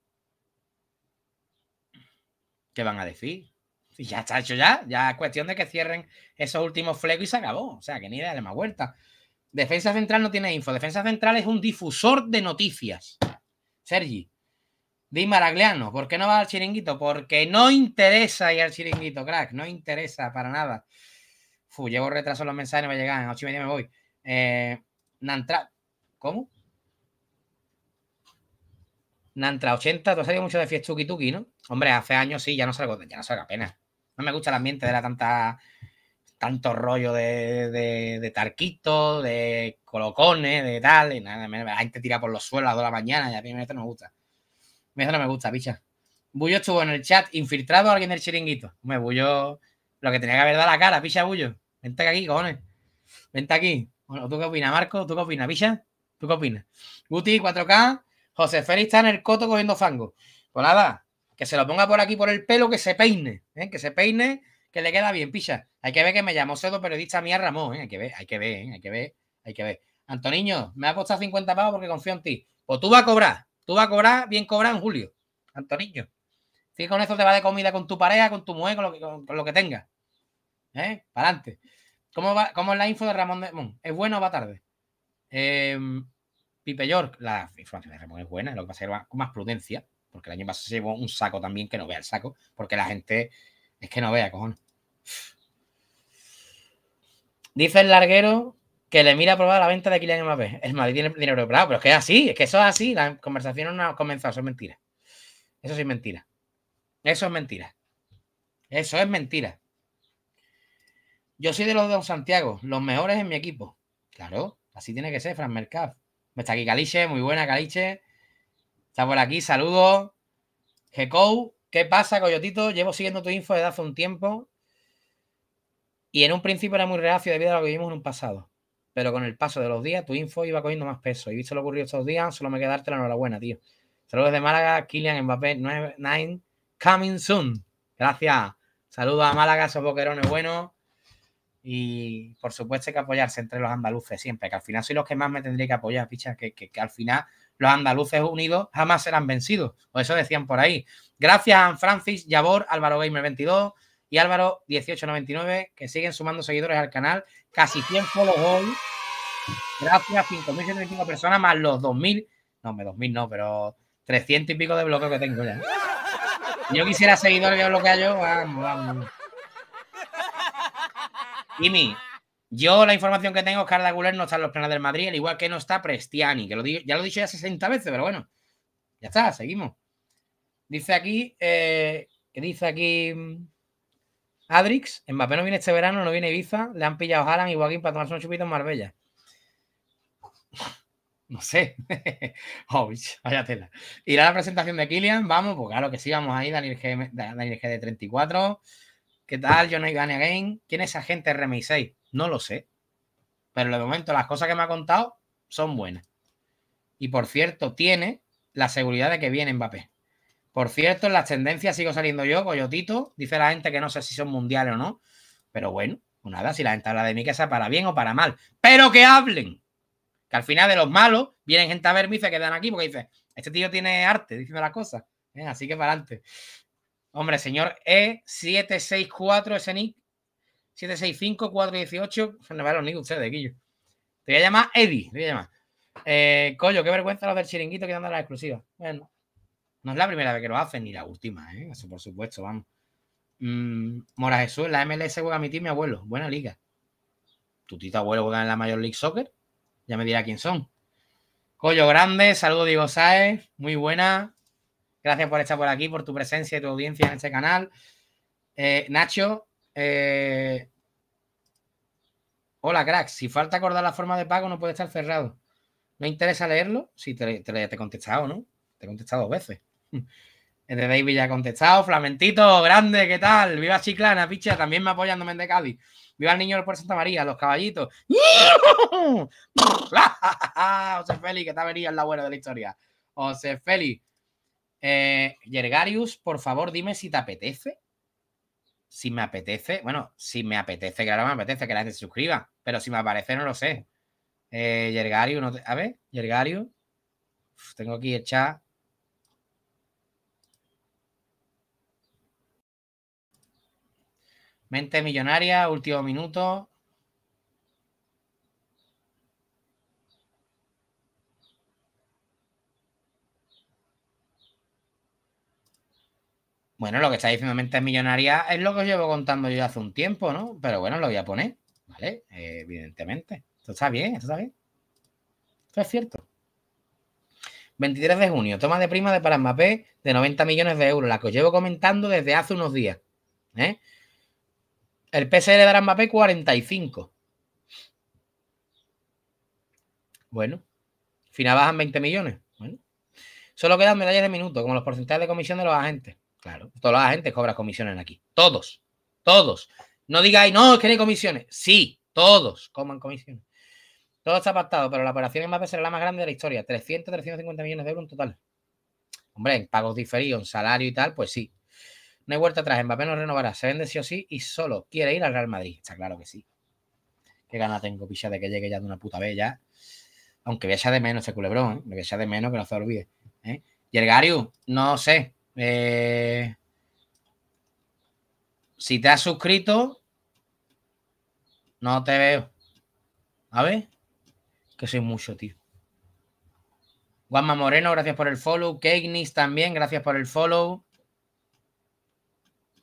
¿Qué van a decir? Ya está hecho ya. Ya es cuestión de que cierren esos últimos flecos y se acabó. O sea, que ni idea de más vuelta. Defensa Central no tiene info. Defensa Central es un difusor de noticias. Sergi, Di Maragliano, ¿por qué no va al chiringuito? Porque no interesa ir al chiringuito, crack. No interesa para nada. Uf, llevo retraso los mensajes, no me llegan. A ocho y media me voy. Eh, ¿Cómo? Nantra 80, tú has salido mucho de Fiestuki Tuki, ¿no? Hombre, hace años sí, ya no salgo, ya no salgo apenas. No me gusta el ambiente de la tanta tanto rollo de, de, de de colocones, de tal, y nada, la gente tira por los suelos a las de la mañana, y a mí esto no me gusta. A mí esto no me gusta, picha. Bullo estuvo en el chat, infiltrado alguien del chiringuito. Me Bullo, lo que tenía que haber dado la cara, picha Bullo. Vente aquí, cojones. Vente aquí. ¿tú qué opinas, Marco? ¿Tú qué opinas, picha? ¿Tú qué opinas? Guti, 4K, José Félix está en el coto cogiendo fango. Pues nada, que se lo ponga por aquí por el pelo, que se peine, ¿eh? que se peine, que le queda bien, picha. Hay que ver que me llamó Sedo periodista mía Ramón, ¿eh? hay que ver, hay que ver, ¿eh? hay que ver, hay que ver. Antoniño, me ha costado 50 pavos porque confío en ti. O pues tú vas a cobrar, tú vas a cobrar bien cobran julio, Antoniño. Si con eso te va de comida con tu pareja, con tu mujer, con lo que, tengas. ¿Eh? Para adelante. ¿Cómo, va, ¿Cómo es la info de Ramón de ¿Es bueno o va tarde? Eh, Pipe York, la información de Ramón es buena, lo que pasa es que con más prudencia, porque el año pasado se llevó un saco también que no vea el saco, porque la gente es que no vea, cojones. Dice el larguero que le mira probar la venta de Kylian Mbappé. El Madrid tiene dinero bravo, pero es que es así, es que eso es así. La conversación no ha comenzado, eso es mentira. Eso sí es mentira. Eso es mentira. Eso es mentira. Yo soy de los de Santiago, los mejores en mi equipo. Claro, así tiene que ser, Fran Mercado. Está pues aquí Caliche, muy buena Caliche. Está por aquí, saludos. Gekou, ¿qué pasa, Coyotito? Llevo siguiendo tu info desde hace un tiempo. Y en un principio era muy reacio debido a lo que vivimos en un pasado. Pero con el paso de los días, tu info iba cogiendo más peso. Y visto lo ocurrido estos días, solo me queda darte la enhorabuena, tío. Saludos de Málaga, Kylian Mbappé 9, coming soon. Gracias. Saludos a Málaga, esos boquerones buenos. Y por supuesto hay que apoyarse entre los andaluces siempre, que al final soy los que más me tendría que apoyar, pichas, que, al final los andaluces unidos jamás serán vencidos. O eso decían por ahí. Gracias a Francis, Yabor, Álvaro Gamer 22 y Álvaro 1899, que siguen sumando seguidores al canal. Casi 100 follows hoy. Gracias a 5.75 personas más los 2.000. No, me 2.000 no, pero 300 y pico de bloqueo que tengo ya. Yo quisiera seguidores que bloquea yo. Vamos, vamos. Jimmy, yo la información que tengo es que Arda Guler no está en los planes del Madrid, al igual que no está Prestiani, que lo ya lo he dicho ya 60 veces, pero bueno, ya está, seguimos. Dice aquí, eh, que dice aquí mm, Adrix, Mbappé no viene este verano, no viene Ibiza, le han pillado Alan y Joaquín para tomarse un chupito en Marbella. No sé. oh, vaya tela. Irá la presentación de Kylian, vamos, pues claro que sí, vamos ahí, Daniel G, Daniel G de 34. ¿Qué tal? Yo no Again. ¿Quién es gente RMI6? No lo sé. Pero de momento las cosas que me ha contado son buenas. Y por cierto, tiene la seguridad de que viene Mbappé. Por cierto, en las tendencias sigo saliendo yo, Coyotito. Dice la gente que no sé si son mundiales o no. Pero bueno, pues nada, si la gente habla de mí, que sea para bien o para mal. Pero que hablen. Que al final de los malos vienen gente a verme y se quedan aquí porque dice, este tío tiene arte diciendo las cosas. Así que para adelante. Hombre, señor E764, eh, ese nick. 765 418. Se me los nick ustedes, Guillo. Te voy a llamar Eddie. Te voy a llamar. Eh, Collo, qué vergüenza los del chiringuito que andan las exclusivas. Bueno, no es la primera vez que lo hacen, ni la última, ¿eh? Eso por supuesto, vamos. Mm, Mora Jesús, la MLS juega a mi tío mi abuelo. Buena liga. Tu abuelo juega en la Major League Soccer. Ya me dirá quién son. Collo Grande, saludo Diego Saez, muy buena. Gracias por estar por aquí, por tu presencia y tu audiencia en este canal. Eh, Nacho, eh, hola crack, si falta acordar la forma de pago no puede estar cerrado. ¿Me interesa leerlo? Sí, te, he contestado, ¿no? Te he contestado dos veces. El de David ya ha contestado. Flamentito, grande, ¿qué tal? Viva Chiclana, picha, también me apoyándome de Cádiz. Viva el niño del Puerto Santa María, los caballitos. José Félix, que te vería el la buena de la historia. José Félix, Yergarius, eh, por favor, dime si te apetece. Si me apetece, bueno, si me apetece, ahora me apetece que la gente se suscriba, pero si me aparece, no lo sé. Yergarius, eh, no a ver, Yergarius. tengo aquí el chat. Mente millonaria, último minuto. Bueno, lo que está diciendo millonaria millonaria es lo que os llevo contando yo hace un tiempo, ¿no? Pero bueno, lo voy a poner, ¿vale? Eh, evidentemente. Esto está bien, esto está bien. Esto es cierto. 23 de junio, toma de prima de Paramapé de 90 millones de euros, la que os llevo comentando desde hace unos días. ¿eh? El PSL de Paramapé 45. Bueno, final bajan 20 millones. Bueno. Solo quedan medallas de minuto, como los porcentajes de comisión de los agentes. Claro, toda la gente cobra comisiones aquí. Todos, todos. No digáis, no, es que no hay comisiones. Sí, todos coman comisiones. Todo está pactado, pero la operación en MAPE será la más grande de la historia. 300, 350 millones de euros en total. Hombre, en pagos diferidos, salario y tal, pues sí. No hay vuelta atrás. Mbappé no renovará. Se vende sí o sí y solo quiere ir al Real Madrid. Está claro que sí. Qué ganas tengo, picha, de que llegue ya de una puta vez ya. Aunque vaya a de menos ese culebrón. que ¿eh? Me de menos que no se olvide. ¿eh? el Yergariu, no sé. Eh, si te has suscrito, no te veo. A ver, que soy mucho, tío. Juanma Moreno, gracias por el follow. Keignis también, gracias por el follow.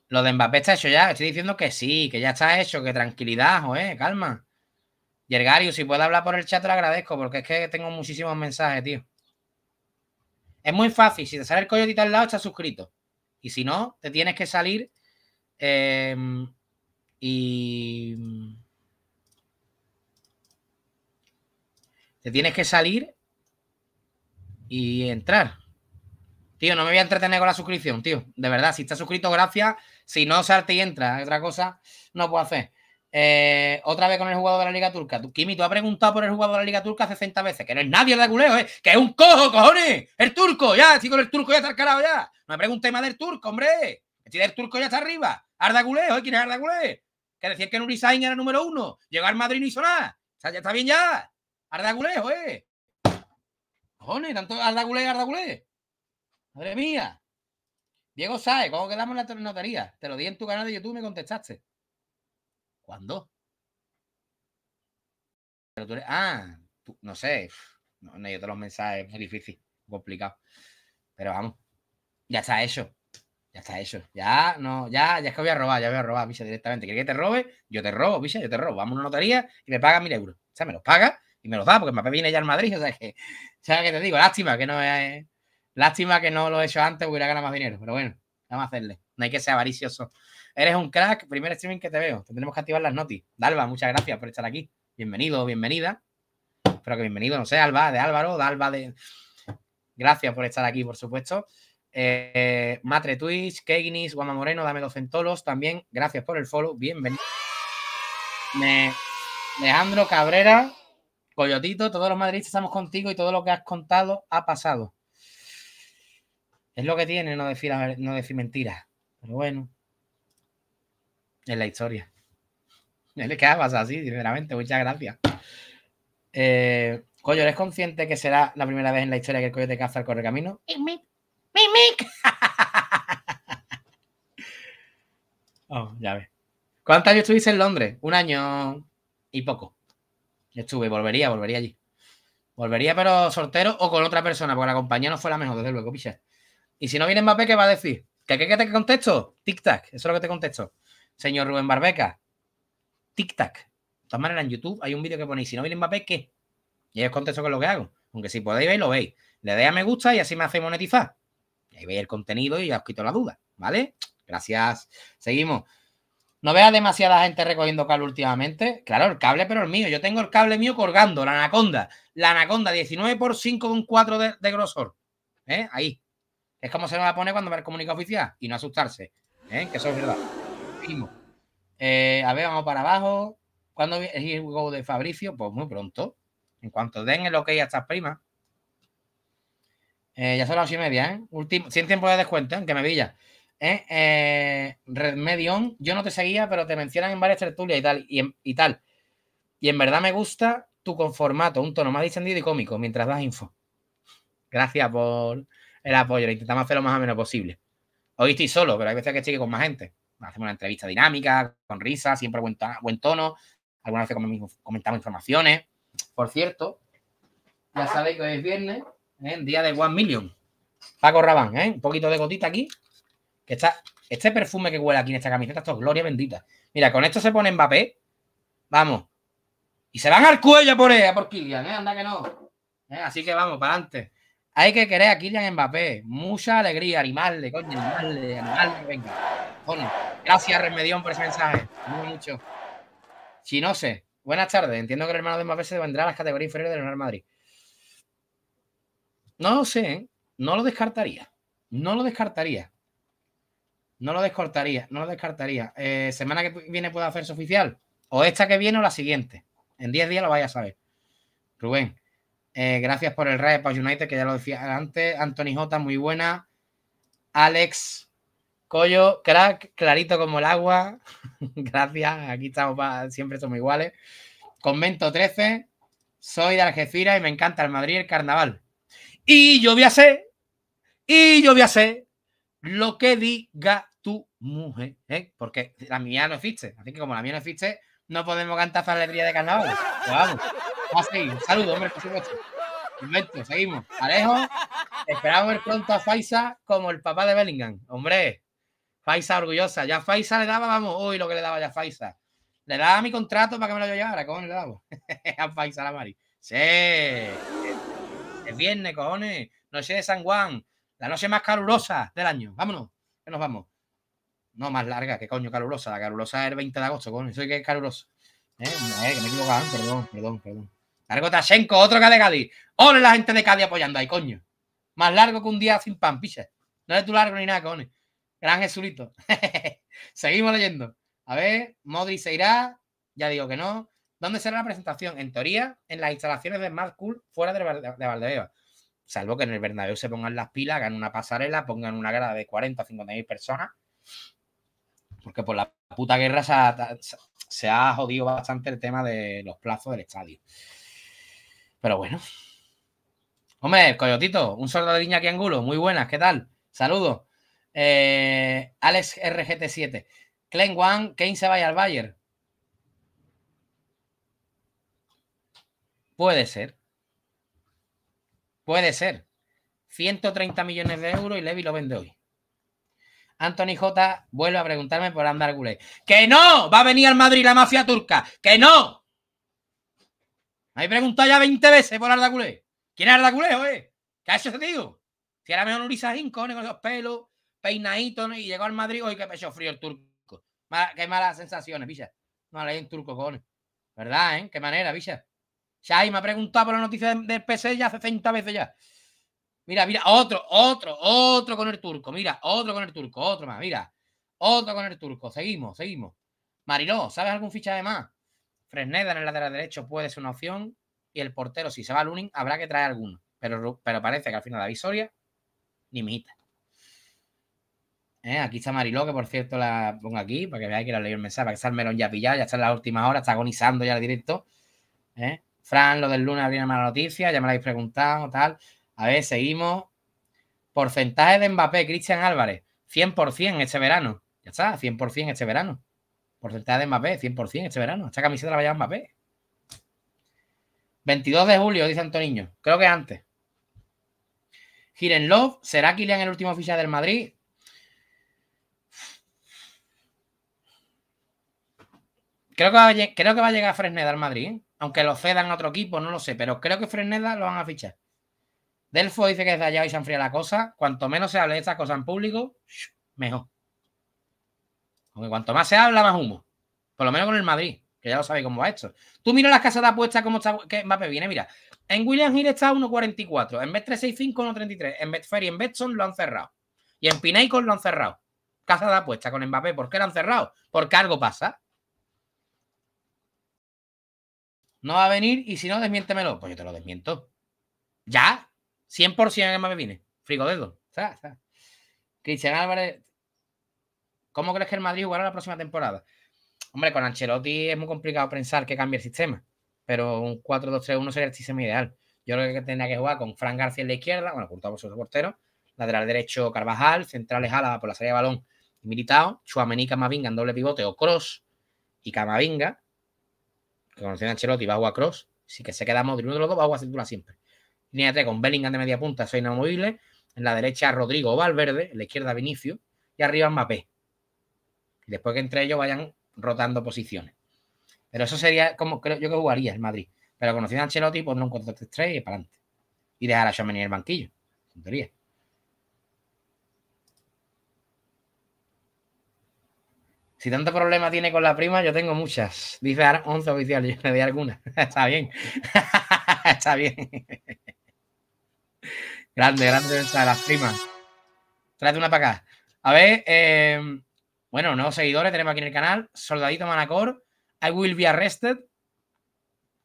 Lo de Mbappé está hecho ya. Estoy diciendo que sí, que ya está hecho, que tranquilidad, joder, calma. Yergario, si puedo hablar por el chat, lo agradezco, porque es que tengo muchísimos mensajes, tío. Es muy fácil. Si te sale el coyotito al lado, estás suscrito. Y si no, te tienes que salir. Em, y. Te tienes que salir y entrar. Tío, no me voy a entretener con la suscripción, tío. De verdad, si estás suscrito, gracias. Si no, salte y entra. Otra cosa no puedo hacer. Eh, otra vez con el jugador de la Liga Turca. Tú, Kimi, tú has preguntado por el jugador de la Liga Turca 60 veces, que no es nadie el de eh, que es un cojo, cojones. El turco, ya, estoy con el turco, ya está calado ya. No me pregunté más del turco, hombre. Si del turco ya está arriba. Arda ¿eh? ¿quién es Arda Que decía que Nuri era número uno. Llegó al Madrid y no O sea, ya está bien ya. Arda ¿eh? Cojones, tanto Arda Guleo, Arda Madre mía. Diego sabe ¿cómo quedamos en la notaría? Te lo di en tu canal de YouTube y me contestaste. ¿Cuándo? Pero Ah, no sé. No, no hay otros mensajes, muy difícil, complicado. Pero vamos, ya está eso Ya está eso, Ya, no, ya, ya es que voy a robar, ya voy a robar, dice directamente. ¿Quieres que te robe? Yo te robo, dice, yo te robo. Vamos a una notaría y me paga mil euros. O sea, me los paga y me los da porque me viene ya al Madrid. O sea, que, ¿sabes qué te digo? Lástima que no es. Lástima que no lo he hecho antes hubiera ganado más dinero. Pero bueno, vamos a hacerle. No hay que ser avaricioso Eres un crack, primer streaming que te veo. Tendremos que activar las notis. Dalva, muchas gracias por estar aquí. Bienvenido, bienvenida. Espero que bienvenido, no sé, Alba, de Álvaro, Dalva de. Gracias por estar aquí, por supuesto. Eh, Matre Twitch, Kegnis, Guama Moreno, Dame dos centolos también. Gracias por el follow, bienvenido. Alejandro Cabrera, Coyotito, todos los madridistas estamos contigo y todo lo que has contado ha pasado. Es lo que tiene no decir, no decir mentiras. Pero bueno, en la historia. Le quedabas así, sinceramente, muchas gracias. Eh, Coyo, ¿eres consciente que será la primera vez en la historia que el coyote caza el correcamino? ¡Mimic! ¡Mimic! oh, ya ves. ¿Cuántos años estuviste en Londres? Un año y poco. Estuve, volvería, volvería allí. Volvería, pero soltero o con otra persona, porque la compañía no fue la mejor, desde luego, picha. Y si no viene Mbappé, ¿qué va a decir? ¿Que qué te contesto? Tic-tac, eso es lo que te contesto señor Rubén Barbeca. Tic-tac. De todas maneras, en YouTube hay un vídeo que ponéis, si no viene Mbappé, ¿qué? Y os contesto con lo que hago. Aunque si podéis ver, lo veis. Le deis a me gusta y así me hace monetizar. Y ahí veis el contenido y ya os quito la duda, ¿vale? Gracias. Seguimos. No vea demasiada gente recogiendo cable últimamente. Claro, el cable, pero el mío. Yo tengo el cable mío colgando, la anaconda. La anaconda, 19 por 5,4 de, de grosor. ¿Eh? Ahí. Es como se me la pone cuando me comunica oficial y no asustarse. ¿Eh? Que eso es verdad. Eh, a ver, vamos para abajo. ¿Cuándo es el juego de Fabricio? Pues muy pronto. En cuanto den el ok a estas primas. Eh, ya son las ocho y media, ¿eh? Último, sin tiempo de descuento, ¿eh? que me villa. Red Medion, yo no te seguía, pero te mencionan en varias tertulias y tal, y, tal. Y en verdad me gusta tu conformato, un tono más distendido y cómico mientras das info. Gracias por el apoyo, intentamos hacer lo más menos posible. Hoy estoy solo, pero hay veces que estoy con más gente hacemos una entrevista dinámica, con risa, siempre buen, buen tono. Algunas veces comentamos informaciones. Por cierto, ya sabéis que hoy es viernes, ¿eh? día de One Million. Paco Rabán, ¿eh? un poquito de gotita aquí. Que está, este perfume que huele aquí en esta camiseta, esto es gloria bendita. Mira, con esto se pone Mbappé. Vamos. Y se van al cuello por ella, por Kilian, ¿eh? anda que no. ¿eh? Así que vamos, para adelante. Hay que querer a Kylian Mbappé. Mucha alegría, animal de coño, animal, animal, Venga. Gracias, Remedión, por ese mensaje. si no sé, buenas tardes. Entiendo que el hermano de Mbappé se vendrá a las categorías inferiores del Real Madrid. No lo sé, ¿eh? no lo descartaría. No lo descartaría. No lo descartaría, no lo descartaría. Eh, semana que viene puede hacerse oficial. O esta que viene o la siguiente. En 10 días lo vaya a saber. Rubén. Eh, gracias por el raid para United, que ya lo decía antes. Anthony J, muy buena. Alex Collo, crack, clarito como el agua. gracias, aquí estamos, siempre somos iguales. Convento 13, soy de Algeciras y me encanta el Madrid el carnaval. Y yo voy a ser y yo voy a ser lo que diga tu mujer, ¿eh? porque la mía no existe. Así que como la mía no existe, no podemos cantar alegría de carnaval. Pues vamos. Vamos a seguir. Saludos, hombre, por supuesto. seguimos. Alejo, esperamos ver pronto a Faisa como el papá de Bellingham. Hombre, Faisa orgullosa. Ya Faisa le daba, vamos, uy, lo que le daba ya Faisa. Le daba mi contrato para que me lo llevara, cojones, le daba. a Faisa la Mari. Sí. Es viernes, cojones. Noche de San Juan. La noche más calurosa del año. Vámonos, que nos vamos. No, más larga, que coño, calurosa. La calurosa es el 20 de agosto, cojones. Soy que es caluroso. Eh, eh que me he perdón, perdón, perdón. Largo Tashenko, otro que de Cádiz. ¡Ole la gente de Cádiz apoyando ahí, coño! Más largo que un día sin pan, piches. No es tu largo ni nada, cojones. Gran Jesulito. Seguimos leyendo. A ver, Modri se irá. Ya digo que no. ¿Dónde será la presentación? En teoría, en las instalaciones de Mad Cool fuera de, Valdebeba. Salvo que en el Bernabéu se pongan las pilas, hagan una pasarela, pongan una grada de 40 o 50 personas. Porque por la puta guerra se ha jodido bastante el tema de los plazos del estadio. Pero bueno. Hombre, Coyotito, un sordo de Viña que Angulo, muy buenas, ¿qué tal? Saludos. Eh, Alex RGT7. Clen Wang, Kane se vaya al Bayern. Puede ser. Puede ser. 130 millones de euros y Levy lo vende hoy. Anthony J vuelve a preguntarme por Andar Guley. ¡Que no! ¡Va a venir al Madrid la mafia turca! ¡Que no! Me he preguntado ya 20 veces por Arda Culé. ¿Quién es Arda Culé, oye? ¿Qué ha hecho ese tío? Si era mejor Urizajín, con esos pelos, peinaditos y llegó al Madrid, hoy que pecho frío el turco. qué malas sensaciones, picha. No leí en turco, cojones. ¿Verdad, eh? Qué manera, picha. Shai me ha preguntado por la noticia del PC ya 60 veces ya. Mira, mira, otro, otro, otro con el turco. Mira, otro con el turco, otro más, mira. Otro con el turco. Seguimos, seguimos. Mariló, ¿sabes algún fichaje más? Fresneda en el lateral derecho puede ser una opción. Y el portero, si se va a Lunin, habrá que traer alguno. Pero, pero parece que al final la visoria ni eh, aquí está Mariló, que por cierto la pongo aquí para que veáis que la leí el mensaje, para que está el melón ya pillado, ya está en las últimas horas, está agonizando ya el directo. Eh, Fran, lo del lunes habría mala noticia, ya me la habéis preguntado, tal. A ver, seguimos. Porcentaje de Mbappé, Cristian Álvarez, 100% este verano. Ya está, 100% este verano. Por cierto de Mbappé, 100% este verano. Esta camiseta la va a 22 de julio, dice Antoniño. Creo que antes. Giren Love, ¿será Kylian el último ficha del Madrid? Creo que, va a, creo que va a llegar Fresneda al Madrid, ¿eh? aunque lo cedan a otro equipo, no lo sé, pero creo que Fresneda lo van a fichar. Delfo dice que desde allá hoy se enfría la cosa. Cuanto menos se hable de estas cosas en público, mejor. Porque cuanto más se habla, más humo. Por lo menos con el Madrid, que ya lo sabéis cómo va esto. Tú mira las casas de apuestas, cómo está, que Mbappé viene, mira. En William Hill está 1.44, en Bet365 1.33, en Betfair y en Betson lo han cerrado. Y en Pinnacle lo han cerrado. Casa de apuesta con Mbappé, ¿por qué lo han cerrado? Porque algo pasa. No va a venir y si no, desmiéntemelo. Pues yo te lo desmiento. Ya, 100% que Mbappé viene. Frigo dedo. Cristian Álvarez, ¿Cómo crees que el Madrid jugará la próxima temporada? Hombre, con Ancelotti es muy complicado pensar que cambie el sistema, pero un 4-2-3-1 sería el sistema ideal. Yo creo que tendría que jugar con Fran García en la izquierda, bueno, ocultado por su portero, lateral derecho Carvajal, centrales Álava por la salida de balón y Militao, Chuamení Camavinga en doble pivote o Cross y Camavinga, que conocen a Ancelotti va a jugar Cross, si que se queda Modri, uno de los dos va a jugar siempre. Línea 3 con Bellingham de media punta, soy inamovible, en la derecha Rodrigo Valverde, en la izquierda Vinicio y arriba Mbappé después que entre ellos vayan rotando posiciones. Pero eso sería como yo que jugaría el Madrid. Pero conocí a Ancelotti, pues, no un 4-3-3 y para adelante. Y dejar a Chomeny en el banquillo. Tontería. Si tanto problema tiene con las primas, yo tengo muchas. Dice 11 oficiales, yo le di alguna. Está bien. Está bien. grande, grande esa de las primas. Tráete una para acá. A ver, eh, bueno, nuevos seguidores tenemos aquí en el canal. Soldadito Manacor. I will be arrested.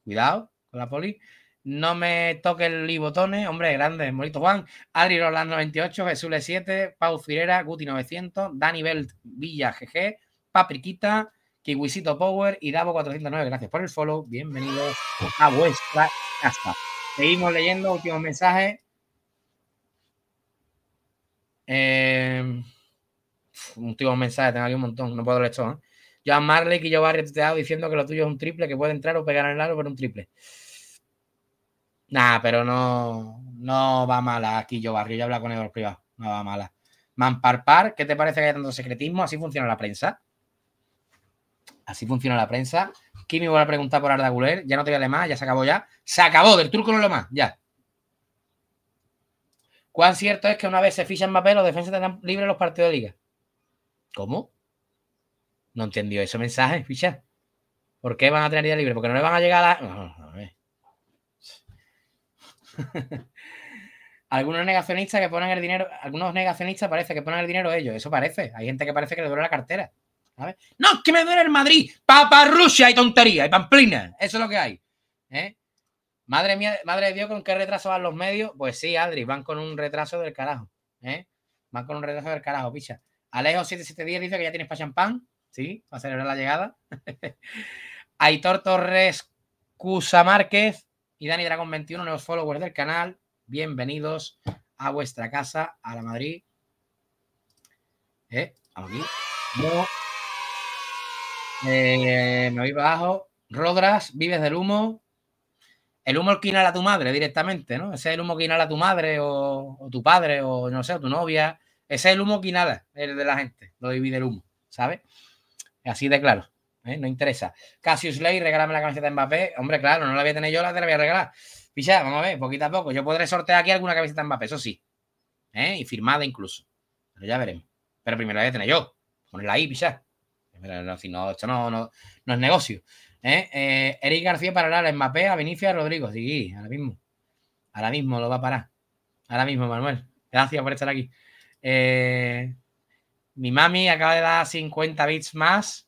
Cuidado con la poli. No me toque el botones. Hombre, grande. Morito Juan. Adri Roland 98. Jesús 7. Pau Firera. Guti 900. Dani Belt Villa GG. Papriquita. Kiwisito Power. Y Davo 409. Gracias por el follow. Bienvenidos a vuestra casa. Seguimos leyendo últimos mensajes. Eh un mensaje tengo aquí un montón, no puedo leer esto Joan ¿eh? Marley y yo Barry diciendo que lo tuyo es un triple, que puede entrar o pegar en el aro, por un triple. Nah, pero no, no va mala aquí yo Barrio, yo habla con el privado, no va mala. Manparpar, ¿qué te parece que hay tanto secretismo? Así funciona la prensa. Así funciona la prensa. Kimi voy a preguntar por Arda Guler. Ya no te voy a leer más, ya se acabó ya. Se acabó, del truco no lo más, ya. ¿Cuán cierto es que una vez se fichan papel, los defensas tendrán libre los partidos de liga? ¿Cómo? No entendió ese mensaje, ficha. ¿Por qué van a tener día libre? Porque no le van a llegar a a algunos negacionistas que ponen el dinero, algunos negacionistas parece que ponen el dinero ellos, eso parece. Hay gente que parece que le duele la cartera. No, que me duele el Madrid, Rusia y tontería y pamplina. Eso es lo que hay. ¿eh? Madre mía, madre de Dios, ¿con qué retraso van los medios? Pues sí, Adri, van con un retraso del carajo. ¿eh? Van con un retraso del carajo, picha alejo 7710 dice que ya tienes para champán. Sí, para celebrar la llegada. Aitor Torres Cusa Márquez y Dani Dragon 21, los followers del canal. Bienvenidos a vuestra casa, a la Madrid. ¿Eh? Aquí. Eh, me voy bajo. Rodras, vives del humo. El humo que a tu madre directamente, ¿no? Ese es el humo que a tu madre o, tu padre o no sé, tu novia ese es el humo nada, el de la gente. Lo divide el humo, ¿sabes? Así de claro. ¿eh? No interesa. Cassius Ley, regálame la camiseta de Mbappé. Hombre, claro, no la voy a tener yo, la te la voy a regalar. Pichá, vamos a ver, poquito a poco. Yo podré sortear aquí alguna camiseta de Mbappé, eso sí. ¿eh? Y firmada incluso. Pero ya veremos. Pero primero la voy a tener yo. Ponerla ahí, picha. No, si no, esto no, no, es negocio. ¿eh? Eric García para la Mbappé, a Vinicius a Rodrigo. Sí, ahora mismo. Ahora mismo lo va a parar. Ahora mismo, Manuel. Gracias por estar aquí. Eh, mi mami acaba de dar 50 bits más.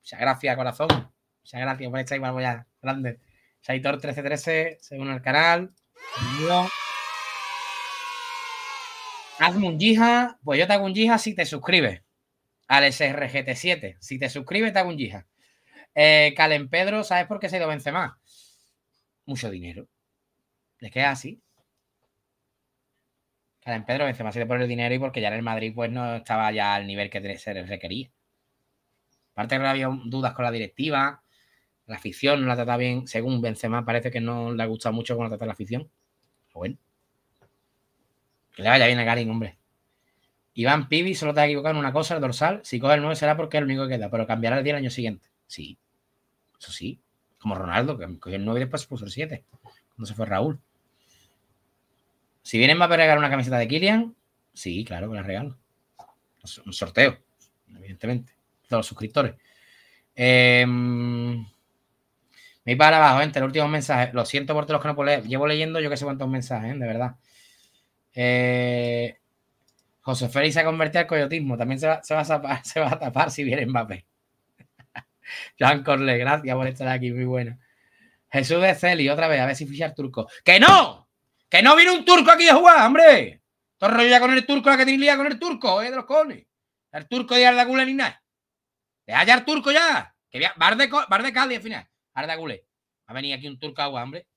Muchas gracias, corazón. Muchas gracias por estar igual a Grande. Saitor 1313 según el canal. Haz Hazme un jija. Pues yo te hago un jija si te suscribes al SRGT7. Si te suscribes, te hago un jija. Eh, Calen Pedro, ¿sabes por qué se lo vence más? Mucho dinero. Es que así en Pedro Benzema se le por el dinero y porque ya en el Madrid pues no estaba ya al nivel que se requería. Aparte que había dudas con la directiva, la afición no la trata bien, según Benzema parece que no le ha gustado mucho cómo la trata la afición. bueno. Que le vaya bien a Karim, hombre. Iván Pibi solo te ha equivocado en una cosa, el dorsal. Si coge el 9 será porque es el único que queda, pero cambiará el día el año siguiente. Sí, eso sí. Como Ronaldo, que cogió el 9 y después puso el 7, cuando se fue Raúl. Si viene va a regalar una camiseta de Kilian, sí, claro que la regalo. Un sorteo, evidentemente. Todos los suscriptores. Em, me iba para abajo, entre Los últimos mensajes. Lo siento por todos los que no puedo leer. Llevo leyendo yo que sé cuántos mensajes, ¿eh? de verdad. Eh, José Félix se ha convertido al coyotismo. También se va, se va, a, tapar, si viene Mbappé. Jean Corle, gracias por estar aquí. Muy bueno. Jesús de Celi, otra vez. A ver si fichar turco. ¡Que no! Que no vino un turco aquí a jugar, hombre. Todo rollo ya con el turco, la que tiene liga con el turco, eh, de los cones. El turco de Ardagule ni nada. Le ya el turco ya. Que bar de, bar de Cali al final. Ardagule. Va a venir aquí un turco a jugar, hombre.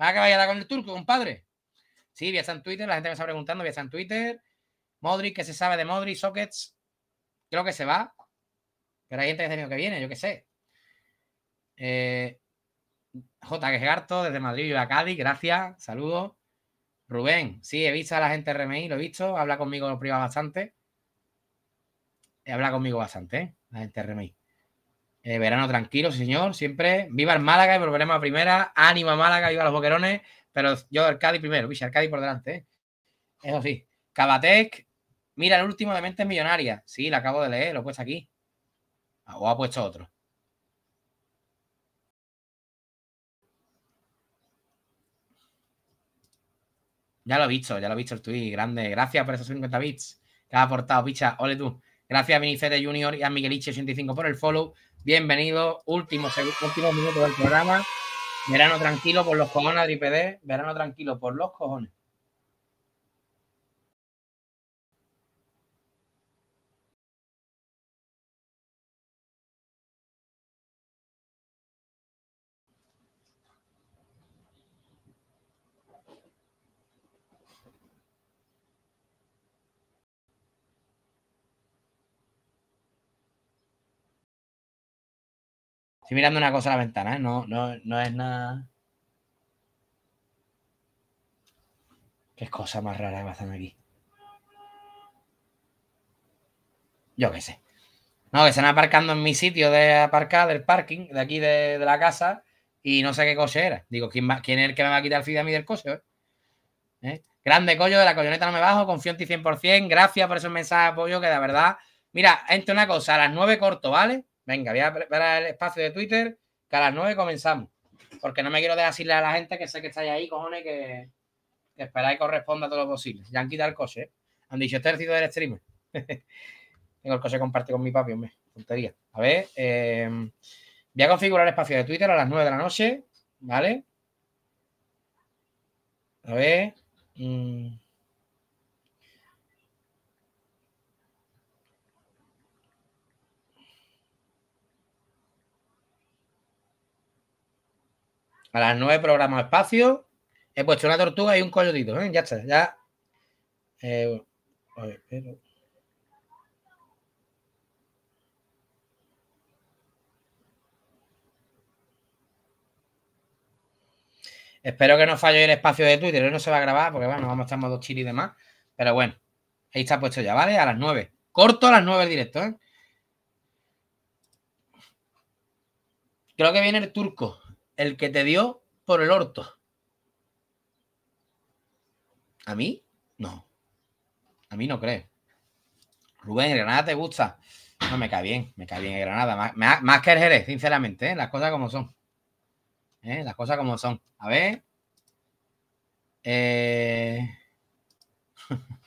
Va a que vaya a dar con el turco, compadre. Sí, vía en Twitter, la gente me está preguntando, Vía en Twitter. Modric, que se sabe de Modric, Sockets. Creo que se va. Pero hay gente que que viene, yo qué sé. Eh, J. Garto, desde Madrid y a Cádiz, gracias, saludos. Rubén, sí, he visto a la gente de RMI, lo he visto, habla conmigo priva bastante. Habla conmigo bastante, ¿eh? la gente de RMI. Eh, verano tranquilo, señor, siempre. Viva el Málaga y volveremos a primera. Ánima Málaga, viva los boquerones. Pero yo el Cádiz primero, Vicha, el Cádiz por delante. ¿eh? Eso sí. Cabatec, mira el último de Mentes Millonarias. Sí, la acabo de leer, lo he puesto aquí. Ah, o ha puesto otro. Ya lo he visto, ya lo he visto el tuit, Grande. Gracias por esos 50 bits que has aportado, picha. Ole tú. Gracias a Vinicete Junior y a Migueliche85 por el follow. Bienvenido. Último, último minuto del programa. Verano tranquilo por los cojones, IPD. Verano tranquilo por los cojones. mirando una cosa a la ventana, ¿eh? no, no, no es nada. Qué cosa más rara que va a estar aquí. Yo qué sé. No, que se están aparcando en mi sitio de aparcar, del parking, de aquí de, la casa, y no sé qué coche era. Digo, ¿quién, ¿quién es el que me va a quitar el feed a mí del coche? Eh? ¿Eh? Grande collo, de la colloneta no me bajo, confío en ti 100%. Gracias por esos mensajes de apoyo que de verdad. Mira, entre una cosa, a las 9 corto, ¿vale? Venga, voy a preparar el espacio de Twitter que a las 9 comenzamos. Porque no me quiero decirle a la gente que sé que estáis ahí, cojones, que, esperáis que os responda todo lo posible. Ya han quitado el coche, ¿eh? Han dicho, este es del streamer. Tengo el coche compartido con mi papi, hombre. Tontería. A ver, em, voy a configurar el espacio de Twitter a las 9 de la noche, ¿vale? A ver. Mm, A las nueve programas espacio. He puesto una tortuga y un coyotito. ¿eh? Ya está, ya. Eh, Espero que no falle el espacio de Twitter. no se va a grabar porque, bueno, vamos a estar modo chile y demás. Pero bueno, ahí está puesto ya, ¿vale? A las 9. Corto a las 9 el directo, ¿eh? Creo que viene el turco el que te dio por el orto. ¿A mí? No. A mí no creo. Rubén, Granada te gusta. No, me cae bien, me cae bien el Granada. Más, que el Jerez, sinceramente, ¿eh? las cosas como son. ¿Eh? Las cosas como son. A ver. Eh...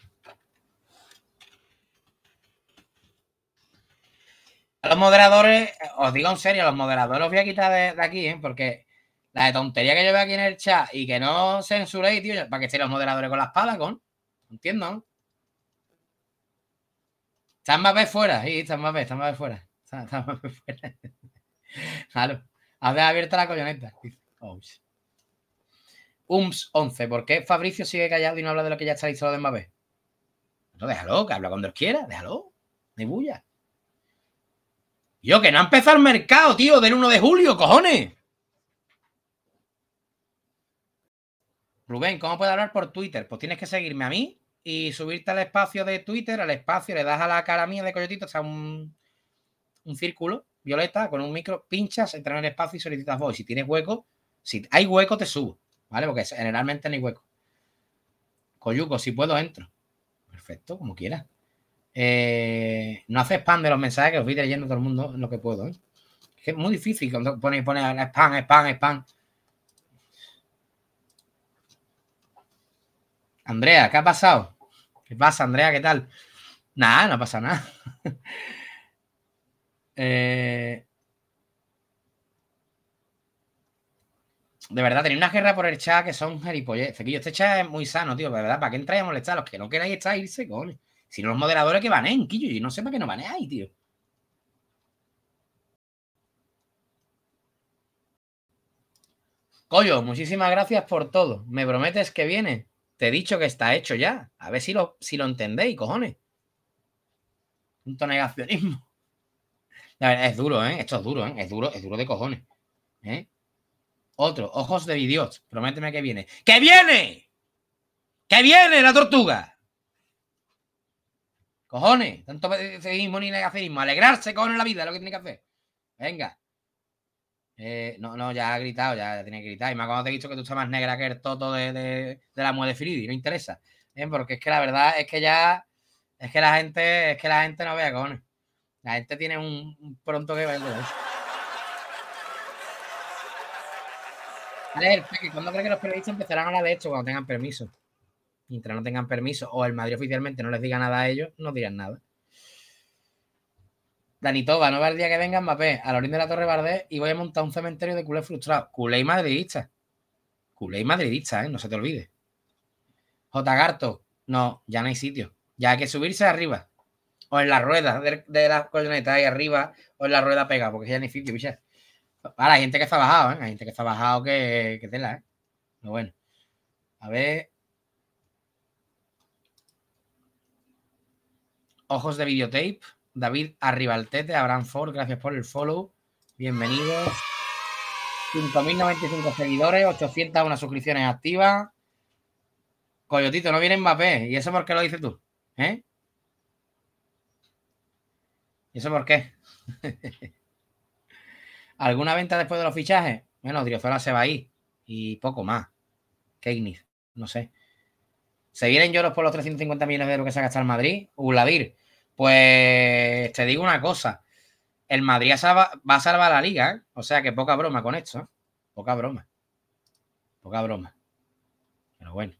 los moderadores, os digo en serio, los moderadores los voy a quitar de, aquí, ¿eh? porque la de tontería que yo veo aquí en el chat y que no censuréis, tío, para que estén los moderadores con la espada, con. Entiendo, Están más vez fuera, sí, están más vez, están más vez fuera. Están, más vez fuera. claro. Has abierta la coyoneta. UMS 11. ¿Por qué Fabricio sigue callado y no habla de lo que ya está listo de Mbappé? No, déjalo, que habla cuando quiera, déjalo. De bulla. Yo, que no ha empezado el mercado, tío, del 1 de julio, cojones. Rubén, ¿cómo puedo hablar por Twitter? Pues tienes que seguirme a mí y subirte al espacio de Twitter, al espacio, le das a la cara mía de Coyotito, o sea, un, un círculo violeta con un micro, pinchas, entras en el espacio y solicitas voz. Si tienes hueco, si hay hueco, te subo, ¿vale? Porque generalmente no hay hueco. Coyuco, si puedo, entro. Perfecto, como quieras. Eh, no hace spam de los mensajes que os voy leyendo todo el mundo lo que puedo. ¿eh? Es muy difícil cuando pone, pone spam, spam, spam. Andrea, ¿qué ha pasado? ¿Qué pasa, Andrea? ¿Qué tal? Nada, no pasa nada. Eh, de verdad, tenéis una guerra por el chat que son gilipolleces. Este chat es muy sano, tío. verdad, ¿para qué entráis a molestar? Los que no queráis estar, irse, cojones. Si los moderadores que van en, Quillo. Y no sepa que no van ahí, tío. Coyo, muchísimas gracias por todo. ¿Me prometes que viene? Te he dicho que está hecho ya. A ver si lo, si lo entendéis, cojones. Punto negacionismo. es duro, ¿eh? Esto es duro, ¿eh? Es duro, es duro de cojones. ¿eh? Otro, ojos de Dios. Prométeme que viene. ¡Que viene! ¡Que viene la tortuga! Cojones, tanto pesimismo ni negacionismo. Alegrarse, cojones, la vida es lo que tiene que hacer. Venga. Eh, no, no, ya ha gritado, ya, tiene que gritar. Y más cuando te he dicho que tú estás más negra que el toto de, la muerte de no interesa. Eh, porque es que la verdad es que ya. Es que la gente, es que la gente no vea, cojones. La gente tiene un, pronto que ver ¿cuándo crees que los periodistas empezarán a hablar de esto cuando tengan permiso? mientras no tengan permiso o el Madrid oficialmente no les diga nada a ellos, no dirán nada. Danitoba, no va el día que venga Mbappé a la orilla de la Torre Bardet y voy a montar un cementerio de culé frustrado. Culé y madridista. Culé y madridista, ¿eh? no se te olvide. J. Garto, no, ya no hay sitio. Ya hay que subirse arriba. O en la rueda de, la la coloneta ahí arriba, o en la rueda pega, porque ya no hay sitio, Para Ahora, hay gente que está bajado, ¿eh? Hay gente que está bajado que, que tela, ¿eh? Pero bueno. A ver. Ojos de videotape. David Arribaltete, Abraham Ford, gracias por el follow. Bienvenidos. 5.095 seguidores, 801 suscripciones activas. Coyotito, no viene Mbappé. ¿Y eso por qué lo dices tú? ¿Eh? ¿Y eso por qué? ¿Alguna venta después de los fichajes? Bueno, Driozola se va ahí. Y poco más. Keynes, no sé. ¿Se vienen lloros por los 350 millones de euros que se ha gastado el Madrid? Uladir, uh, pues te digo una cosa. El Madrid va a salvar la liga, ¿eh? O sea que poca broma con esto. ¿eh? Poca broma. Poca broma. Pero bueno.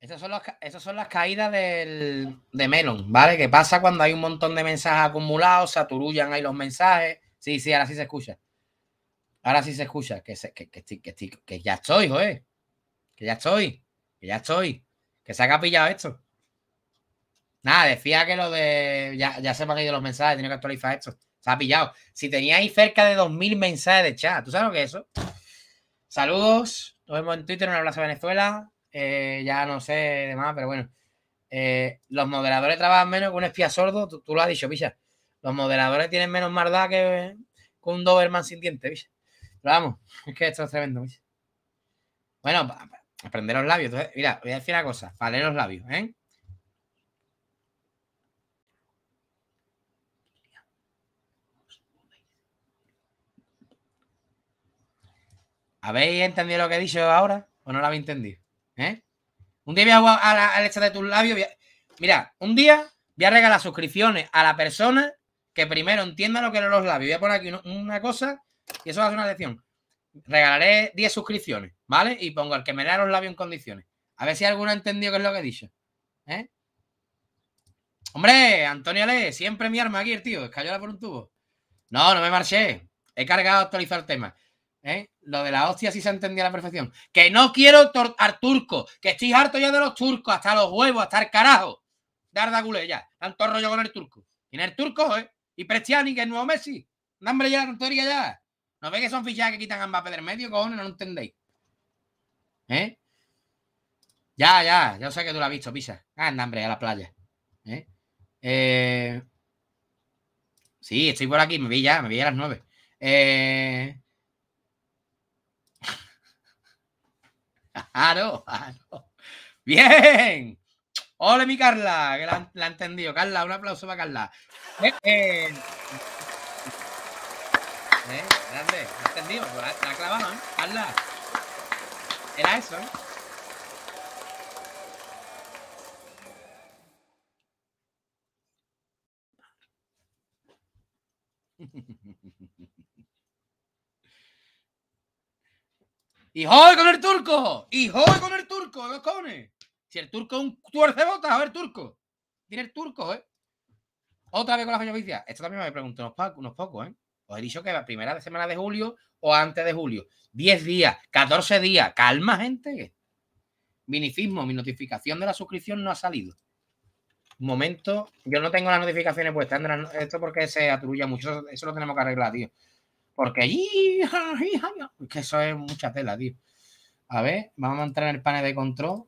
Esas son, esas son las caídas del, de Melon, ¿vale? Que pasa cuando hay un montón de mensajes acumulados, saturullan ahí los mensajes. Sí, sí, ahora sí se escucha. Ahora sí se escucha. Que, que, que, ya estoy, joder. Que ya estoy. Que ya estoy. Que se ha pillado esto. Nada, decía que lo de. Ya, se me han ido los mensajes, tenía que actualizar esto. Se ha pillado. Si teníais cerca de 2.000 mensajes de chat, ¿tú sabes lo que es eso? Saludos. Nos vemos en Twitter. Un abrazo a Venezuela. Eh, ya no sé, demás, pero bueno. Eh, los moderadores trabajan menos que un espía sordo, tú, lo has dicho, villa Los moderadores tienen menos maldad que, con un Doberman sin dientes, Pero vamos, es que esto es tremendo, Bueno, aprender los labios. mira, voy a decir una cosa, para los labios, ¿eh? ¿Habéis entendido lo que he dicho ahora o no lo habéis entendido? ¿eh? Un día voy a, a de tus labios. Mira, un día voy a regalar suscripciones a la persona que primero entienda lo que son los labios. Voy a poner aquí una, cosa y eso va a ser una lección. Regalaré 10 suscripciones, ¿vale? Y pongo el que me lea los labios en condiciones. A ver si alguno ha entendido qué es lo que he dicho. ¿Eh? Hombre, Antonio Ale, siempre mi arma aquí, el tío. Escayola por un tubo. No, no me marché. He cargado a actualizar el tema. ¿Eh? lo de la hostia sí se entendía a la perfección. Que no quiero al turco, que estoy harto ya de los turcos, hasta los huevos, hasta el carajo. Darda Gule, ya. Tanto rollo con el turco. en el turco, ¿eh? Y Prestiani, que es nuevo Messi. nombre ya, la ya. ¿No veis que son fichajes que quitan a Mbappé del medio, cojones? No lo entendéis. ¿Eh? Ya, ya, Ya sé que tú lo has visto, Pisa. Ah, anda, hombre, a la playa. ¿Eh? Eh... Sí, estoy por aquí, me vi ya, me vi a las nueve. Eh... Claro, claro. Bien. Hola, mi Carla, que la, la entendido! Carla, un aplauso para Carla. Eh, eh. eh grande, entendido, la, la clavaban, ¿eh? Carla. Era eso, ¿eh? ¡Y de con el turco! ¡Y de con el turco! ¡Los Si el turco es un botas, a ver, turco. Tiene el turco, ¿eh? Otra vez con la fecha Esto también me pregunto unos, pocos, ¿eh? Os he dicho que la primera de semana de julio o antes de julio. 10 días, 14 días. Calma, gente. Minifismo, mi notificación de la suscripción no ha salido. Un momento, yo no tengo las notificaciones puestas. Esto porque se atrulla mucho. eso lo tenemos que arreglar, tío porque que eso es mucha tela, tío. A ver, vamos a entrar en el panel de control.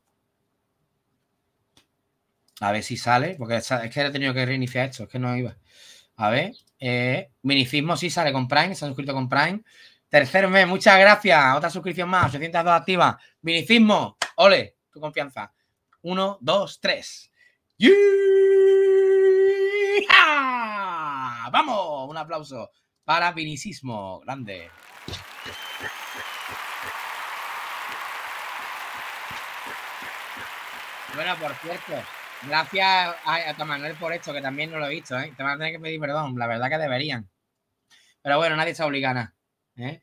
A ver si sale, porque es que he tenido que reiniciar esto, es que no iba. A ver, eh, minicismo sí sale con Prime, se ha suscrito con Prime. Tercer mes, muchas gracias. Otra suscripción más, 802 activa. Minicismo, ole, tu confianza. Uno, dos, tres. ¡Vamos! Un aplauso para Vinicismo. Grande. Bueno, por cierto, gracias a, a por esto, que también no lo he visto, ¿eh? Te van a tener que pedir perdón, la verdad que deberían. Pero bueno, nadie se obliga nada. ¿eh?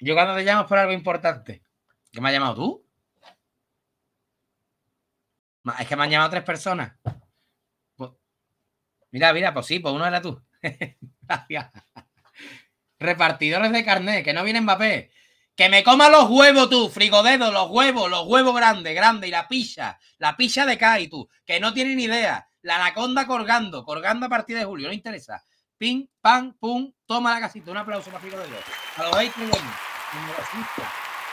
Yo cuando te llamo es por algo importante. ¿Qué me has llamado tú? Es que me han llamado tres personas. Pues, mira, mira, pues sí, pues uno era tú. Repartidores de carnet, que no viene Mbappé. Que me coma los huevos tú, frigodedo, los huevos, los huevos grandes, grandes, y la pilla, la pilla de Kai tú, que no ni idea. La anaconda colgando, colgando a partir de julio, no interesa. Ping, pam, pum, toma la casita. Un aplauso para frigodedo. A los veis que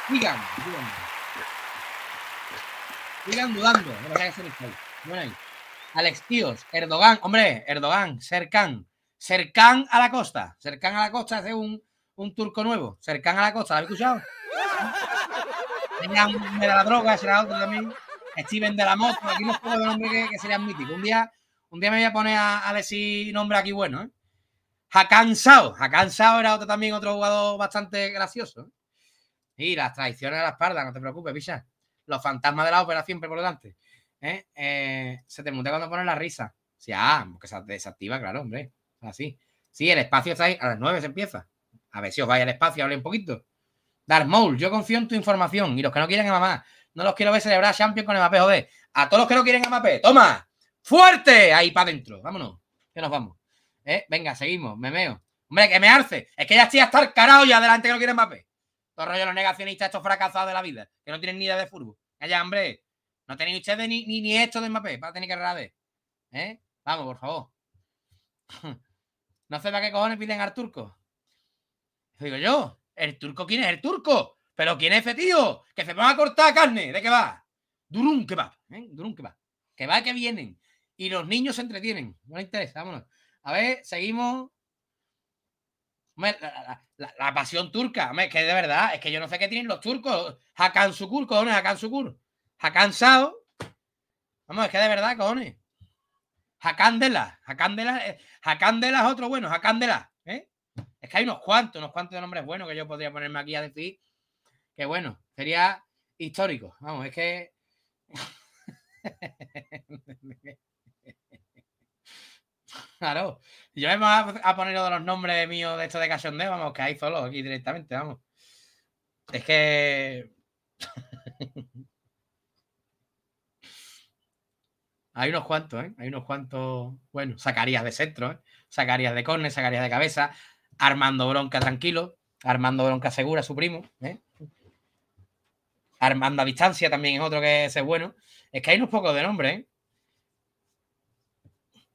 sigamos. sigan. dudando. Alex Tíos, Erdogan, hombre, Erdogan, Serkan. Cercán a la costa. Cercán a la costa hace un, un turco nuevo. Cercán a la costa, habéis escuchado? Tenía de la droga, era otro también. Steven de la moto, aquí no puedo nombre que, sería mítico, Un día, un día me voy a poner a, decir nombre aquí bueno, ¿eh? Hakan Sao. Hakan Sao era otro, también otro jugador bastante gracioso. ¿eh? Y las traiciones a la espalda, no te preocupes, Picha. Los fantasmas de la ópera siempre por delante. ¿eh? Eh, se te mutea cuando pones la risa. Sí, ah, porque se desactiva, claro, hombre. Así. Sí, el espacio está ahí. A las 9 se empieza. A ver si os vais al espacio, hable un poquito. Dark yo confío en tu información. Y los que no quieren a mamá, no los quiero ver celebrar Champions con el MAP, joder. A todos los que no quieren a MAPE, toma. Fuerte. Ahí para adentro. Vámonos. Que nos vamos. Eh, venga, seguimos. Me meo. Hombre, que me arce. Es que ya estoy hasta el carao ya adelante que no quieren MAPE. Todo rollo los negacionistas, estos fracasados de la vida, que no tienen ni idea de fútbol. Allá, hombre. No tenéis ustedes ni, ni, esto de Mape, Para tener que regalar. ¿Eh? Vamos, por favor. No sé para qué cojones piden al turco. Digo yo, ¿el turco quién es? ¿El turco? ¿Pero quién es ese tío? Que se van a cortar carne. ¿De qué va? Durun que va. ¿eh? Durun que va. Que va que vienen. Y los niños se entretienen. No les interesa, vámonos. A ver, seguimos. La, pasión turca, es que de verdad, es que yo no sé qué tienen los turcos. Hakan Sukur, cojones, Hakan Sukur. Hakan Sao. Vamos, es que de verdad, cojones. Jacándela, a Jacándela eh, es otro bueno, a ¿eh? Es que hay unos cuantos, unos cuantos nombres buenos que yo podría ponerme aquí a decir que bueno, sería histórico. Vamos, es que... Claro, yo me voy a poner de los nombres míos de esto de vamos, que hay solo aquí directamente, vamos. Es que... Hay unos cuantos, ¿eh? Hay unos cuantos. Bueno, sacarías de centro, ¿eh? Sacarías de cornes, sacarías de cabeza. Armando Bronca tranquilo. Armando Bronca segura, su primo. ¿eh? Armando a distancia también es otro que es bueno. Es que hay unos pocos de nombre, ¿eh?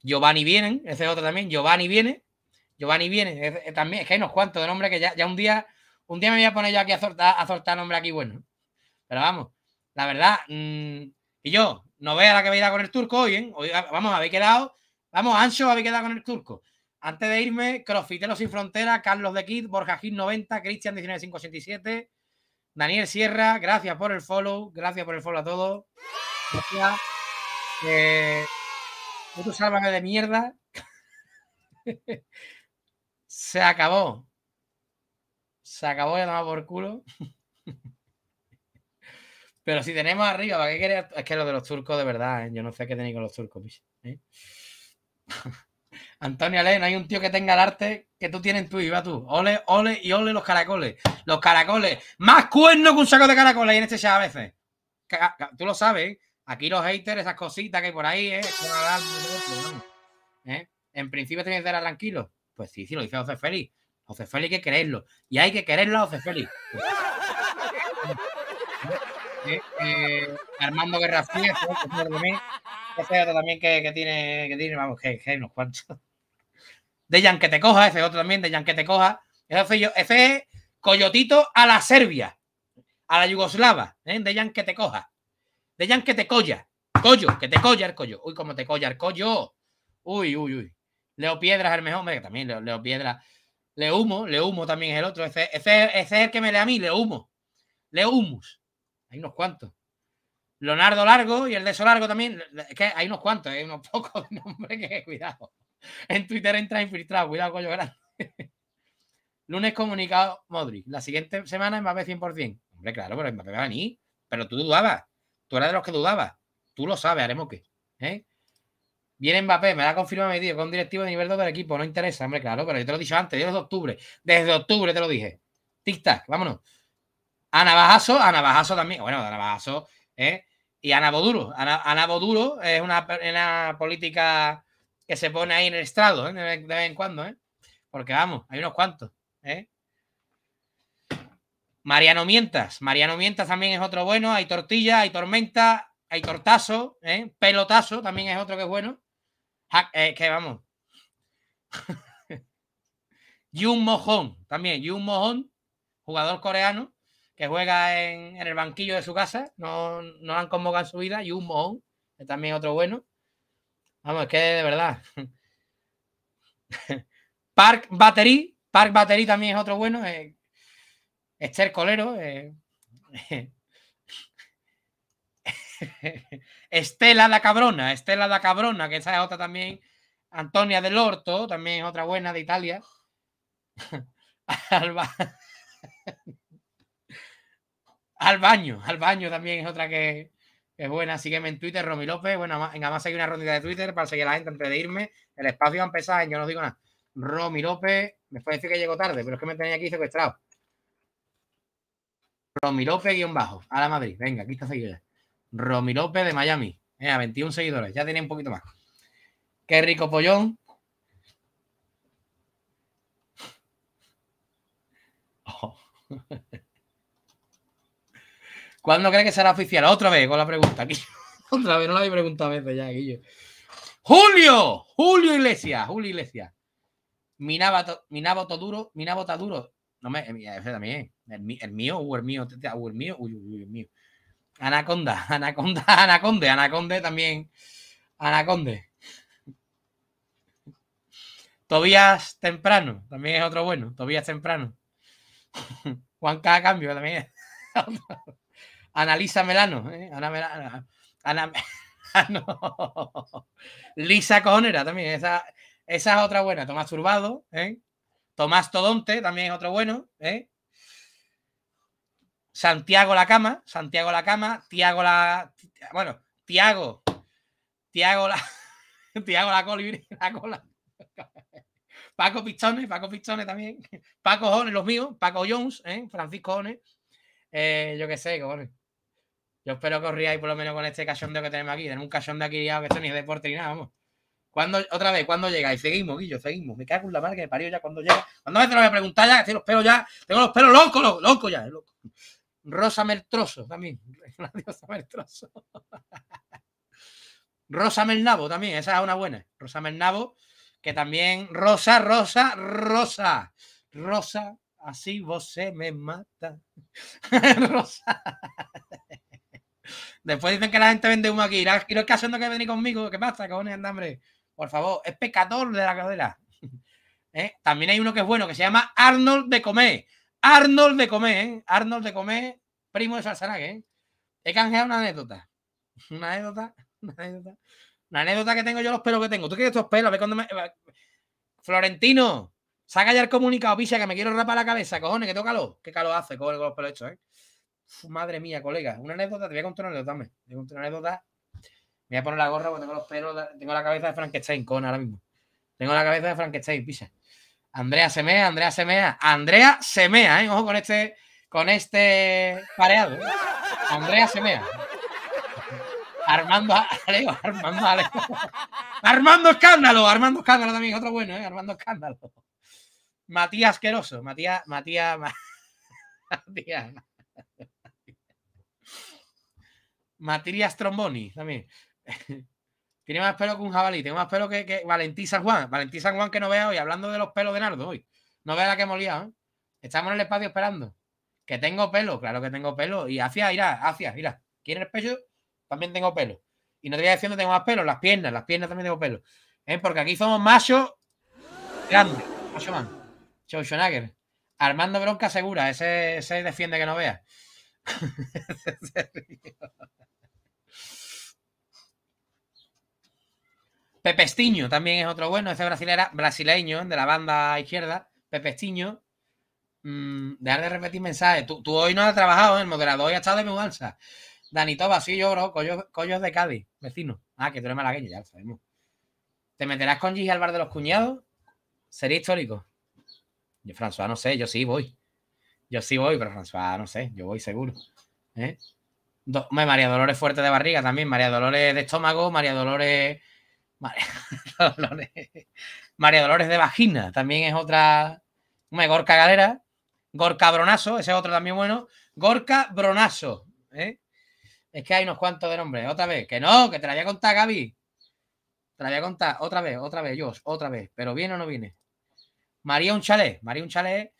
Giovanni vienen, ese es otro también. Giovanni viene. Giovanni viene. también, es que hay unos cuantos de nombre que ya, un día. Un día me voy a poner yo aquí a soltar, a nombre aquí bueno. Pero vamos, la verdad. Mm, y yo, no vea la que habéis con el turco hoy, ¿eh? vamos, habéis quedado. Vamos, Ancho, habéis quedado con el turco. Antes de irme, Los sin Frontera, Carlos de Kid, Borja Gil 90, Cristian 19587, Daniel Sierra, gracias por el follow, gracias por el follow a todos. Gracias. Eh, sálvame de mierda. Se acabó. Se acabó, ya va por culo. Pero si tenemos arriba, ¿para qué querer? Es que lo de los turcos, de verdad, ¿eh? yo no sé qué tenéis con los turcos, ¿eh? Antonio Ale, hay un tío que tenga el arte que tú tienes tú, Iba tú. Ole, ole y ole los caracoles. Los caracoles. Más cuerno que un saco de caracoles en este chat a veces. Tú lo sabes, ¿eh? Aquí los haters, esas cositas que por ahí, ¿eh? ¿eh? En principio tenéis que ser tranquilo. Pues sí, sí, lo dice José Félix. José Félix hay que creerlo. Y hay que quererlo a José Félix. ¿eh? Eh, Armando Guerra ese otro también que, tiene, que tiene, vamos, que, hay unos cuantos. De que te coja, ese otro también, de que te coja. Ese es Coyotito a la Serbia, a la Yugoslava, ¿eh? de que te coja. De que te colla. Collo, que te coja el collo. Uy, como te colla el collo. Uy, uy, uy. Leo Piedras, el mejor, también Leo, Piedras. Le humo, le humo también es el otro. Ese, ese, es el que me lee a mí, le humo. Le humus. Hay unos cuantos. Leonardo Largo y el de Solargo Largo también. Es que hay unos cuantos, hay unos pocos de que cuidado. En Twitter entra infiltrado, cuidado, coño grande. Lunes comunicado Modric. La siguiente semana Mbappé 100%. Hombre, claro, pero Mbappé va a venir. Pero tú dudabas. Tú eras de los que dudabas. Tú lo sabes, haremos qué. ¿eh? Viene Mbappé, me da confirma mi tío, con directivo de nivel 2 del equipo. No interesa, hombre, claro, pero yo te lo he dicho antes, de octubre. Desde octubre te lo dije. Tic-tac, vámonos. A Navajazo, a Navajazo también. Bueno, a Navajazo, ¿eh? Y Ana Boduro Ana Boduro es una, política que se pone ahí en el estrado, ¿eh? de, vez en cuando, ¿eh? Porque vamos, hay unos cuantos, ¿eh? Mariano Mientas. Mariano Mientas también es otro bueno. Hay tortilla, hay tormenta, hay tortazo, ¿eh? pelotazo también es otro que es bueno. Eh, que vamos. y un Mojón también. y un Mojón, jugador coreano, que juega en, el banquillo de su casa, no, han convocado en su vida, y un mohón, también otro bueno. Vamos, es que de verdad. Park Battery, Park Battery también es otro bueno. Eh, Esther Colero. Eh, Estela la cabrona, Estela la cabrona, que esa es otra también. Antonia del Orto, también es otra buena de Italia. Alba. Al baño, al baño también es otra que, es buena. Sígueme en Twitter, Romy López. Bueno, en más hay una rondita de Twitter para seguir a la gente antes de irme. El espacio va a empezar, yo no digo nada. Romy López, me puede decir que llegó tarde, pero es que me tenía aquí secuestrado. Romy López guión bajo, a la Madrid. Venga, aquí está seguida. Romy López de Miami. Eh, a 21 seguidores, ya tenía un poquito más. Qué rico pollón. Oh. ¿Cuándo cree que será oficial? Otra vez con la pregunta, Otra vez, no la había preguntado a veces ya, Guillo. Julio, Julio Iglesias, Julio Iglesias. Minaba, minaba duro, minaba duro. No me, eh, ese también, el, el mío, o el mío, este, este, o el mío, uy, el mío. Anaconda, Anaconda, Anaconde, Anaconde también. Anaconde. Tobías Temprano, también es otro bueno. Tobías Temprano. Juan K. Cambio también. Lisa Melano, ¿eh? Ana Melano. Ana Melano. Ah, Lisa Conera también, esa, esa, es otra buena. Tomás Turbado, ¿eh? Tomás Todonte también es otro bueno, ¿eh? Santiago La Cama, Santiago La Cama, Tiago La. Bueno, Tiago. Tiago La. Tiago La La Cola. Paco Pistones, Paco Pistones también. Paco Jones, los míos, Paco Jones, ¿eh? Francisco Jones. Eh, yo qué sé, cojones. Yo espero que os por lo menos con este cachondeo que tenemos aquí. Tenemos un de aquí que esto ni es deporte ni nada, vamos. otra vez, ¿cuándo llegáis? Seguimos, Guillo, seguimos. Me cago en la madre que me parió ya cuando llega. ¿Cuándo me lo voy a preguntar ya? Tengo los pelos ya. Tengo los pelos locos, loco ya. Loco. Rosa Trozo también. La diosa Mertroso. Rosa Mernabo también. Esa es una buena. Rosa Nabo, que también. Rosa, Rosa, Rosa. Rosa, así vos se me mata. Rosa. Después dicen que la gente vende humo aquí. y que haciendo que venir conmigo. ¿Qué pasa, cojones, andambre, Por favor, es pecador de la cadera. ¿Eh? También hay uno que es bueno, que se llama Arnold de Comé. Arnold de Comé, ¿eh? Arnold de Comé, primo de Salsarague, ¿eh? He canjeado una anécdota. Una anécdota, una anécdota. Una anécdota que tengo yo, los pelos que tengo. ¿Tú quieres estos pelos? A ver cuando me... Florentino, saca ya el comunicado, pisa, que me quiero rapar la cabeza, cojones, que toca lo ¿Qué lo hace con los pelos hechos, eh? madre mía, colega, una anécdota, te voy a contar una anécdota, me. Te voy a contar una anécdota. Me voy a poner la gorra porque tengo los pelos, tengo la cabeza de Frankenstein, con ahora mismo. Tengo la cabeza de Frankenstein, pisa. Andrea Semea, Andrea Semea, Andrea Semea, ¿eh? ojo con este, con este pareado. ¿eh? Andrea Semea. Armando Alejo, Armando Armando Escándalo, Armando Escándalo también, otro bueno, ¿eh? Armando Escándalo. Matías Queroso, Matías, Matías. Matías. Matías Tromboni también. Tiene más pelo que un jabalí. Tiene más pelo que, Valentí San Juan. Valentí San Juan que no vea hoy. Hablando de los pelos de Nardo hoy. No vea la que hemos ¿eh? Estamos en el espacio esperando. Que tengo pelo. Claro que tengo pelo. Y hacia, irá. Hacia, mira ¿Quieres el pecho? También tengo pelo. Y no te voy diciendo tengo más pelo. Las piernas. Las piernas también tengo pelo. ¿eh? Porque aquí somos Macho Grande. Macho man. Armando Bronca Segura. Ese, ese defiende que no vea. Pepestiño también es otro bueno, ese brasileño de la banda izquierda, Pepestiño. de mm, dejar de repetir mensajes. Tú, hoy no has trabajado, en ¿eh? el moderador hoy ha estado de mudanza. Dani Toba, sí, yo, bro, collos, de Cádiz, vecino. Ah, que tú eres malagueño, ya lo sabemos. ¿Te meterás con Gigi al bar de los cuñados? Sería histórico. Yo, François, no sé, yo sí voy. Yo sí voy, pero François, no sé, yo voy seguro. ¿eh? María Dolores fuerte de barriga también, María Dolores de estómago, María Dolores... María Dolores, de vagina también es otra... Hombre, gorca Galera, gorca Bronazo, ese es otro también bueno. gorca Bronazo, ¿eh? Es que hay unos cuantos de nombres. Otra vez, que no, que te la voy a contar, Gaby. Te la voy a otra vez, otra vez, yo, otra vez. Pero viene o no viene. María un chalet, María un chalet.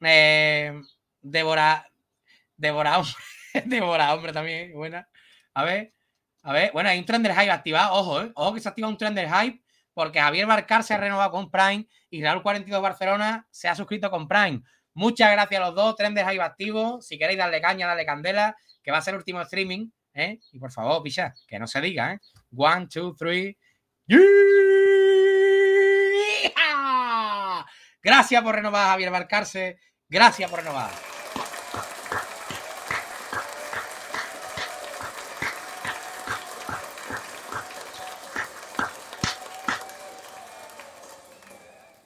Eh, Débora. Débora Hombre. Débora Hombre también, eh, buena. A ver, a ver. Bueno, hay un Trender Hype activado. Ojo, eh, Ojo que se activa un Trender Hype porque Javier Barcar se ha renovado con Prime y Raúl 42 Barcelona se ha suscrito con Prime. Muchas gracias a los dos. Trender Hype activo. Si queréis darle caña, darle candela, que va a ser el último streaming. ¿eh? Y por favor, picha, que no se diga. ¿eh? One, two, three. Gracias por renovar, Javier Barcarse. Gracias por renovar.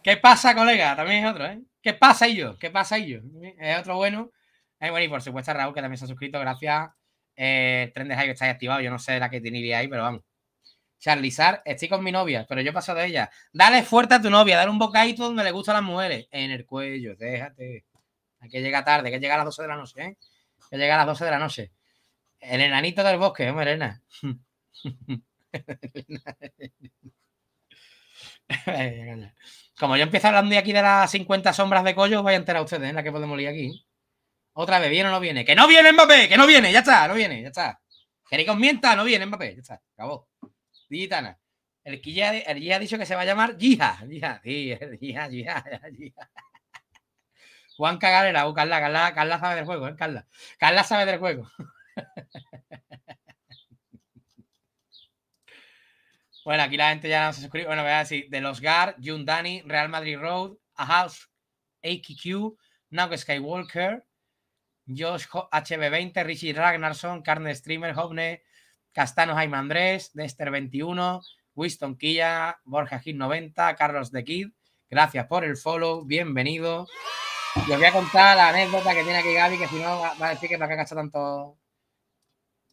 ¿Qué pasa, colega? También es otro, ¿eh? ¿Qué pasa, ellos? ¿Qué pasa, ellos? Es otro bueno. Eh, bueno, y por supuesto, Raúl, que también se ha suscrito. Gracias. Eh, tren de jairo que está activado. Yo no sé la que tenía ahí, pero vamos. Charlizar, estoy con mi novia, pero yo paso de ella. Dale fuerte a tu novia, dale un bocadito donde le gustan las mujeres. En el cuello, déjate. Hay que llegar tarde, que llega a las 12 de la noche, ¿eh? que llega a las 12 de la noche. El enanito del bosque, hombre, Merena? Como yo empiezo hablando de aquí de las 50 sombras de collo, voy a enterar a ustedes en ¿eh? la que podemos ir aquí. Otra vez, ¿viene o no viene? ¡Que no viene Mbappé! ¡Que no viene! ¡Ya está! ¡No viene! ¡Ya está! ¿Queréis que mienta? ¡No viene Mbappé! ¡Ya está! ¡Acabó! Digitana. El que ha dicho que se va a llamar ¡Gija! ¡Gija! ¡Gija! ¡Gija! Juan Cagalera, uh, Carla, Carla, Carla sabe del juego, ¿eh? Carla. Carla sabe del juego. Bueno, aquí la gente ya no se suscribe. Bueno, voy así, De Los Gar, Jun Dani, Real Madrid Road, A House, AQQ, Nauk Skywalker, Josh HB20, Richie Ragnarsson, Carne Streamer, Hovne, Castano Jaime Andrés, Dester21, Winston Killa, Borja Gil 90, Carlos de Kid. Gracias por el follow, bienvenido. Y os voy a contar la anécdota que tiene aquí Gaby, que si no va a decir que para ha cachado tanto.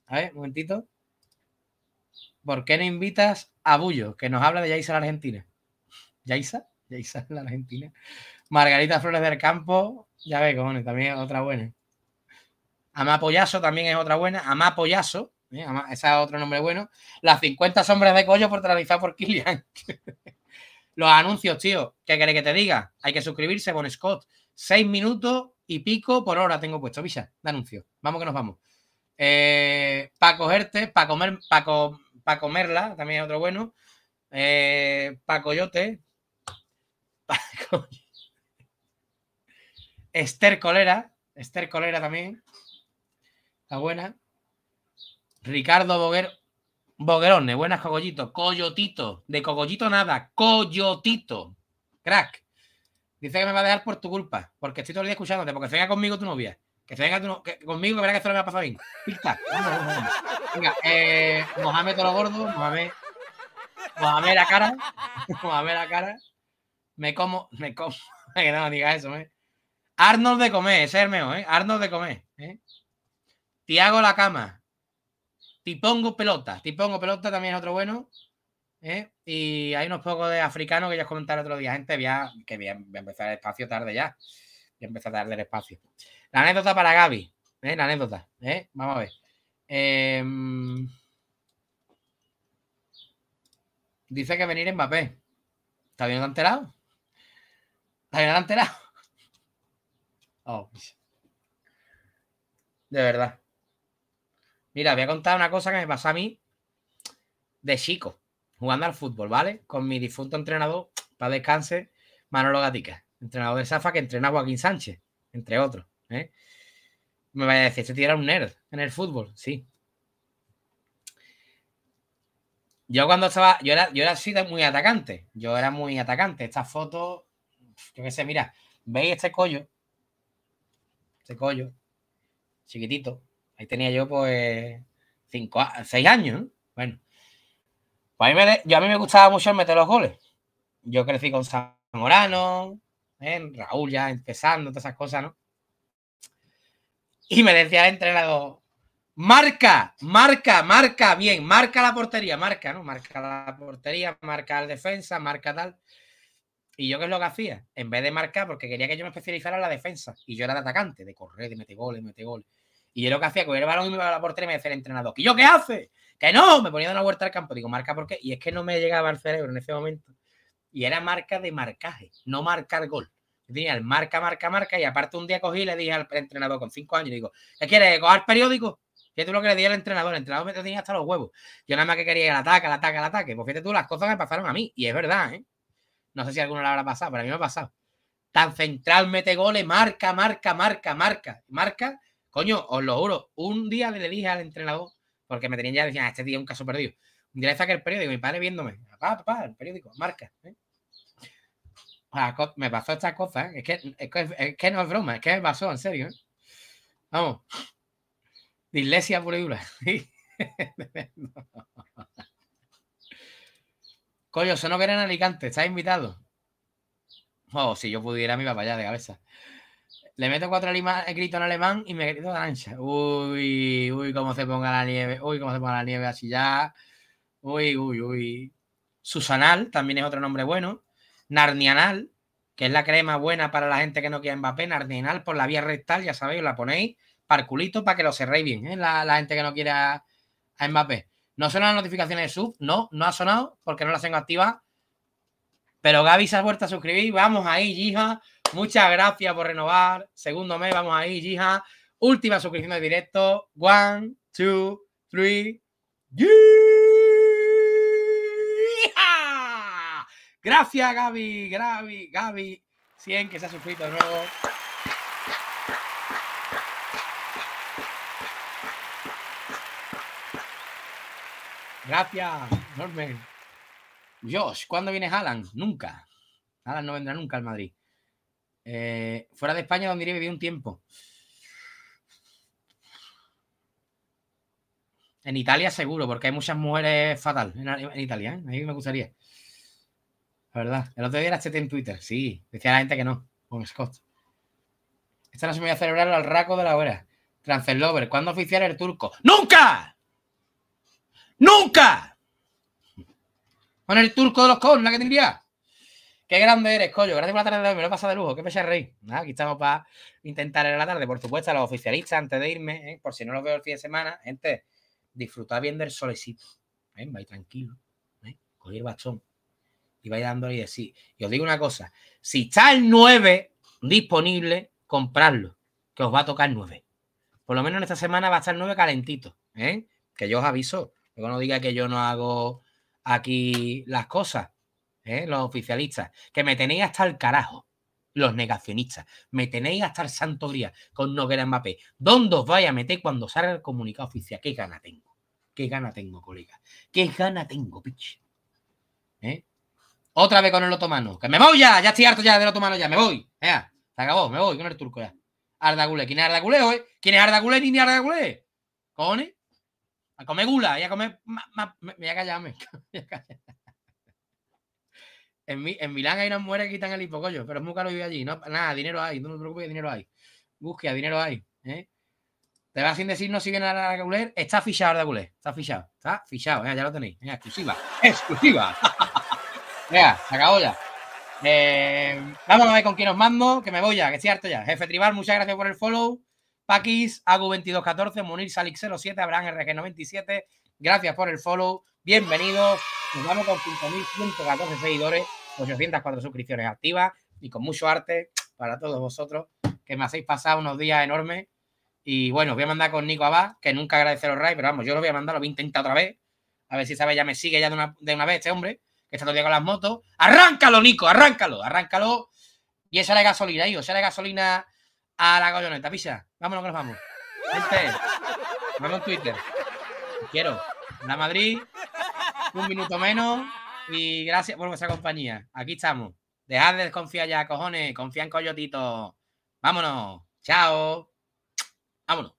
A ver, un momentito. ¿por qué no invitas a Bullo, que nos habla de Yaisa la Argentina? ¿Yaisa? ¿Yaisa la Argentina? Margarita Flores del Campo, ya ve, cojones, también es otra buena. Amapollazo también es otra buena. Amapollazo, Pollazo. ¿eh? ese es otro nombre bueno. Las 50 sombras de collo por traducir por Kilian. Los anuncios, tío, ¿qué querés que te diga? Hay que suscribirse con Scott. Seis minutos y pico por hora tengo puesto, Visa, de anuncio. Vamos que nos vamos. Eh, para cogerte, para comer, para para comerla, también es otro bueno. Eh, pa coyote. Esther Colera. Esther Colera también. Está buena. Ricardo Boguer, Boguerone. Buenas, Cogollito. Coyotito. De Cogollito nada. Coyotito. Crack. Dice que me va a dejar por tu culpa. Porque estoy todo el día escuchándote. Porque se conmigo tu novia. Que se venga conmigo, que verás que esto no me ha a bien. Pista. Venga, eh, Mohamed Toro Gordo, Mohamed. Mohamed la cara. Mohamed la cara. Me como, me como. Que no diga eso, ¿eh? Arnold de comer, ese es el ¿eh? Arnold de comer, ¿eh? Tiago la cama. Pongo pelota. Pongo pelota también es otro bueno. Eh. Y hay unos pocos de africanos que ya os el otro día. Gente, que voy a, voy a empezar el espacio tarde ya. Voy a empezar el espacio. La anécdota para Gaby. ¿eh? La anécdota. ¿eh? Vamos a ver. Em, dice que venir Mbappé. ¿Está bien enterado? ¿Está bien enterado? Oh, pues. De verdad. Mira, voy a contar una cosa que me pasó a mí de chico, jugando al fútbol, ¿vale? Con mi difunto entrenador, para descanse, Manolo Gatica, entrenador de Zafa que entrena a Joaquín Sánchez, entre otros. ¿eh? Me vaya a decir, este tío era un nerd en el fútbol, sí. Yo cuando estaba, yo era, yo era muy atacante, yo era muy atacante. Esta foto, yo qué sé, mira, ¿veis este collo? Este collo, chiquitito. Ahí tenía yo pues cinco, seis años, Bueno. Pues a mí, me, yo, a mí me gustaba mucho meter los goles. Yo crecí con San Morano, ¿eh? Raúl ya empezando, todas esas cosas, ¿no? Y me decía el entrenador, marca, marca, marca, bien, marca la portería, marca, ¿no? Marca la portería, marca la defensa, marca tal. Y yo qué es lo que hacía, en vez de marcar, porque quería que yo me especializara en la defensa, y yo era de atacante, de correr, de meter goles, meter goles. Y yo lo que hacía, cogía el balón y me iba a la portería y me decía el entrenador, ¿y yo qué hace? Que no, me ponía de una vuelta al campo, digo, marca por qué. Y es que no me llegaba al cerebro en ese momento. Y era marca de marcaje, no marcar gol tenía el marca, marca, marca. Y aparte, un día cogí y le dije al entrenador con cinco años, digo, ¿qué quieres? ¿Coger periódico? Fíjate lo que le di al entrenador. El entrenador me tenía hasta los huevos. Yo nada más que quería el ataque, el ataque, el ataque. Pues fíjate tú las cosas que me pasaron a mí. Y es verdad, ¿eh? No sé si a alguno le habrá pasado, pero a mí me ha pasado. Tan central mete goles, marca, marca, marca, marca, marca. Coño, os lo juro. Un día le dije al entrenador, porque me tenían ya, decían, ah, este día es un caso perdido. Un día le saqué el periódico, mi padre viéndome. Papá, ah, papá, el periódico, marca. ¿eh? me pasó estas cosa, ¿eh? es que, es que, no es broma, es que me pasó, en serio. ¿eh? Vamos, iglesia por no. Coño, no que en Alicante, está invitado? Oh, si yo pudiera, me iba para allá de cabeza. Le meto cuatro limas, eh, grito en alemán y me grito ancha Uy, uy, cómo se ponga la nieve. Uy, cómo se ponga la nieve así ya. Uy, uy, uy. Susanal también es otro nombre bueno. Narnianal, que es la crema buena para la gente que no quiere Mbappé, Narnianal por la vía rectal, ya sabéis, la ponéis, culito, para que lo cerréis bien, ¿eh? la, gente que no quiera a Mbappé. ¿No son las notificaciones de sub? No, no ha sonado porque no las tengo activas. Pero Gaby se ha vuelto a suscribir. Vamos ahí, Gija. Muchas gracias por renovar. Segundo mes, vamos ahí, Gija. Última suscripción de directo. One, two, three. Gracias, Gaby, Gaby, Gaby, 100 que se ha suscrito de nuevo. Gracias, Norman. Josh, ¿cuándo vienes Alan? Nunca. Alan no vendrá nunca al Madrid. Eh, fuera de España, donde iré, vivir un tiempo. En Italia seguro, porque hay muchas mujeres fatal en, Italia. ¿eh? A mí me gustaría. La verdad. El otro día era chete en Twitter, sí. Decía la gente que no, con Scott. Esta no se me voy a celebrar al raco de la hora. Transferlover, ¿cuándo oficial el turco? ¡Nunca! ¡Nunca! Con el turco de los con, la que tendría. Qué grande eres, coño. Gracias por la tarde de hoy. Me lo he pasado de lujo. Qué pecha rey. aquí estamos para intentar en la tarde. Por supuesto, a los oficialistas, antes de irme, ¿eh? por si no los veo el fin de semana, gente, disfrutad bien del solecito. ¿eh? Vais tranquilo. ¿eh? Cogí el bastón y vais dándole y sí. Y os digo una cosa, si está el 9 disponible, comprarlo, que os va a tocar 9. Por lo menos en esta semana va a estar 9 calentito, ¿eh? que yo os aviso. Luego no diga que yo no hago aquí las cosas, ¿eh? los oficialistas, que me tenéis hasta el carajo, los negacionistas, me tenéis hasta el santo día con Noguera Mbappé. ¿Dónde os vais a meter cuando salga el comunicado oficial? ¿Qué gana tengo? ¿Qué gana tengo, colega? ¿Qué gana tengo, pitch? ¿Eh? Otra vez con el otomano. ¡Que me voy ya! Ya estoy harto ya del otomano ya. ¡Me voy! se acabó. Me voy con el turco ya. Arda Gule. ¿Quién es Arda Gule hoy? ¿Quién es Arda Gule? Ni Arda Gule. ¿Cojones? A comer gula a comer... me voy a callarme. En, en, Milán hay unas mujeres que quitan el hipocollo, pero es muy caro vivir allí. No, nada, dinero hay. No te preocupes, dinero hay. Busca, dinero hay. ¿eh? Te vas sin decirnos si viene Arda Guler. Está fichado Arda Guler. Está fichado. Está fichado. ¿eh? Ya lo tenéis. ¿eh? exclusiva. Exclusiva. Vea, se acabó ya. Eh, vamos a ver con quién os mando, que me voy ya, que estoy harto ya. Jefe Tribal, muchas gracias por el follow. Paquis, Agu2214, Munir Salix07, Abraham RG97, gracias por el follow. Bienvenidos. Nos vamos con 5.114 seguidores, 804 suscripciones activas y con mucho arte para todos vosotros que me hacéis pasar unos días enormes. Y bueno, os voy a mandar con Nico Abad, que nunca agradeceros Ray, pero vamos, yo lo voy a mandar, lo voy a intentar otra vez. A ver si sabe, ya me sigue ya de una, de una vez este hombre que está todavía con las motos. ¡Arráncalo, Nico! ¡Arráncalo! ¡Arráncalo! Y esa la gasolina, hijo. Esa era de gasolina a la coyoneta, Pisa, vámonos que nos vamos. Gente, vamos en Twitter. Quiero. La Madrid, un minuto menos. Y gracias por vuestra compañía. Aquí estamos. Dejad de desconfiar ya, cojones. Confía en Coyotito. Vámonos. Chao. Vámonos.